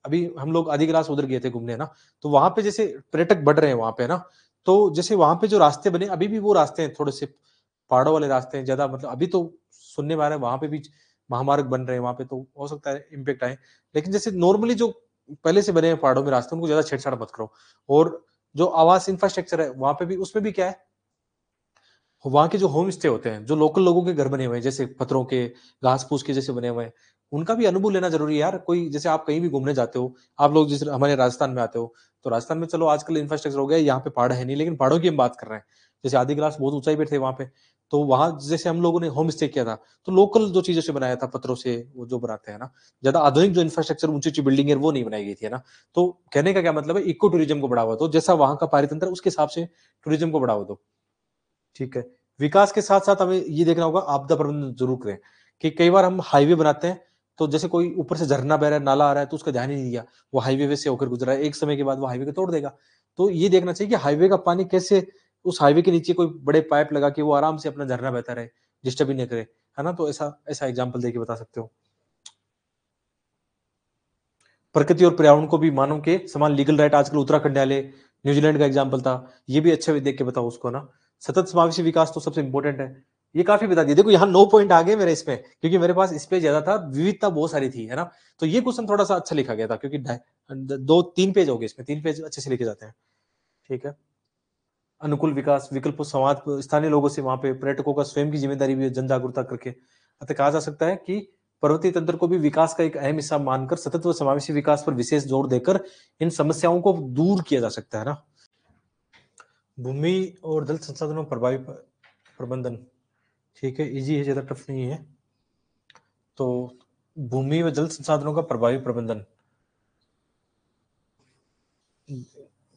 अभी हम लोग आधी ग्रास उधर गए थे घूमने ना तो वहां पे जैसे पर्यटक बढ़ रहे हैं वहां पे ना तो जैसे वहां पे जो रास्ते बने अभी भी वो रास्ते हैं थोड़े से पहाड़ों वाले रास्ते हैं ज्यादा मतलब अभी तो सुनने में आ रहे हैं वहां पे भी महामार्ग बन रहे हैं वहां पे तो हो सकता है इम्पेक्ट आए लेकिन जैसे नॉर्मली जो पहले से बने हैं पहाड़ों में रास्ते उनको ज्यादा छेड़छाड़ मत करो और जो आवास इंफ्रास्ट्रक्चर है वहां पे भी उसमें भी क्या है वहाँ के जो होम स्टे होते हैं जो लोकल लोगों के घर बने हुए हैं जैसे पत्थरों के घास फूस के जैसे बने हुए हैं उनका भी अनुभव लेना जरूरी है यार कोई जैसे आप कहीं भी घूमने जाते हो आप लोग जैसे हमारे राजस्थान में आते हो तो राजस्थान में चलो आजकल इंफ्रास्ट्रक्चर हो गया यहाँ पे पहाड़ है नहीं लेकिन पहाड़ों की हम बात कर रहे हैं जैसे आदि ग्लास बहुत ऊंचाई पे थे वहाँ पे तो वहां जैसे हम लोगों ने होम स्टे किया था तो लोकल जो चीजों से बनाया था पत्थरों से वो जो बनाते हैं ना ज्यादा आधुनिक जो इंफ्रास्ट्रक्चर ऊंची ऊंची बिल्डिंग है वो नहीं बनाई गई थी ना तो कहने का क्या मतलब है इको टूरिज्म को बढ़ावा दो जैसा वहां का पारितंत्र उसके हिसाब से टूरिज्म को बढ़ावा दो ठीक है विकास के साथ साथ हमें ये देखना होगा आपदा प्रबंधन जरूर करें कि कई बार हम हाईवे बनाते हैं तो जैसे कोई ऊपर से झरना बह रहा है नाला आ रहा है तो उसका ध्यान ही नहीं दिया वो हाईवे वे से होकर गुजरा है एक समय के बाद वो हाईवे को तोड़ देगा तो ये देखना चाहिए कि हाईवे का पानी कैसे उस हाईवे के नीचे कोई बड़े पाइप लगा के वो आराम से अपना झरना बहता रहे डिस्टर्ब ही नहीं करे है ना तो ऐसा ऐसा एग्जाम्पल देके बता सकते हो प्रकृति और पर्यावरण को भी मानव के समान लीगल राइट आजकल उत्तराखंड न्यायालय न्यूजीलैंड का एग्जाम्पल था ये भी अच्छा देख के बताओ उसको ना सतत समावेशी विकास तो सबसे इंपॉर्टेंट है ये काफी बता दिया देखो यहाँ नौ पॉइंट आ गए मेरे इसमें क्योंकि मेरे पास इस पे ज्यादा था विविधता बहुत सारी थी है ना तो ये क्वेश्चन थोड़ा सा अच्छा लिखा गया था क्योंकि दो तीन पेज हो गए इसमें तीन पेज अच्छे से लिखे जाते हैं ठीक है अनुकूल विकास विकल्प समाज स्थानीय लोगों से वहां पे पर्यटकों का स्वयं की जिम्मेदारी भी जन जागरूकता करके अतः कहा जा सकता है कि पर्वतीय तंत्र को भी विकास का एक अहम हिस्सा मानकर सतत व समावेशी विकास पर विशेष जोर देकर इन समस्याओं को दूर किया जा सकता है ना भूमि और जल संसाधनों प्रभावी प्रबंधन ठीक है इजी है ज्यादा टफ नहीं है तो भूमि व जल संसाधनों का प्रभावी प्रबंधन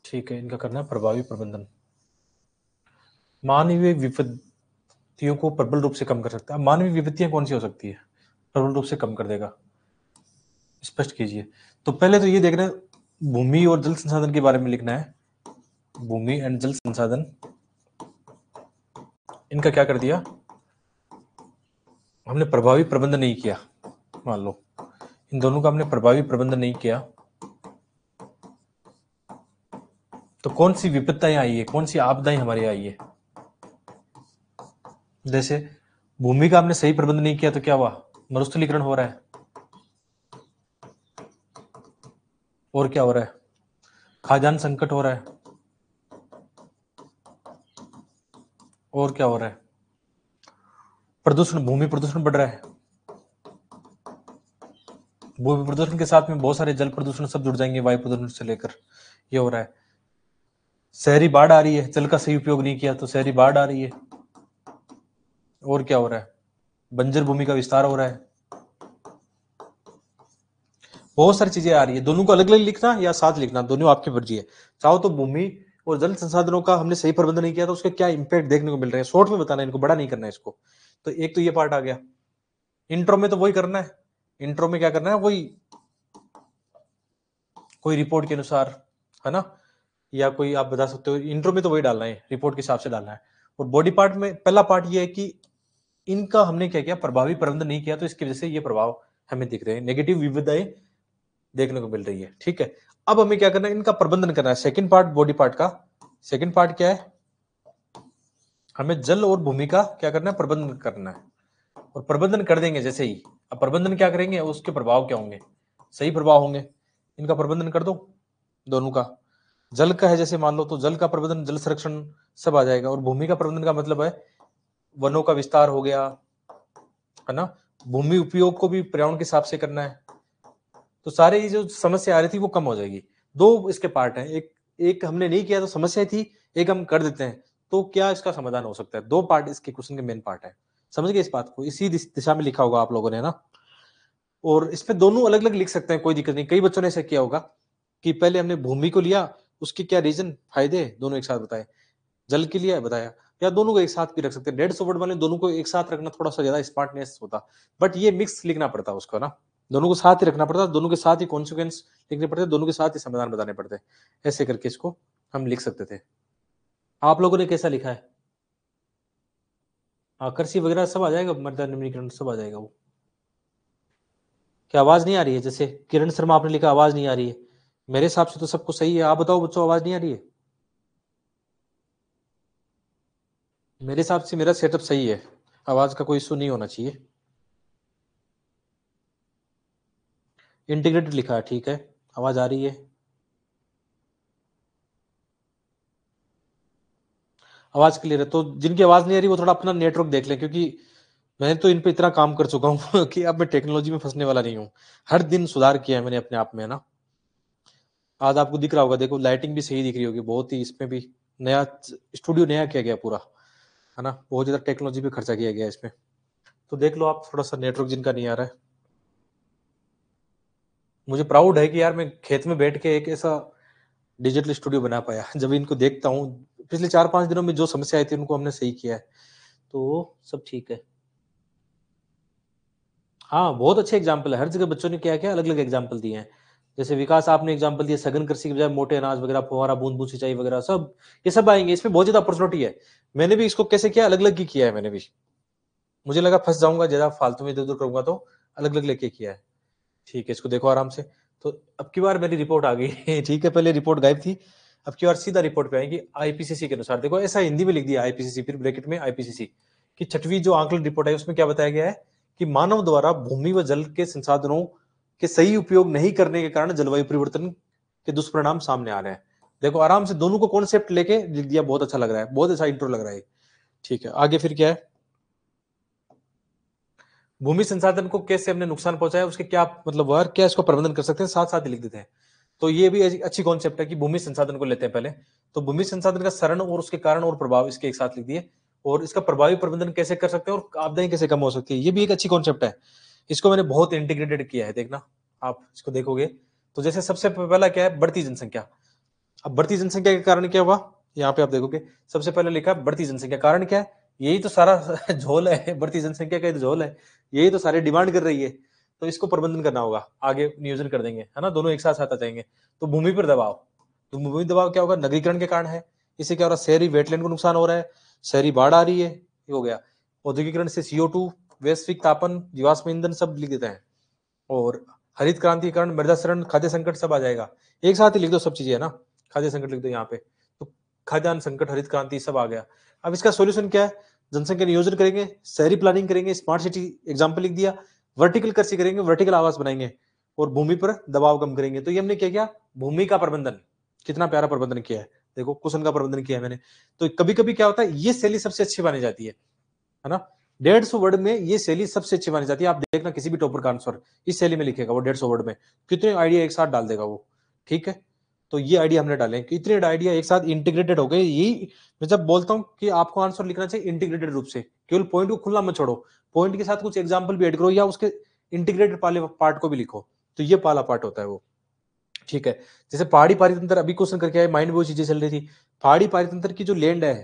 ठीक है इनका करना है प्रभावी प्रबंधन मानवीय विपत्तियों को प्रबल रूप से कम कर सकता है मानवीय विपत्तियां कौन सी हो सकती है प्रबल रूप से कम कर देगा स्पष्ट कीजिए तो पहले तो ये देखना भूमि और जल संसाधन के बारे में लिखना है भूमि एंड जल संसाधन इनका क्या कर दिया हमने प्रभावी प्रबंध नहीं किया मान लो इन दोनों का हमने प्रभावी प्रबंध नहीं किया तो कौन सी विपत्ताएं आई है कौन सी आपदाएं हमारे आई है जैसे भूमि का हमने सही प्रबंध नहीं किया तो क्या हुआ मरुस्थलीकरण हो रहा है और क्या हो रहा है खाद्यान्न संकट हो रहा है और क्या हो रहा है प्रदूषण भूमि प्रदूषण बढ़ रहा है भूमि प्रदूषण के साथ में बहुत सारे जल प्रदूषण सब जुड़ जाएंगे वायु प्रदूषण से लेकर ये हो रहा है शहरी बाढ़ आ रही है जल का सही उपयोग नहीं किया तो शहरी बाढ़ आ रही है और क्या हो रहा है बंजर भूमि का विस्तार हो रहा है बहुत सारी चीजें आ रही है दोनों को अलग अलग लिखना या साथ लिखना दोनों आपकी मर्जी है चाहो तो भूमि और जल संसाधनों का हमने सही प्रबंधन नहीं किया तो उसका क्या इम्पैक्ट देखने को मिल रहा है शॉर्ट में बताना है इनको बड़ा नहीं करना है इसको तो एक तो ये पार्ट आ गया इंट्रो में तो वही करना है इंट्रो में क्या करना है वही कोई रिपोर्ट के अनुसार है ना या कोई आप बता सकते हो इंट्रो में तो वही डालना है रिपोर्ट के हिसाब से डालना है और बॉडी पार्ट में पहला पार्ट ये है कि इनका हमने क्या किया प्रभावी प्रबंधन नहीं किया तो इसकी वजह से ये प्रभाव हमें दिख रहे हैं नेगेटिव विविधाएं देखने को मिल रही है ठीक है अब हमें क्या करना है इनका प्रबंधन करना है सेकंड पार्ट बॉडी पार्ट का सेकेंड पार्ट क्या है हमें जल और भूमि का क्या करना है प्रबंधन करना है और प्रबंधन कर देंगे जैसे ही अब प्रबंधन क्या करेंगे उसके प्रभाव क्या होंगे सही प्रभाव होंगे इनका प्रबंधन कर दो दोनों का जल का है जैसे मान लो तो जल का प्रबंधन जल संरक्षण सब आ जाएगा और भूमि का प्रबंधन का मतलब है वनों का विस्तार हो गया है ना भूमि उपयोग को भी पर्यावरण के हिसाब से करना है तो सारे ये जो समस्या आ रही थी वो कम हो जाएगी दो इसके पार्ट हैं एक एक हमने नहीं किया तो समस्या थी एक हम कर देते हैं तो क्या इसका समाधान हो सकता है दो पार्ट इसके क्वेश्चन के मेन पार्ट है समझ गए इस बात को इसी दिशा में लिखा होगा आप लोगों ने ना और इसमें दोनों अलग अलग लिख सकते हैं कोई दिक्कत नहीं कई बच्चों ने ऐसा किया होगा कि पहले हमने भूमि को लिया उसके क्या रीजन फायदे दोनों एक साथ बताए जल के लिए बताया या दोनों को एक साथ भी रख सकते हैं डेढ़ सौ वर्ड वाले दोनों को एक साथ रखना थोड़ा सा ज्यादा स्मार्टनेस होता बट ये मिक्स लिखना पड़ता है उसको ना दोनों को साथ ही रखना पड़ता है दोनों के साथ ही कॉन्सिक्वेंस लिखने पड़ते दोनों के साथ ही समाधान बताने पड़ते ऐसे करके इसको हम लिख सकते थे आप लोगों ने कैसा लिखा है आकर्षी वगैरह सब आ जाएगा मृदा निम्नीकरण सब आ जाएगा वो क्या आवाज नहीं आ रही है जैसे किरण शर्मा आपने लिखा आवाज नहीं आ रही है मेरे हिसाब से तो सबको सही है आप बताओ बच्चों आवाज नहीं आ रही है मेरे हिसाब से मेरा सेटअप सही है आवाज का कोई इशू नहीं होना चाहिए इंटीग्रेटेड लिखा है ठीक है आवाज आ रही है आवाज क्लियर है तो जिनकी आवाज नहीं आ रही वो थोड़ा अपना नेटवर्क देख लें क्योंकि मैं तो इन पे इतना काम कर चुका हूं कि अब मैं टेक्नोलॉजी में फंसने वाला नहीं हूं हर दिन सुधार किया है मैंने अपने आप में है ना आज आपको दिख रहा होगा देखो लाइटिंग भी सही दिख रही होगी बहुत ही इसमें भी नया स्टूडियो नया किया गया पूरा है ना बहुत ज़्यादा टेक्नोलॉजी पे खर्चा किया गया इसमें तो देख लो आप थोड़ा सा नेटवर्क जिनका नहीं आ रहा है मुझे प्राउड है कि यार मैं खेत में बैठ के एक ऐसा डिजिटल स्टूडियो बना पाया जब इनको देखता हूँ पिछले चार पांच दिनों में जो समस्या आई थी उनको हमने सही किया है तो सब ठीक है हाँ बहुत अच्छे एग्जाम्पल है हर जगह बच्चों ने क्या क्या अलग अलग एग्जाम्पल दिए हैं जैसे विकास आपने एग्जाम्पल दिया सघन कृषि के बजाय मोटे अनाज वगैरह फुहारा बूंद बूंद सिंचाई वगैरह सब ये सब आएंगे इसमें बहुत ज्यादा अपॉर्चुनिटी है मैंने भी इसको कैसे किया अलग अलग ही किया है मैंने भी मुझे लगा फंस जाऊंगा ज्यादा फालतू में इधर उधर करूंगा तो अलग अलग लेके किया है ठीक है इसको देखो आराम से तो अब की बार मेरी रिपोर्ट आ गई ठीक है पहले रिपोर्ट गायब थी अब की बार सीधा रिपोर्ट पे आएगी आईपीसीसी के अनुसार देखो ऐसा हिंदी में लिख दिया आईपीसीसी फिर ब्रैकेट में आईपीसीसी की छठवीं जो आंकलन रिपोर्ट है उसमें क्या बताया गया है कि मानव द्वारा भूमि व जल के संसाधनों के सही उपयोग नहीं करने के कारण जलवायु परिवर्तन के दुष्परिणाम सामने आ रहे हैं देखो आराम से दोनों को कॉन्सेप्ट लेके लिख दिया बहुत अच्छा लग रहा है बहुत अच्छा इंट्रो लग रहा है ठीक है आगे फिर क्या है भूमि संसाधन को कैसे हमने नुकसान पहुंचाया उसके क्या मतलब वर्क क्या इसको प्रबंधन कर सकते हैं साथ साथ ही लिख देते हैं तो ये भी अच्छी कॉन्सेप्ट है कि भूमि संसाधन को लेते हैं पहले तो भूमि संसाधन का शरण और उसके कारण और प्रभाव इसके एक साथ लिख दिए और इसका प्रभावी प्रबंधन कैसे कर सकते हैं और आपदाएं कैसे कम हो सकती है ये भी एक अच्छी कॉन्सेप्ट है इसको मैंने बहुत इंटीग्रेटेड किया है देखना आप इसको देखोगे तो जैसे सबसे पहला क्या है बढ़ती जनसंख्या अब बढ़ती जनसंख्या के कारण क्या हुआ यहाँ पे आप देखोगे सबसे पहले लिखा बढ़ती जनसंख्या कारण क्या है यही तो सारा झोल है बढ़ती जनसंख्या का तो झोल है यही तो सारे डिमांड कर रही है तो इसको प्रबंधन करना होगा आगे नियोजन कर देंगे है ना दोनों एक साथ साथ आ जाएंगे तो भूमि पर दबाव तो भूमि दबाव क्या होगा नगरीकरण के कारण है इससे क्या हो रहा है शहरी वेटलैंड को नुकसान हो रहा है शहरी बाढ़ आ रही है ये हो गया औद्योगिकरण से सीओ टू वैश्विक तापन जीवाश्म ईंधन सब लिख देते हैं और हरित क्रांति कारण मृदा शरण खाद्य संकट सब आ जाएगा एक साथ ही लिख दो सब चीजें है ना खाद्य संकट लिख दो यहाँ पे तो खाद्यान्न संकट हरित क्रांति सब आ गया अब इसका सोल्यूशन क्या है जनसंख्या नियोजन करेंगे शहरी प्लानिंग करेंगे स्मार्ट सिटी एग्जाम्पल लिख दिया वर्टिकल कृषि करेंगे वर्टिकल आवास बनाएंगे और भूमि पर दबाव कम करेंगे तो ये हमने क्या किया भूमि का प्रबंधन कितना प्यारा प्रबंधन किया है देखो कुशन का प्रबंधन किया है मैंने तो कभी कभी क्या होता है ये शैली सबसे अच्छी मानी जाती है है ना डेढ़ सौ वर्ड में ये शैली सबसे अच्छी मानी जाती है आप देखना किसी भी टॉपर का आंसर इस शैली में लिखेगा वो डेढ़ सौ वर्ड में कितने आइडिया एक साथ डाल देगा वो ठीक है तो ये आइडिया हमने डाले कि इतने आइडिया एक साथ इंटीग्रेटेड हो गए यही मैं जब बोलता हूँ कि आपको आंसर लिखना चाहिए इंटीग्रेटेड रूप से केवल पॉइंट को खुला मत छोड़ो पॉइंट के साथ कुछ एग्जाम्पल भी एड करो या उसके इंटीग्रेटेड पाले पार्ट को भी लिखो तो ये पाला पार्ट होता है वो ठीक है जैसे पहाड़ी पारितंत्र अभी क्वेश्चन करके आए माइंड में वो चीजें चल रही थी पहाड़ी पारितंत्र की जो लैंड है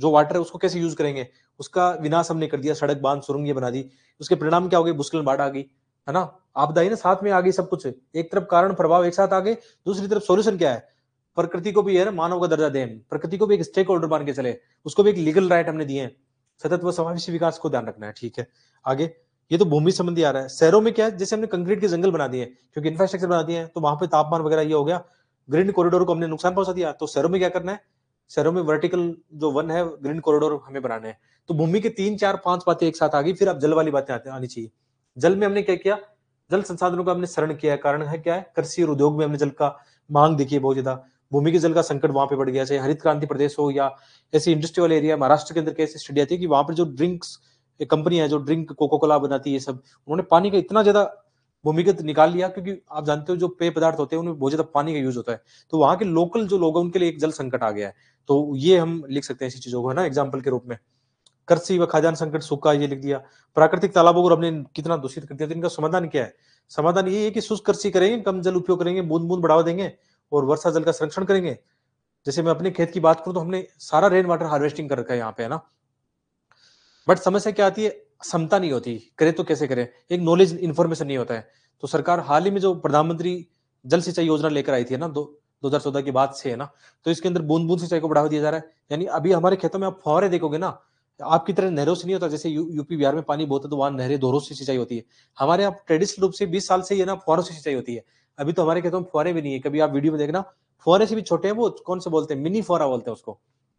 जो वाटर है उसको कैसे यूज करेंगे उसका विनाश हमने कर दिया सड़क बांध सुरंग बना दी उसके परिणाम क्या हो गए भूस्खलन बाढ़ आ गई है ना आपदा ही ना साथ में आ गई सब कुछ एक तरफ कारण प्रभाव एक साथ आ गए दूसरी तरफ सोल्यूशन क्या है प्रकृति को भी है ना मानव का दर्जा दें प्रकृति को भी एक स्टेक होल्डर मान के चले उसको भी एक लीगल राइट हमने दिए सतत व समावेशी विकास को ध्यान रखना है ठीक है आगे ये तो भूमि संबंधी आ रहा है शहरों में क्या है जैसे हमने कंक्रीट के जंगल बना दिए क्योंकि इंफ्रास्ट्रक्चर बना दिए हैं तो वहां पे तापमान वगैरह ये हो गया ग्रीन कॉरिडोर को हमने नुकसान पहुंचा दिया तो शहरों में क्या करना है शहरों में वर्टिकल जो वन है ग्रीन कॉरिडोर हमें बनाना है तो भूमि के तीन चार पांच बातें एक साथ आ गई फिर आप जल वाली बातें आनी चाहिए जल में हमने क्या किया जल संसाधनों का हमने शरण किया है कारण है क्या है कृषि और उद्योग में हमने जल का मांग देखी है बहुत ज्यादा भूमि के जल का संकट वहां पे बढ़ गया चाहे हरित क्रांति प्रदेश हो या ऐसी इंडस्ट्री वाले एरिया महाराष्ट्र के अंदर कैसे स्टडी आती है कि वहां पर जो ड्रिंक्स कंपनी है जो ड्रिंक कोको कोला बनाती है सब उन्होंने पानी का इतना ज्यादा भूमिगत निकाल लिया क्योंकि आप जानते हो जो पेय पदार्थ होते हैं उनमें बहुत ज्यादा पानी का यूज होता है तो वहां के लोकल जो लोग हैं उनके लिए एक जल संकट आ गया है तो ये हम लिख सकते हैं ऐसी चीजों को है ना एग्जाम्पल के रूप में कृषि व खाद्यान्न संकट सूखा ये लिख दिया प्राकृतिक तालाबों को हमने कितना दूषित कर दिया तो इनका समाधान क्या है समाधान ये है कि शुष्क कृषि करेंगे कम जल उपयोग करेंगे बूंद बूंद बढ़ावा देंगे और वर्षा जल का संरक्षण करेंगे जैसे मैं अपने खेत की बात करूं तो हमने सारा रेन वाटर हार्वेस्टिंग कर रखा है यहाँ पे है ना बट समस्या क्या आती है क्षमता नहीं होती करे तो कैसे करें एक नॉलेज इन्फॉर्मेशन नहीं होता है तो सरकार हाल ही में जो प्रधानमंत्री जल सिंचाई योजना लेकर आई थी ना दो दो हजार चौदह के बाद से है ना तो इसके अंदर बूंद बूंद सिंचाई को बढ़ावा दिया जा रहा है यानी अभी हमारे खेतों में आप फौरे देखोगे ना आपकी तरह नहरों से नहीं होता जैसे यू, यूपी बिहार में पानी बहुत है तो वहां नहरें दोरों से सिंचाई होती है हमारे यहाँ ट्रेडिशनल रूप से बीस साल से ये ना फुहारों से सिंचाई होती है अभी तो हमारे कहते हैं फुहारे भी नहीं है कभी आप वीडियो में देखना फुहारे से भी छोटे हैं वो कौन से बोलते हैं मिनी फुहरा बोलते हैं उसको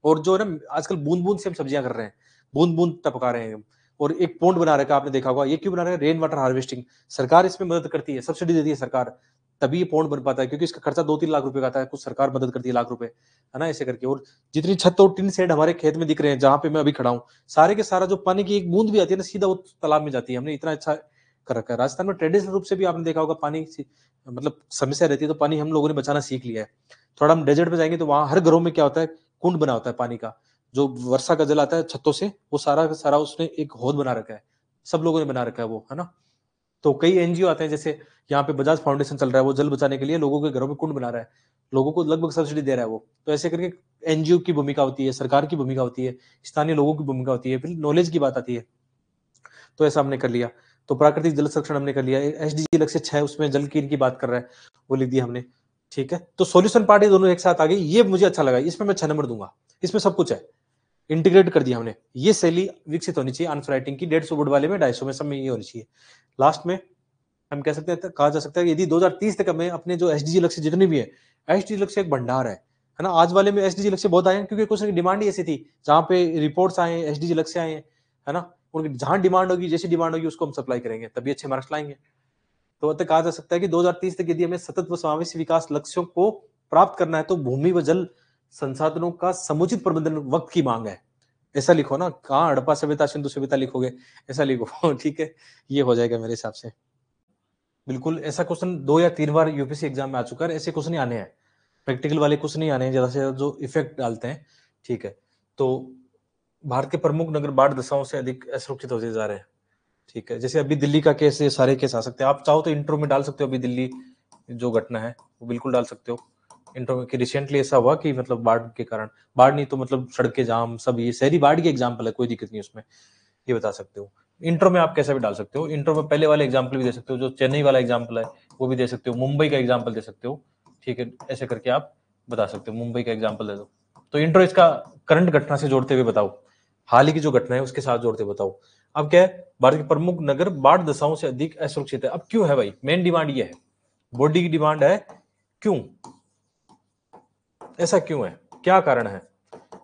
और जो है ना आजकल बूंद बूंद से हम सब्जियां कर रहे हैं बूंद बूंद टपका रहे हैं और एक पोन्ड बना रखा आपने देखा होगा ये क्यों बना रहे हैं रेन वाटर हार्वेस्टिंग सरकार इसमें मदद करती है सब्सिडी देती है सरकार तभी ये पौंड बन पाता है क्योंकि इसका खर्चा दो तीन लाख रुपए का आता है कुछ सरकार मदद करती है लाख रुपए है ना ऐसे करके और जितनी छत और टिन सेड हमारे खेत में दिख रहे हैं जहां पे मैं अभी खड़ा हूँ सारे के सारा जो पानी की एक बूंद भी आती है ना सीधा वो तालाब में जाती है हमने इतना अच्छा कर रखा है राजस्थान में ट्रेडिशनल रूप से भी आपने देखा होगा पानी मतलब समस्या रहती है तो पानी हम लोगों ने बचाना सीख लिया है थोड़ा हम डेजर्ट में जाएंगे तो वहां हर घरों में क्या होता है कुंड बना होता है पानी का जो वर्षा का जल आता है छतों से वो सारा का सारा उसने एक होद बना रखा है सब लोगों ने बना रखा है वो है ना तो कई एनजीओ आते हैं जैसे यहाँ पे बजाज फाउंडेशन चल रहा है वो जल बचाने के लिए लोगों के घरों में कुंड बना रहा है लोगों को लगभग सब्सिडी दे रहा है वो तो ऐसे करके एनजीओ की भूमिका होती है सरकार की भूमिका होती है स्थानीय लोगों की भूमिका होती है फिर नॉलेज की बात आती है तो ऐसा हमने कर लिया तो प्राकृतिक जल संरक्षण हमने कर लिया एस डी लक्ष्य छह उसमें जल की इनकी बात कर रहा है वो लिख दिया हमने ठीक है तो सोल्यूशन पार्टी दोनों एक साथ आ गई ये मुझे अच्छा लगा इसमें मैं छह नंबर दूंगा इसमें सब कुछ है इंटीग्रेट कर दिया हमने ये शैली विकसित होनी चाहिए आंसर राइटिंग की डेढ़ सौ वर्ड वाले में ढाई सौ में सब में ये होनी चाहिए लास्ट में हम कह सकते हैं तो कहा जा सकता है यदि 2030 तक हमें अपने जो एस लक्ष्य जितने भी है एस लक्ष्य एक भंडार है है ना आज वाले में एस लक्ष्य बहुत आए हैं क्योंकि कुछ डिमांड ही ऐसी थी जहां पे रिपोर्ट्स आए हैं एस लक्ष्य आए हैं है ना उनकी जहां डिमांड होगी जैसी डिमांड होगी उसको हम सप्लाई करेंगे तभी अच्छे मार्क्स लाएंगे तो तक कहा जा सकता है कि 2030 तक यदि हमें सतत व समावेशी विकास लक्ष्यों को प्राप्त करना है तो भूमि व जल संसाधनों का समुचित प्रबंधन वक्त की मांग है ऐसा लिखो ना कहा हड़प्पा सभ्यता सिंधु सभ्यता लिखोगे ऐसा लिखो ठीक है ये हो जाएगा मेरे हिसाब से बिल्कुल ऐसा क्वेश्चन दो या तीन बार यूपीसी एग्जाम में आ चुका है ऐसे कुछ नहीं आने हैं प्रैक्टिकल वाले कुछ नहीं आने हैं ज्यादा से ज्यादा जो इफेक्ट डालते हैं ठीक है तो भारत के प्रमुख नगर बाढ़ दशाओं से अधिक असुरक्षित होते जा रहे हैं ठीक है जैसे अभी दिल्ली का केस ये सारे केस आ सकते हैं आप चाहो तो इंट्रो में डाल सकते हो अभी दिल्ली जो घटना है वो बिल्कुल डाल सकते हो इंटर कि रिसेंटली ऐसा हुआ कि मतलब बाढ़ के कारण बाढ़ नहीं तो मतलब सड़कें जाम सब ये शहरी बाढ़ की एग्जाम्पल है कोई दिक्कत नहीं उसमें ये बता सकते हो इंटर में आप कैसा भी डाल सकते हो इंटर में पहले वाला एग्जाम्पल भी दे सकते हो जो चेन्नई वाला एग्जाम्पल है वो भी दे सकते हो मुंबई का एग्जाम्पल दे सकते हो ठीक है ऐसे करके आप बता सकते हो मुंबई का एग्जाम्पल दे दो तो इंट्रो इसका करंट घटना से जोड़ते हुए बताओ हाल ही की जो घटना है उसके साथ जोड़ते बताओ अब क्या है भारत के प्रमुख नगर बाढ़ दशाओं से अधिक असुरक्षित है अब क्यों है भाई मेन डिमांड ये है बॉडी की डिमांड है क्यों ऐसा क्यों है क्या कारण है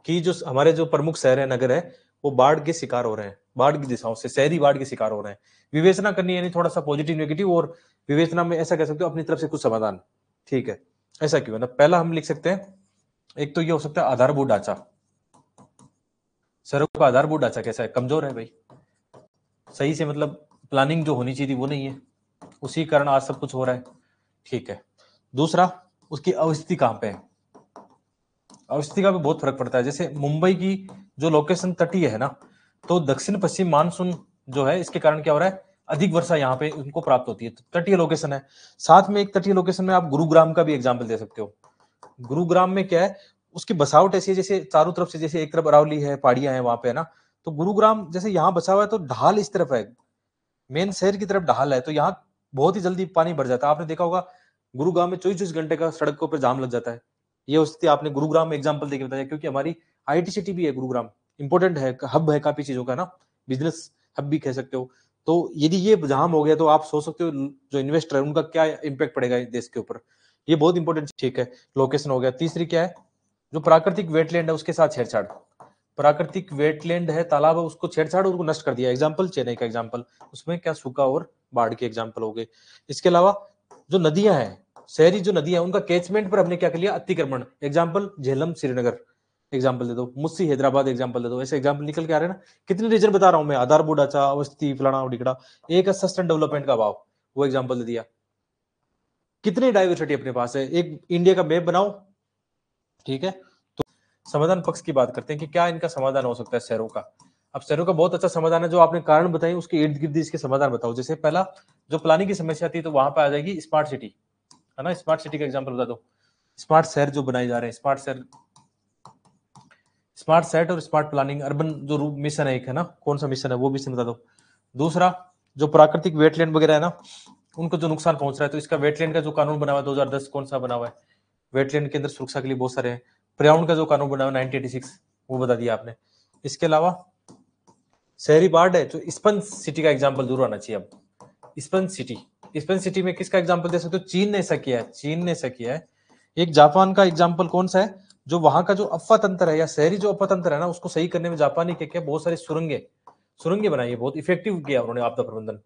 कि जो हमारे जो प्रमुख शहर है नगर है वो बाढ़ के शिकार हो रहे हैं बाढ़ की दिशाओं से शहरी बाढ़ के शिकार हो रहे हैं विवेचना करनी यानी थोड़ा सा पॉजिटिव नेगेटिव और विवेचना में ऐसा कह सकते हो अपनी तरफ से कुछ समाधान ठीक है ऐसा क्यों है ना पहला हम लिख सकते हैं एक तो ये हो सकता है आधारभूत ढांचा सड़कों का आधारभूत ढांचा कैसा है कमजोर है भाई सही से मतलब प्लानिंग जो होनी चाहिए थी वो नहीं है उसी कारण आज सब कुछ हो रहा है ठीक है दूसरा उसकी अवस्थिति कहाँ पे है और स्थिति का भी बहुत फर्क पड़ता है जैसे मुंबई की जो लोकेशन तटीय है ना तो दक्षिण पश्चिम मानसून जो है इसके कारण क्या हो रहा है अधिक वर्षा यहाँ पे उनको प्राप्त होती है तो तटीय लोकेशन है साथ में एक तटीय लोकेशन में आप गुरुग्राम का भी एग्जाम्पल दे सकते हो गुरुग्राम में क्या है उसकी बसावट ऐसी है जैसे चारों तरफ से जैसे एक तरफ अरावली है पहाड़ियां है वहां पे है ना तो गुरुग्राम जैसे यहाँ बसा हुआ है तो ढाल इस तरफ है मेन शहर की तरफ ढाल है तो यहाँ बहुत ही जल्दी पानी भर जाता है आपने देखा होगा गुरुग्राम में चौबीस चौबीस घंटे का सड़कों पर जाम लग जाता है ये हो सकती है आपने गुरुग्राम में एग्जाम्पल देखे बताया क्योंकि हमारी आई टी सिटी भी है गुरुग्राम इंपॉर्टेंट है हब है काफी चीजों का ना बिजनेस हब भी कह सकते हो तो यदि ये जहां हो गया तो आप सोच सकते हो जो इन्वेस्टर है उनका क्या इम्पैक्ट पड़ेगा देश के ऊपर ये बहुत इंपॉर्टेंट ठीक है लोकेशन हो गया तीसरी क्या है जो प्राकृतिक वेटलैंड है उसके साथ छेड़छाड़ प्राकृतिक वेटलैंड है तालाब है उसको छेड़छाड़ उसको नष्ट कर दिया एग्जाम्पल चेन्नई का एग्जाम्पल उसमें क्या सूखा और बाढ़ के एग्जाम्पल हो गए इसके अलावा जो नदियां हैं शहरी जो नदी है उनका कैचमेंट पर हमने क्या कर लिया अतिक्रमण एग्जाम्पल झेलम श्रीनगर एग्जाम्पल दे दो मुस्सी हैदराबाद एग्जाम्पल दे दो ऐसे एग्जाम्पल निकल के आ रहे हैं ना कितने रीजन बता रहा हूँ मैं आधार बुडाचा अच्छा, अवस्थी फलाना डिकड़ा एक सस्टेन डेवलपमेंट का अभाव वो एग्जाम्पल दे दिया कितनी डाइवर्सिटी अपने पास है एक इंडिया का मैप बनाओ ठीक है तो समाधान पक्ष की बात करते हैं कि क्या इनका समाधान हो सकता है शहरों का अब शहरों का बहुत अच्छा समाधान है जो आपने कारण बताए उसके इर्द गिर्द इसके समाधान बताओ जैसे पहला जो प्लानिंग की समस्या थी तो वहां पर आ जाएगी स्मार्ट सिटी है ना स्मार्ट सिटी का एग्जाम्पल बता दो स्मार्ट शहर जो बनाए जा रहे हैं स्मार्ट शहर स्मार्ट सेट और स्मार्ट प्लानिंग अर्बन जो मिशन है एक है ना कौन सा मिशन है वो मिशन बता दो दूसरा जो प्राकृतिक वेटलैंड वगैरह है ना उनको जो नुकसान पहुंच रहा है तो इसका वेटलैंड का जो कानून बना हुआ है 2010 कौन सा बना हुआ है वेटलैंड के अंदर सुरक्षा के लिए बहुत सारे हैं पर्यावरण का जो कानून बना हुआ है 1986 वो बता दिया आपने इसके अलावा शहरी बार्ड है तो स्पन सिटी का एग्जाम्पल जरूर आना चाहिए अब स्पन सिटी स्पेन सिटी में किसका एग्जाम्पल दे सकते हो चीन ने ऐसा किया है चीन ने ऐसा किया है एक जापान का एग्जाम्पल कौन सा है जो वहां का जो अफवा तंत्र है या शहरी जो अफवा तंत्र है ना उसको सही करने में जापान ने क्या बहुत सारी सुरंगे सुरंगे बनाई है बहुत इफेक्टिव किया उन्होंने आपदा प्रबंधन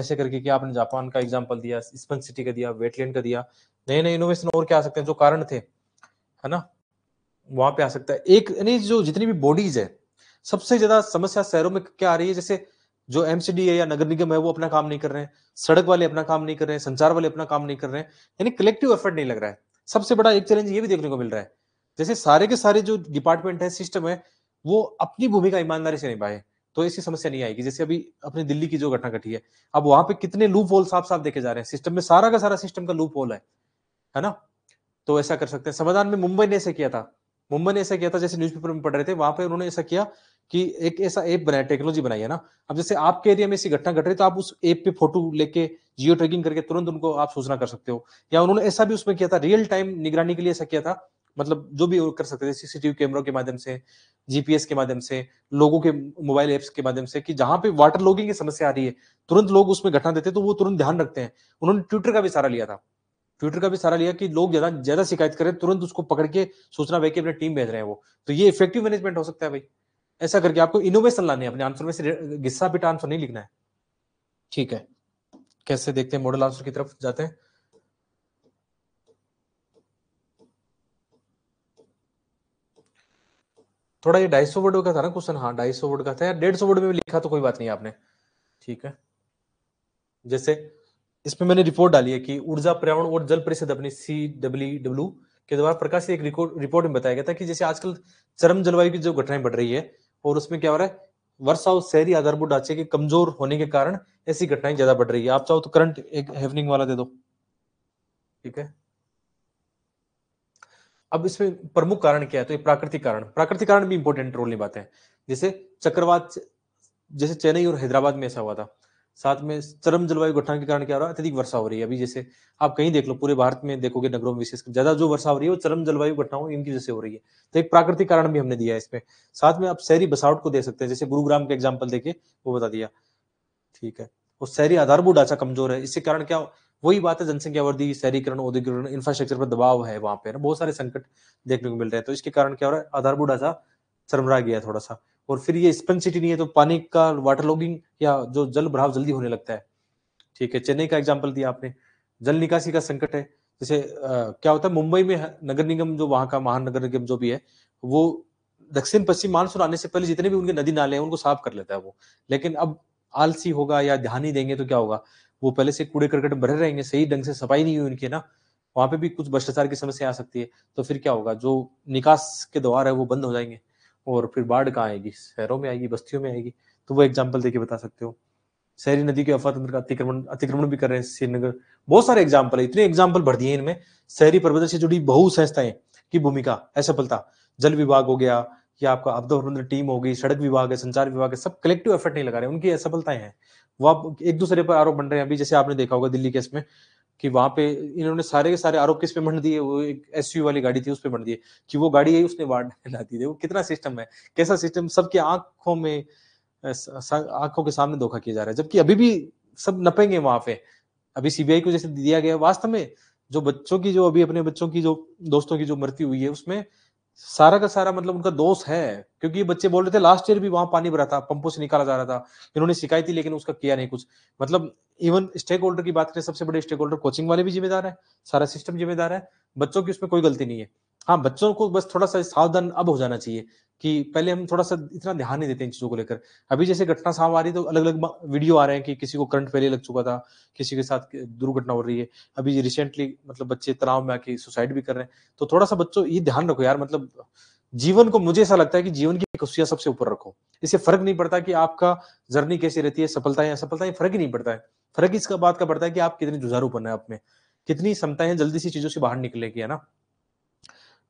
ऐसे करके कि आपने जापान का एग्जाम्पल दिया स्पेन सिटी का दिया वेटलैंड का दिया नए नए इनोवेशन और क्या आ सकते हैं जो कारण थे है ना वहां पे आ सकता है एक यानी जो जितनी भी बॉडीज है सबसे ज्यादा समस्या शहरों में क्या आ रही है जैसे जो एमसीडी है या नगर निगम है वो अपना काम नहीं कर रहे हैं सड़क वाले अपना काम नहीं कर रहे हैं संचार वाले अपना काम नहीं कर रहे हैं यानी कलेक्टिव एफर्ट नहीं लग रहा है सबसे बड़ा एक चैलेंज ये भी देखने को मिल रहा है जैसे सारे के सारे जो डिपार्टमेंट है सिस्टम है वो अपनी भूमिका ईमानदारी से निभाए तो ऐसी समस्या नहीं आएगी जैसे अभी अपने दिल्ली की जो घटना घटी है अब वहां पे कितने लूप होल साफ साफ देखे जा रहे हैं सिस्टम में सारा का सारा सिस्टम का लूप होल है है ना तो ऐसा कर सकते हैं समाधान में मुंबई ने ऐसा किया था मुंबई ने ऐसा किया था जैसे न्यूज़पेपर में पढ़ रहे थे वहां पर उन्होंने ऐसा किया कि एक ऐसा ऐप बनाया टेक्नोलॉजी बनाई है ना अब जैसे आपके एरिया में ऐसी घटना घट रही तो आप उस ऐप पे फोटो लेके जियो ट्रैकिंग करके तुरंत उनको आप सूचना कर सकते हो या उन्होंने ऐसा भी उसमें किया था रियल टाइम निगरानी के लिए ऐसा किया था मतलब जो भी कर सकते थे सीसीटीवी कैमरों के माध्यम से जीपीएस के माध्यम से लोगों के मोबाइल एप्स के माध्यम से कि जहां पे वाटर लॉगिंग की समस्या आ रही है तुरंत लोग उसमें घटना देते तो वो तुरंत ध्यान रखते हैं उन्होंने ट्विटर का भी सारा लिया था ट्विटर का भी सहारा लिया कि लोग ज्यादा ज्यादा शिकायत करें तुरंत उसको पकड़ के सूचना के अपनी टीम भेज रहे हैं वो तो ये इफेक्टिव मैनेजमेंट हो सकता है भाई ऐसा करके आपको इनोवेशन लाने अपने आंसर में से गिस्सा बिटा आंसर नहीं लिखना है ठीक है कैसे देखते हैं मॉडल आंसर की तरफ जाते हैं थोड़ा ये ढाई सौ वर्ड का था ना क्वेश्चन हाँ ढाई सौ वर्ड का था डेढ़ सौ वर्ड में भी लिखा तो कोई बात नहीं आपने ठीक है जैसे इसमें मैंने रिपोर्ट डाली है कि ऊर्जा पर्यावरण और जल परिषद अपनी सी डब्ल्यू डब्ल्यू के द्वारा प्रकाशित एक रिपोर्ट में बताया गया था कि जैसे आजकल चरम जलवायु की जो घटनाएं बढ़ रही है और उसमें क्या हो रहा है वर्षा और शहरी आधारभूत ढांचे के कमजोर होने के कारण ऐसी घटनाएं ज्यादा बढ़ रही है आप चाहो तो करंट एक हेवनिंग वाला दे दो ठीक है अब इसमें प्रमुख कारण क्या है तो ये प्राकृतिक कारण प्राकृतिक कारण भी इंपॉर्टेंट रोल निभाते हैं जैसे चक्रवात जैसे चेन्नई और हैदराबाद में ऐसा हुआ था साथ में चरम जलवायु घटना के कारण क्या हो रहा है अत्यधिक वर्षा हो रही है अभी जैसे आप कहीं देख लो पूरे भारत में देखोगे नगरों में विशेषकर ज्यादा जो वर्षा हो रही है वो चरम जलवायु घटनाओं इनकी वजह से हो रही है तो एक प्राकृतिक कारण भी हमने दिया है इसमें साथ में आप शहरी बसावट को दे सकते हैं जैसे गुरुग्राम का एग्जाम्पल देखिए वो बता दिया ठीक है और शहरी आधारभूत ढांचा कमजोर है इसके कारण क्या वही बात है जनसंख्या वृद्धि शहरीकरण औद्योगिकरण इंफ्रास्ट्रक्चर पर दबाव है वहां पे बहुत सारे संकट देखने को मिल रहे हैं तो इसके कारण क्या हो रहा है आधारभूत ढांचा चरमरा गया थोड़ा सा और फिर ये स्पेंसिटी नहीं है तो पानी का वाटर लॉगिंग या जो जल भराव जल्दी होने लगता है ठीक है चेन्नई का एग्जाम्पल दिया आपने जल निकासी का संकट है जैसे क्या होता है मुंबई में नगर निगम जो वहां का महानगर निगम जो भी है वो दक्षिण पश्चिम मानसून आने से पहले जितने भी उनके नदी नाले हैं उनको साफ कर लेता है वो लेकिन अब आलसी होगा या ध्यान ही देंगे तो क्या होगा वो पहले से कूड़े करकट भरे रहेंगे सही ढंग से सफाई नहीं हुई उनकी ना वहां पे भी कुछ भ्रष्टाचार की समस्या आ सकती है तो फिर क्या होगा जो निकास के द्वार है वो बंद हो जाएंगे और फिर बाढ़ कहाँ आएगी शहरों में आएगी बस्तियों में आएगी तो वो एग्जाम्पल देके बता सकते हो शहरी नदी के अफवातंत्र का अतिक्रमण अतिक्रमण भी कर रहे हैं श्रीनगर बहुत सारे एग्जाम्पल है इतने एग्जाम्पल भर दिए इनमें शहरी प्रबंधन से जुड़ी बहु संस्थाएं की भूमिका असफलता जल विभाग हो गया या आपका आपदा प्रबंधन टीम होगी सड़क विभाग है संचार विभाग है सब कलेक्टिव एफर्ट नहीं लगा रहे उनकी असफलताएं हैं वो आप एक दूसरे पर आरोप बन रहे हैं अभी जैसे आपने देखा होगा दिल्ली केस में कि वहां पे इन्होंने सारे के सारे आरोप किस पे मंड दिए वो एक एस वाली गाड़ी थी उस पर मंड दिए कि वो गाड़ी है उसने वार्ड ला दी वो कितना सिस्टम है कैसा सिस्टम सबके आंखों में आंखों के सामने धोखा किया जा रहा है जबकि अभी भी सब नपेंगे वहां पे अभी सीबीआई को जैसे दिया गया वास्तव में जो बच्चों की जो अभी अपने बच्चों की जो दोस्तों की जो मृत्यु हुई है उसमें सारा का सारा मतलब उनका दोष है क्योंकि ये बच्चे बोल रहे थे लास्ट ईयर भी वहां पानी भरा था पंपों से निकाला जा रहा था इन्होंने शिकायत थी लेकिन उसका किया नहीं कुछ मतलब इवन स्टेक होल्डर की बात करें सबसे बड़े स्टेक होल्डर कोचिंग वाले भी जिम्मेदार है सारा सिस्टम जिम्मेदार है बच्चों की उसमें कोई गलती नहीं है हाँ बच्चों को बस थोड़ा सा सावधान अब हो जाना चाहिए कि पहले हम थोड़ा सा इतना ध्यान नहीं देते इन चीजों को लेकर अभी जैसे घटना साम आ रही है तो अलग अलग वीडियो आ रहे हैं कि किसी को करंट पहले लग चुका था किसी के साथ दुर्घटना हो रही है अभी रिसेंटली मतलब बच्चे तनाव में आके सुसाइड भी कर रहे हैं तो थोड़ा सा बच्चों ये ध्यान रखो यार मतलब जीवन को मुझे ऐसा लगता है कि जीवन की खुशियां सबसे ऊपर रखो इससे फर्क नहीं पड़ता कि आपका जर्नी कैसी रहती है सफलता या असफलता फर्क ही नहीं पड़ता है फर्क इसका बात का पड़ता है कि आप कितने जुझारूपन है आप में कितनी क्षमताएं जल्दी सी चीजों से बाहर निकलेगी है ना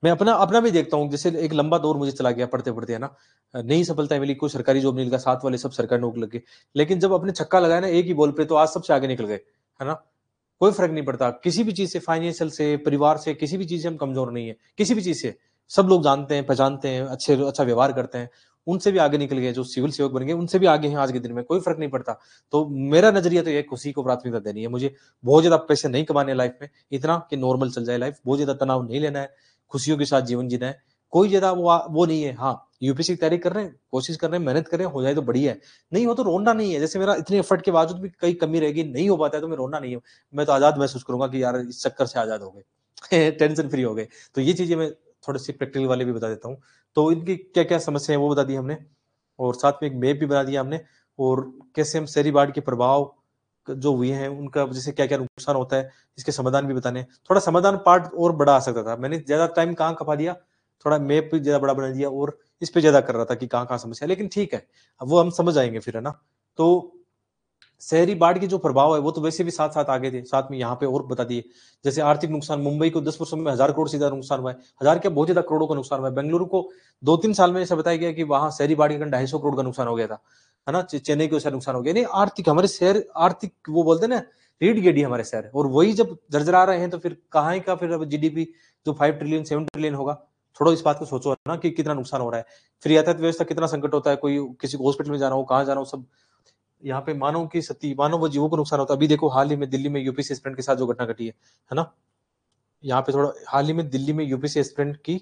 मैं अपना अपना भी देखता हूँ जैसे एक लंबा दौर मुझे चला गया पढ़ते पढ़ते है ना नहीं सफलता मिली कोई सरकारी जॉब नहीं लगा साथ वाले सब सरकारी नौकरी लग गए लेकिन जब अपने छक्का लगाया ना एक ही बॉल पे तो आज सबसे आगे निकल गए है ना कोई फर्क नहीं पड़ता किसी भी चीज से फाइनेंशियल से परिवार से किसी भी चीज से हम कमजोर नहीं है किसी भी चीज से सब लोग जानते हैं पहचानते हैं अच्छे अच्छा व्यवहार करते हैं उनसे भी आगे निकल गए जो सिविल सेवक बन गए उनसे भी आगे हैं आज के दिन में कोई फर्क नहीं पड़ता तो मेरा नजरिया तो यह खुशी को प्राथमिकता देनी है मुझे बहुत ज्यादा पैसे नहीं कमाने लाइफ में इतना कि नॉर्मल चल जाए लाइफ बहुत ज्यादा तनाव नहीं लेना है खुशियों के साथ जीवन जीना है कोई ज्यादा वो वो नहीं है हाँ यूपीएससी की तैयारी कर रहे हैं कोशिश कर रहे हैं मेहनत कर रहे हैं हो जाए तो बढ़िया है नहीं हो तो रोना नहीं है जैसे मेरा इतने एफर्ट के बावजूद भी कई कमी रहेगी नहीं हो पाता है तो मैं रोना नहीं है मैं तो आजाद महसूस करूंगा कि यार इस चक्कर से आजाद हो गए टेंशन फ्री हो गए तो ये चीजें मैं थोड़े से प्रैक्टिकल वाले भी बता देता हूँ तो इनकी क्या क्या समस्या है वो बता दी हमने और साथ में एक मैप भी बना दिया हमने और कैसे हम शहरी बाढ़ के प्रभाव जो हुए हैं उनका जैसे क्या क्या नुकसान होता है इसके समाधान भी बताने थोड़ा समाधान पार्ट और बड़ा आ सकता था मैंने ज्यादा टाइम कहाँ कपा दिया थोड़ा मैप ज्यादा बड़ा बना दिया और इस पे ज्यादा कर रहा था कि कहाँ कहाँ समस्या लेकिन ठीक है अब वो हम समझ आएंगे फिर है ना तो शहरी बाढ़ के जो प्रभाव है वो तो वैसे भी साथ साथ आगे थे साथ में यहाँ पे और बता दिए जैसे आर्थिक नुकसान मुंबई को दस वर्षों में हजार करोड़ से ज्यादा नुकसान हुआ है हजार क्या बहुत ज्यादा करोड़ों का नुकसान हुआ है बेंगलुरु को दो तीन साल में ऐसा बताया गया कि वहां शहरी बाढ़ के कारण ढाई सौ करोड़ का नुकसान हो गया था है ना चेन्नई को ऐसा नुकसान हो गया नहीं आर्थिक हमारे शहर आर्थिक वो बोलते ना रीड गेड़ी हमारे शहर और वही जब जर्जरा रहे हैं तो फिर कहा का फिर जीडीपी जो फाइव ट्रिलियन सेवन ट्रिलियन होगा थोड़ा इस बात को सोचो ना कि कितना नुकसान हो रहा है फिर यातायात व्यवस्था कितना संकट होता है कोई किसी को हॉस्पिटल में जाना हो कहाँ जाना हो सब यहाँ पे मानव की क्षति मानव व जीवों को नुकसान होता है अभी देखो हाल ही में दिल्ली में यूपीसी स्टूडेंट के साथ जो घटना घटी है है ना यहाँ पे थोड़ा हाल ही में दिल्ली में यूपीसी स्टूडेंट की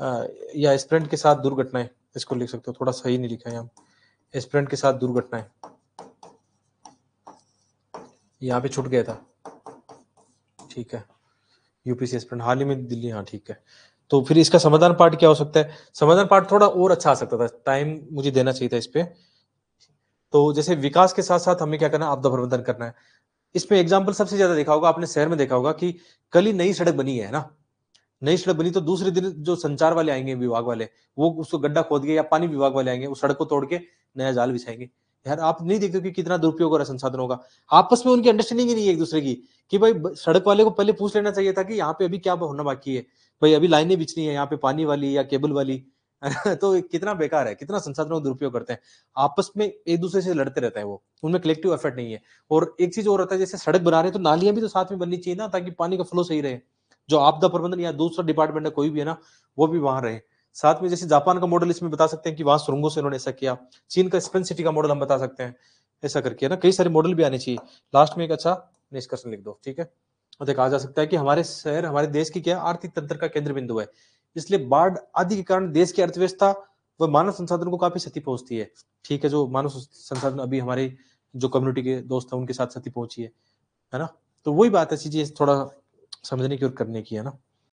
आ, या स्टूडेंट के साथ दुर्घटनाएं इसको लिख सकते हो थोड़ा सही नहीं लिखा है यहाँ स्टूडेंट के साथ दुर्घटनाएं यहाँ पे छूट गया था ठीक है यूपीसी स्टूडेंट हाल ही में दिल्ली हाँ ठीक है तो फिर इसका समाधान पार्ट क्या हो सकता है समाधान पार्ट थोड़ा और अच्छा आ सकता था टाइम मुझे देना चाहिए था इस पर तो जैसे विकास के साथ साथ हमें क्या करना है आपदा प्रबंधन करना है इसमें एग्जाम्पल सबसे ज्यादा देखा होगा आपने शहर में देखा होगा कि कल ही नई सड़क बनी है ना नई सड़क बनी तो दूसरे दिन जो संचार वाले आएंगे विभाग वाले वो उसको गड्ढा खोद के या पानी विभाग वाले आएंगे उस सड़क को तोड़ के नया जाल बिछाएंगे यार आप नहीं देखते कि कितना दुरुपयोग हो रहा है संसाधनों का आपस में उनकी अंडरस्टैंडिंग ही नहीं है एक दूसरे की कि भाई सड़क वाले को पहले पूछ लेना चाहिए था कि यहाँ पे अभी क्या होना बाकी है भाई अभी लाइनें बिछनी है यहाँ पे पानी वाली या केबल वाली तो कितना बेकार है कितना संसाधनों का दुरुपयोग करते हैं आपस में एक दूसरे से लड़ते रहते हैं वो उनमें कलेक्टिव एफर्ट नहीं है और एक चीज और रहता है जैसे सड़क बना रहे हैं तो नालियां भी तो साथ में बननी चाहिए ना ताकि पानी का फ्लो सही रहे जो आपदा प्रबंधन या दूसरा डिपार्टमेंट है कोई भी है ना वो भी वहां रहे साथ में जैसे जापान का मॉडल इसमें बता सकते हैं कि वहां सुरंगों से उन्होंने ऐसा किया चीन का स्पेन सिटी का मॉडल हम बता सकते हैं ऐसा करके ना कई सारे मॉडल भी आने चाहिए लास्ट में एक अच्छा निष्कर्ष लिख दो ठीक है और कहा जा सकता है कि हमारे शहर हमारे देश की क्या आर्थिक तंत्र का केंद्र बिंदु है इसलिए बाढ़ आदि के कारण देश की अर्थव्यवस्था व मानव संसाधन को काफी क्षति पहुंचती है ठीक है जो मानव संसाधन अभी हमारे जो कम्युनिटी के दोस्त है उनके साथ क्षति पहुंची है है ना तो वही बात है चीजें थोड़ा समझने की और करने की है ना